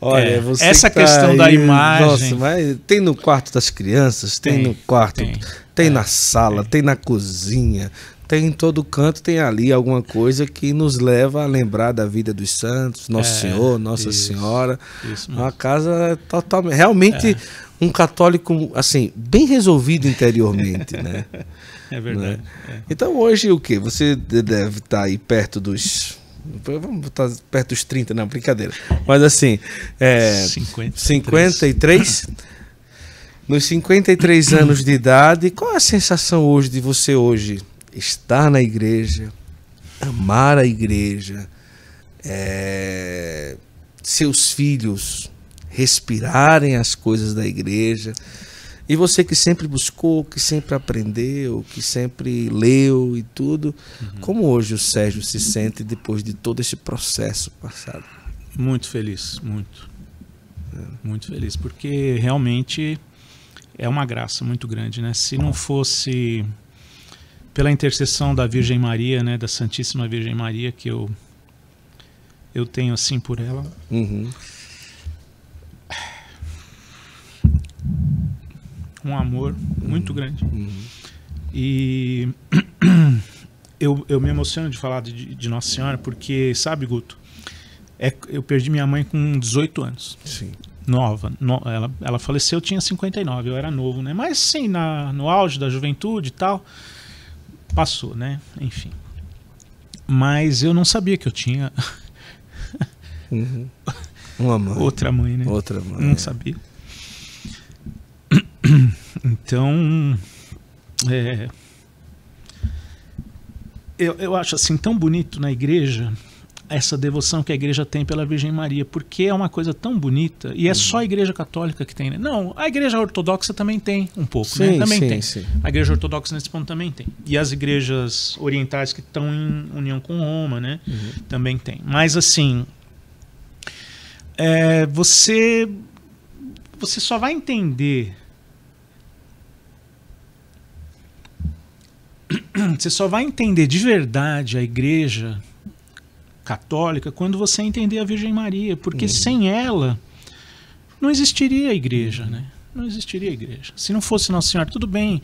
Olha, é, você essa tá questão aí, da imagem. Nossa, mas tem no quarto das crianças, tem, tem no quarto, tem, tem é, na sala, tem. tem na cozinha, tem em todo canto, tem ali alguma coisa que nos leva a lembrar da vida dos santos, Nosso é, Senhor, Nossa isso, Senhora. Isso Uma casa totalmente. Realmente é. um católico, assim, bem resolvido interiormente, né? É verdade. Né? É. Então hoje o que? Você deve estar tá aí perto dos Vamos botar perto dos 30, não, brincadeira. Mas assim, é, 53. 53 nos 53 anos de idade, qual a sensação hoje de você hoje estar na igreja, amar a igreja, é, seus filhos respirarem as coisas da igreja? E você que sempre buscou, que sempre aprendeu, que sempre leu e tudo, uhum. como hoje o Sérgio se sente depois de todo esse processo passado? Muito feliz, muito. É. Muito feliz, porque realmente é uma graça muito grande, né? Se não fosse pela intercessão da Virgem Maria, né, da Santíssima Virgem Maria, que eu eu tenho assim por ela. Uhum. um amor muito grande. Uhum. E eu, eu me emociono de falar de, de Nossa Senhora, porque, sabe, Guto, é, eu perdi minha mãe com 18 anos. Sim. Nova. No, ela, ela faleceu, eu tinha 59, eu era novo, né? Mas sim, na, no auge da juventude e tal, passou, né? Enfim. Mas eu não sabia que eu tinha. Uhum. Uma mãe. Outra mãe, né? Outra mãe. Não é. sabia. Então, é, eu, eu acho assim tão bonito na igreja essa devoção que a igreja tem pela Virgem Maria, porque é uma coisa tão bonita e é uhum. só a igreja católica que tem. Né? Não, a igreja ortodoxa também tem um pouco, né? sim, né? Também sim, tem. Sim. A igreja ortodoxa nesse ponto também tem. E as igrejas orientais que estão em união com Roma, né? Uhum. Também tem. Mas assim, é, você você só vai entender você só vai entender de verdade a igreja católica quando você entender a Virgem Maria, porque uhum. sem ela não existiria a igreja, né? Não existiria a igreja. Se não fosse Nossa Senhora, tudo bem.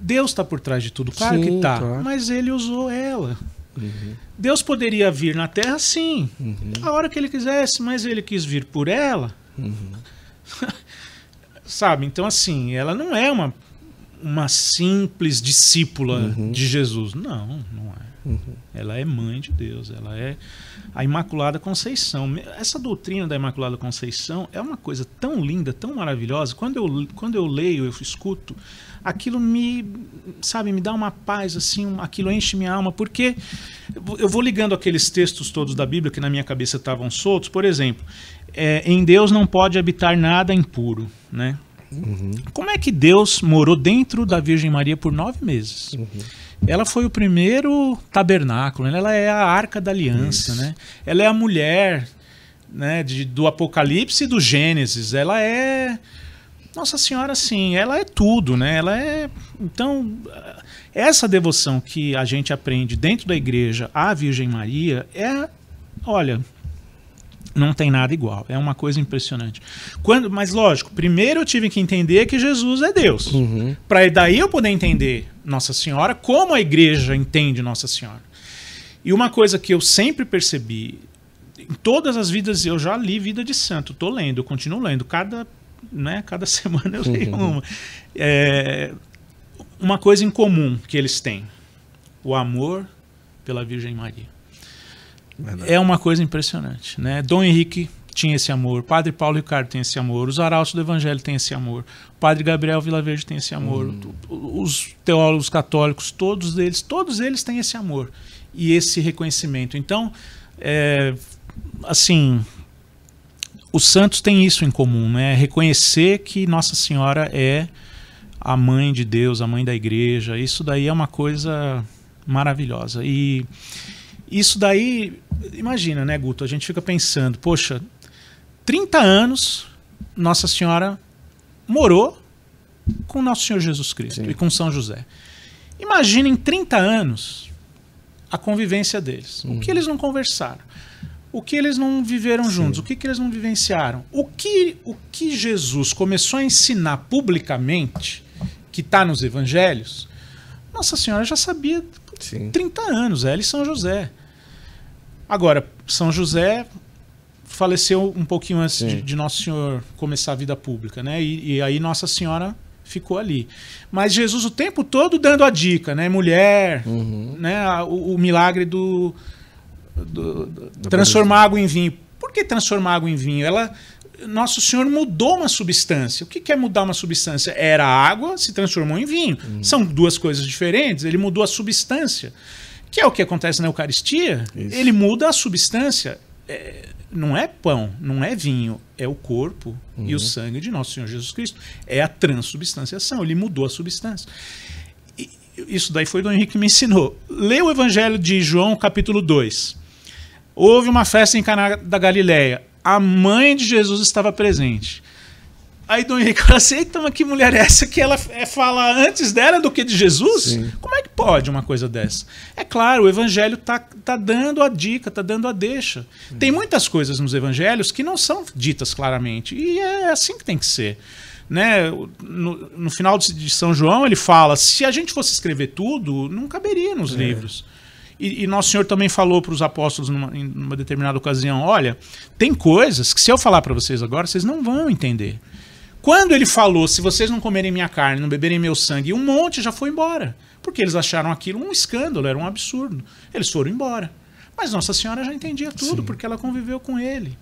Deus está por trás de tudo, claro sim, que está. Claro. Mas ele usou ela. Uhum. Deus poderia vir na Terra, sim, uhum. a hora que ele quisesse, mas ele quis vir por ela. Uhum. Sabe? Então, assim, ela não é uma uma simples discípula uhum. de Jesus. Não, não é. Uhum. Ela é mãe de Deus, ela é a Imaculada Conceição. Essa doutrina da Imaculada Conceição é uma coisa tão linda, tão maravilhosa. Quando eu, quando eu leio, eu escuto, aquilo me, sabe, me dá uma paz, assim, aquilo enche minha alma, porque eu vou ligando aqueles textos todos da Bíblia que na minha cabeça estavam soltos. Por exemplo, é, em Deus não pode habitar nada impuro, né? Uhum. Como é que Deus morou dentro da Virgem Maria por nove meses? Uhum. Ela foi o primeiro tabernáculo, né? ela é a arca da aliança, né? Ela é a mulher né, de, do Apocalipse e do Gênesis. Ela é. Nossa Senhora, sim, ela é tudo, né? Ela é. Então, essa devoção que a gente aprende dentro da igreja à Virgem Maria é. Olha, não tem nada igual. É uma coisa impressionante. Quando, mas lógico, primeiro eu tive que entender que Jesus é Deus. Uhum. Para daí eu poder entender Nossa Senhora, como a igreja entende Nossa Senhora. E uma coisa que eu sempre percebi, em todas as vidas, eu já li Vida de Santo, tô lendo, continuo lendo. Cada, né, cada semana eu leio uhum. uma. É, uma coisa em comum que eles têm: o amor pela Virgem Maria. É Verdade. É uma coisa impressionante. Né? Dom Henrique tinha esse amor, Padre Paulo Ricardo tem esse amor, os arautos do Evangelho tem esse amor, Padre Gabriel Vilaverde tem esse amor, hum. os teólogos católicos, todos eles, todos eles têm esse amor e esse reconhecimento. Então, é, assim, os santos têm isso em comum, né? Reconhecer que Nossa Senhora é a mãe de Deus, a mãe da igreja. Isso daí é uma coisa maravilhosa. E isso daí, imagina, né, Guto? A gente fica pensando, poxa, 30 anos Nossa Senhora morou com Nosso Senhor Jesus Cristo Sim. e com São José. Imagina em 30 anos a convivência deles. Uhum. O que uhum. eles não conversaram? O que eles não viveram Sim. juntos? O que, que eles não vivenciaram? O que, o que Jesus começou a ensinar publicamente, que está nos evangelhos, Nossa Senhora já sabia Sim. 30 anos, ela e São José. Agora, São José faleceu um pouquinho antes de, de, Nosso Senhor começar a vida pública, né? E, e, aí Nossa Senhora ficou ali. Mas Jesus o tempo todo dando a dica, né? Mulher, uhum. né? O, o, milagre do, do, do transformar água em vinho. Por que transformar água em vinho? Ela nosso Senhor mudou uma substância. O que é mudar uma substância? Era água, se transformou em vinho. Uhum. São duas coisas diferentes. Ele mudou a substância que é o que acontece na Eucaristia, Isso. ele muda a substância. É, não é pão, não é vinho, é o corpo uhum. e o uhum. sangue de nosso Senhor Jesus Cristo. É a transubstanciação, ele mudou a substância. E isso daí foi o Dom Henrique que me ensinou. Lê o Evangelho de João, capítulo 2. Houve uma festa em Caná da Galileia. A mãe de Jesus estava presente. Aí Dom Henrique fala assim: mas que mulher é essa que ela é, fala antes dela do que de Jesus? Sim. Como é que pode uma coisa dessa? É claro, o evangelho tá, tá dando a dica, tá dando a deixa. Hum. Tem muitas coisas nos evangelhos que não são ditas claramente. E é assim que tem que ser. Né? No, no final de São João, ele fala: se a gente fosse escrever tudo, não caberia nos é. livros. E, e, Nosso Senhor também falou para os apóstolos numa, numa, determinada ocasião: olha, tem coisas que se eu falar para vocês agora, vocês não vão entender. Quando ele falou, se vocês não comerem minha carne, não beberem meu sangue, um monte já foi embora. Porque eles acharam aquilo um escândalo, era um absurdo. Eles foram embora. Mas Nossa Senhora já entendia tudo, Sim. porque ela conviveu com ele.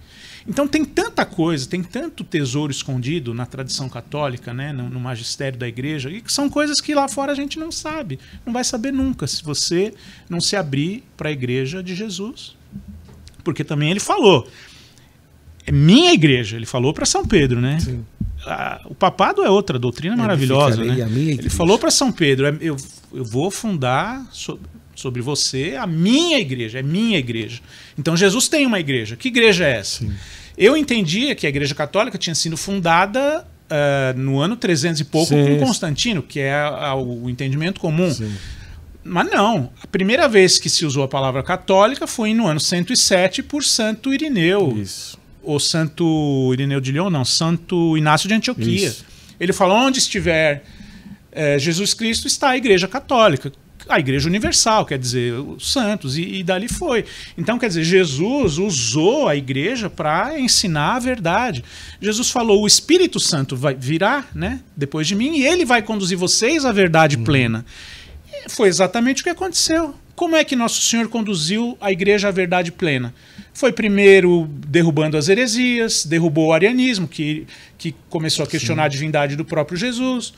Então tem tanta coisa, tem tanto tesouro escondido na tradição católica, né, no, no, magistério da igreja, e que são coisas que lá fora a gente não sabe, não vai saber nunca se você não se abrir para a igreja de Jesus. Porque também ele falou, é minha igreja, ele falou para São Pedro, né? Sim a, o papado é outra doutrina maravilhosa, né? Ele falou para São Pedro, é, eu, eu vou fundar sobre, sobre, você a minha igreja, é minha igreja. Então Jesus tem uma igreja. Que igreja é essa? Sim. Eu entendia que a igreja católica tinha sido fundada uh, no ano 300 e pouco Sim. com Constantino, que é a, a, o entendimento comum. Sim. Mas não, a primeira vez que se usou a palavra católica foi no ano 107 por Santo Irineu. Isso o Santo Irineu de Lyon, não, Santo Inácio de Antioquia. Isso. Ele falou onde estiver é, Jesus Cristo está a Igreja Católica, a Igreja Universal, quer dizer, os santos, e, e dali foi. Então, quer dizer, Jesus usou a Igreja para ensinar a verdade. Jesus falou: o Espírito Santo vai virá, né, depois de mim, e ele vai conduzir vocês à verdade uhum. plena. E foi exatamente o que aconteceu. Como é que Nosso Senhor conduziu a igreja à verdade plena? Foi primeiro derrubando as heresias, derrubou o arianismo, que, que começou a questionar Sim. a divindade do próprio Jesus,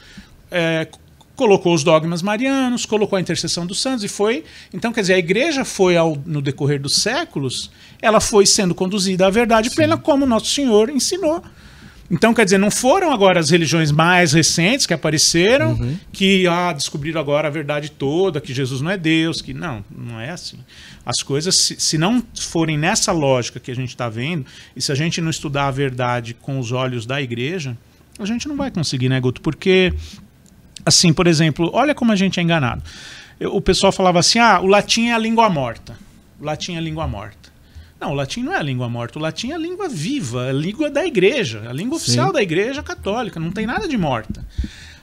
é, colocou os dogmas marianos, colocou a intercessão dos santos e foi. Então, quer dizer, a igreja foi, ao, no decorrer dos séculos, ela foi sendo conduzida à verdade Sim. plena, como Nosso Senhor ensinou. Então, quer dizer, não foram agora as religiões mais recentes que apareceram, uhum. que ah, descobriram agora a verdade toda, que Jesus não é Deus, que não, não é assim. As coisas, se, se não forem nessa lógica que a gente está vendo, e se a gente não estudar a verdade com os olhos da igreja, a gente não vai conseguir, né, Guto? Porque, assim, por exemplo, olha como a gente é enganado. Eu, o pessoal falava assim: ah, o latim é a língua morta. O latim é a língua morta. Não, o latim não é a língua morta. O latim é a língua viva, a língua da igreja, a língua Sim. oficial da igreja católica. Não tem nada de morta.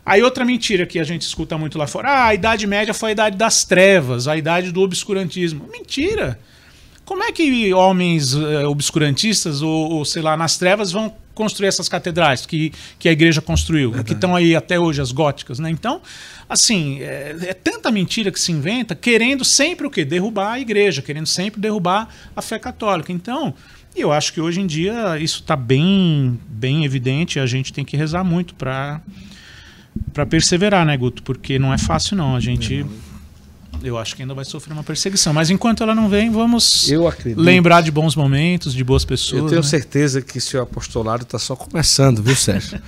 Aí outra mentira que a gente escuta muito lá fora: ah, a Idade Média foi a idade das trevas, a idade do obscurantismo. Mentira! Como é que homens eh, obscurantistas ou, ou sei lá, nas trevas vão construir essas catedrais que, que a igreja construiu, Verdade. que estão aí até hoje, as góticas, né? Então, assim, é, é, tanta mentira que se inventa, querendo sempre o quê? Derrubar a igreja, querendo sempre derrubar a fé católica. Então, eu acho que hoje em dia isso está bem, bem evidente, a gente tem que rezar muito para para perseverar, né, Guto? Porque não é fácil, não. A gente. É eu acho que ainda vai sofrer uma perseguição. Mas enquanto ela não vem, vamos lembrar de bons momentos, de boas pessoas. Eu tenho né? certeza que seu apostolado está só começando, viu, Sérgio?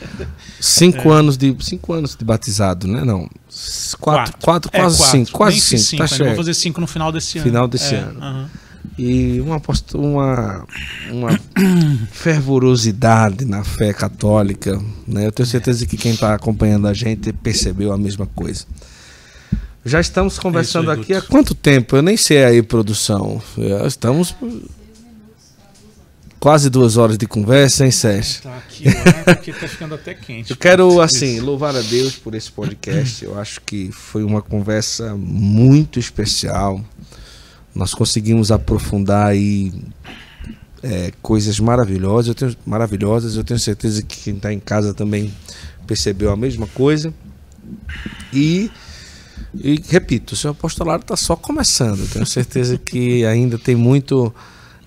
cinco, é. anos de, cinco anos de batizado, né? Não. Quatro, quatro, quatro é, quase quatro. cinco. Quase cinco. cinco tá Vou fazer cinco no final desse ano. Final é, desse é, ano. Uhum. E uma, uma, uma fervorosidade na fé católica. Né? Eu tenho certeza que quem está acompanhando a gente percebeu a mesma coisa. Já estamos é conversando aqui há quanto tempo? Eu nem sei aí, produção. Já estamos quase duas horas de conversa, hein, Sérgio? Tá aqui, né? porque tá ficando até quente. Eu quero, assim, Isso. louvar a Deus por esse podcast. Eu acho que foi uma conversa muito especial. Nós conseguimos aprofundar aí é, coisas maravilhosas. Eu tenho, maravilhosas. Eu tenho certeza que quem está em casa também percebeu a mesma coisa. E e repito, o seu apostolado está só começando. Tenho certeza que ainda tem muito.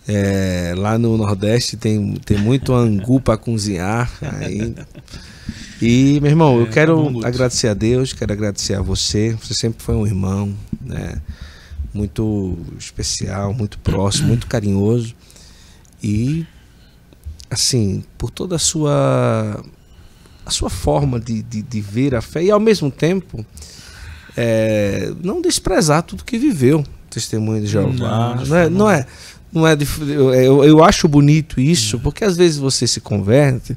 É, lá no Nordeste tem, tem muito angu para cozinhar. Aí. E, meu irmão, é, eu tá quero tá agradecer a Deus, quero agradecer a você. Você sempre foi um irmão, né? Muito especial, muito próximo, muito carinhoso. E, assim, por toda a sua, a sua forma de, de, de ver a fé e, ao mesmo tempo, é, não desprezar tudo que viveu. Testemunho de Jeová. Não, não, é, é não é, não é eu, eu acho bonito isso, é. porque às vezes você se converte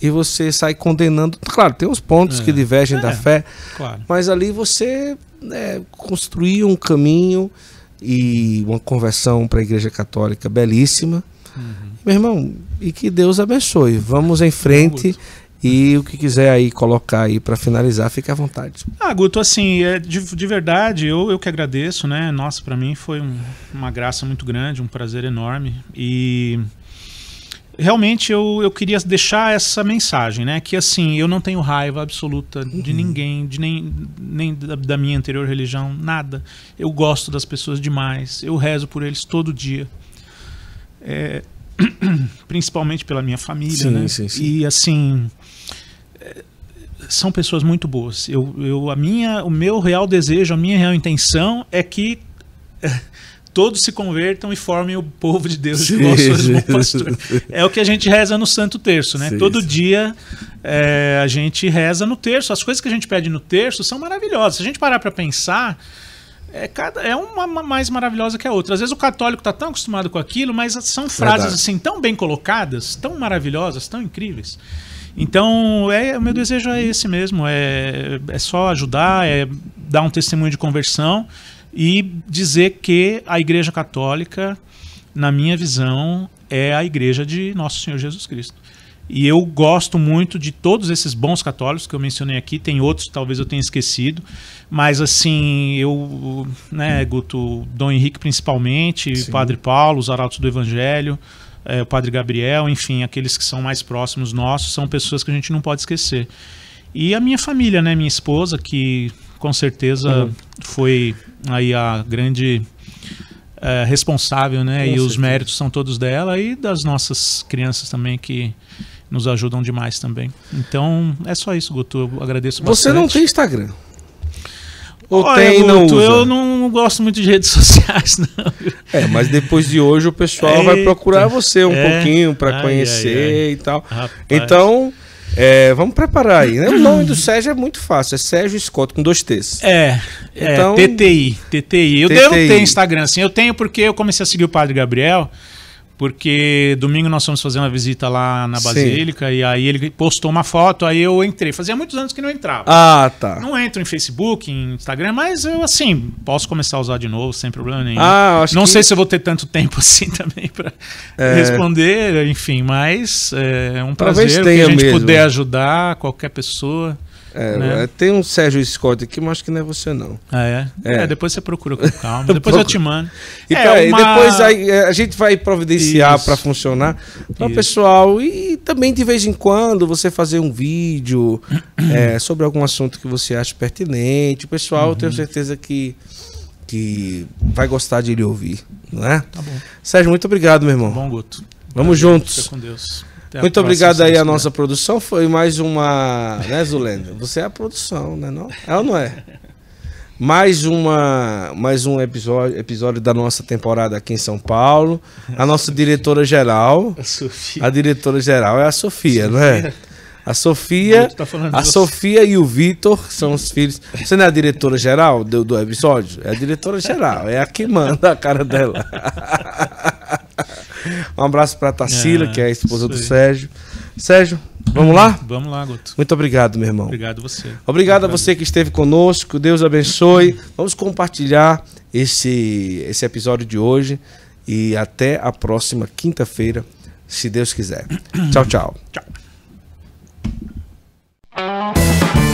e você sai condenando. Claro, tem uns pontos é, que divergem é, da fé, claro. mas ali você é, construiu um caminho e uma conversão para a Igreja Católica belíssima. Uhum. Meu irmão, e que Deus abençoe. Vamos em frente. E o que quiser aí colocar aí para finalizar, fique à vontade. Ah, Guto, assim, é, de, de verdade, eu, eu que agradeço, né? Nossa, para mim foi um, uma graça muito grande, um prazer enorme. E realmente eu, eu queria deixar essa mensagem, né? Que assim, eu não tenho raiva absoluta uhum. de ninguém, de nem, nem da, da, minha anterior religião, nada. Eu gosto das pessoas demais, eu rezo por eles todo dia. É, principalmente pela minha família, sim, né? Sim, sim. E assim eh, são pessoas muito boas. Eu, eu, a minha, o meu real desejo, a minha real intenção é que eh, todos se convertam e formem o povo de Deus, sim, igual É o que a gente reza no Santo Terço, né? Sim, Todo sim. dia é, a gente reza no terço. As coisas que a gente pede no terço são maravilhosas. Se a gente parar para pensar, é, cada, é uma mais maravilhosa que a outra. Às vezes o católico está tão acostumado com aquilo, mas são frases Verdade. assim tão bem colocadas, tão maravilhosas, tão incríveis. Então, é, o meu desejo é esse mesmo: é, é só ajudar, é dar um testemunho de conversão e dizer que a Igreja Católica, na minha visão, é a Igreja de Nosso Senhor Jesus Cristo. E eu gosto muito de todos esses bons católicos que eu mencionei aqui, tem outros talvez eu tenha esquecido, mas assim, eu, né, Guto, Dom Henrique principalmente, Sim. Padre Paulo, os arautos do Evangelho, é, o Padre Gabriel, enfim, aqueles que são mais próximos nossos, são pessoas que a gente não pode esquecer. E a minha família, né, minha esposa, que com certeza uhum. foi aí a grande é, responsável, né? Com e certeza. os méritos são todos dela e das nossas crianças também que nos ajudam demais também. Então, é só isso, Guto. Eu agradeço Você bastante. Você não tem Instagram? Ou Olha, tem Guto, não usa? Eu não gosto muito de redes sociais, não. É, mas depois de hoje o pessoal Eita, vai procurar você um é, pouquinho para conhecer ai, ai, e tal. Rapaz. Então, é, vamos preparar aí, né? O nome do Sérgio é muito fácil, é Sérgio Scott com dois T's. É, é então, é TTI, TTI. Eu TTI. devo ter Instagram, assim. Eu tenho porque eu comecei a seguir o Padre Gabriel porque domingo nós fomos fazer uma visita lá na Basílica Sim. e aí ele postou uma foto, aí eu entrei. Fazia muitos anos que não entrava. Ah, tá. Não entro em Facebook, em Instagram, mas eu assim, posso começar a usar de novo sem problema nenhum. Ah, acho não que... sei se eu vou ter tanto tempo assim também para é... responder, enfim, mas é um Talvez prazer que a gente mesmo. puder ajudar qualquer pessoa. É, né? É, tem um Sérgio Scott aqui, mas acho que não é você, não. Ah, é, é. é depois você procura com calma. depois eu, te mando. E, é, uma... depois a, é, a, gente vai providenciar para funcionar para o pessoal. E também, de vez em quando, você fazer um vídeo é, sobre algum assunto que você acha pertinente. O pessoal, uhum. tenho certeza que que vai gostar de lhe ouvir, não é? Tá bom. Sérgio, muito obrigado, meu irmão. Bom, Guto. Vamos Prazer, juntos. Fica com Deus. Muito obrigado aí à nossa produção. Foi mais uma. Né, Zulenda? Você é a produção, né? Não? É ou não é? Mais, uma, mais um episódio, episódio da nossa temporada aqui em São Paulo. A nossa diretora geral. A Sofia. A diretora geral é a Sofia, não é? A Sofia, tá a Sofia e o Vitor são os filhos. Você não é a diretora geral do, do episódio? É a diretora geral, é a que manda a cara dela. Um abraço para Tacila, é, que é a esposa do Sérgio. Sérgio, vamos lá? Hum, vamos lá, Guto. Muito obrigado, meu irmão. Obrigado você. Obrigado, obrigado. a você que esteve conosco. Deus abençoe. Vamos compartilhar esse, esse episódio de hoje e até a próxima quinta-feira, se Deus quiser. tchau, tchau. Tchau.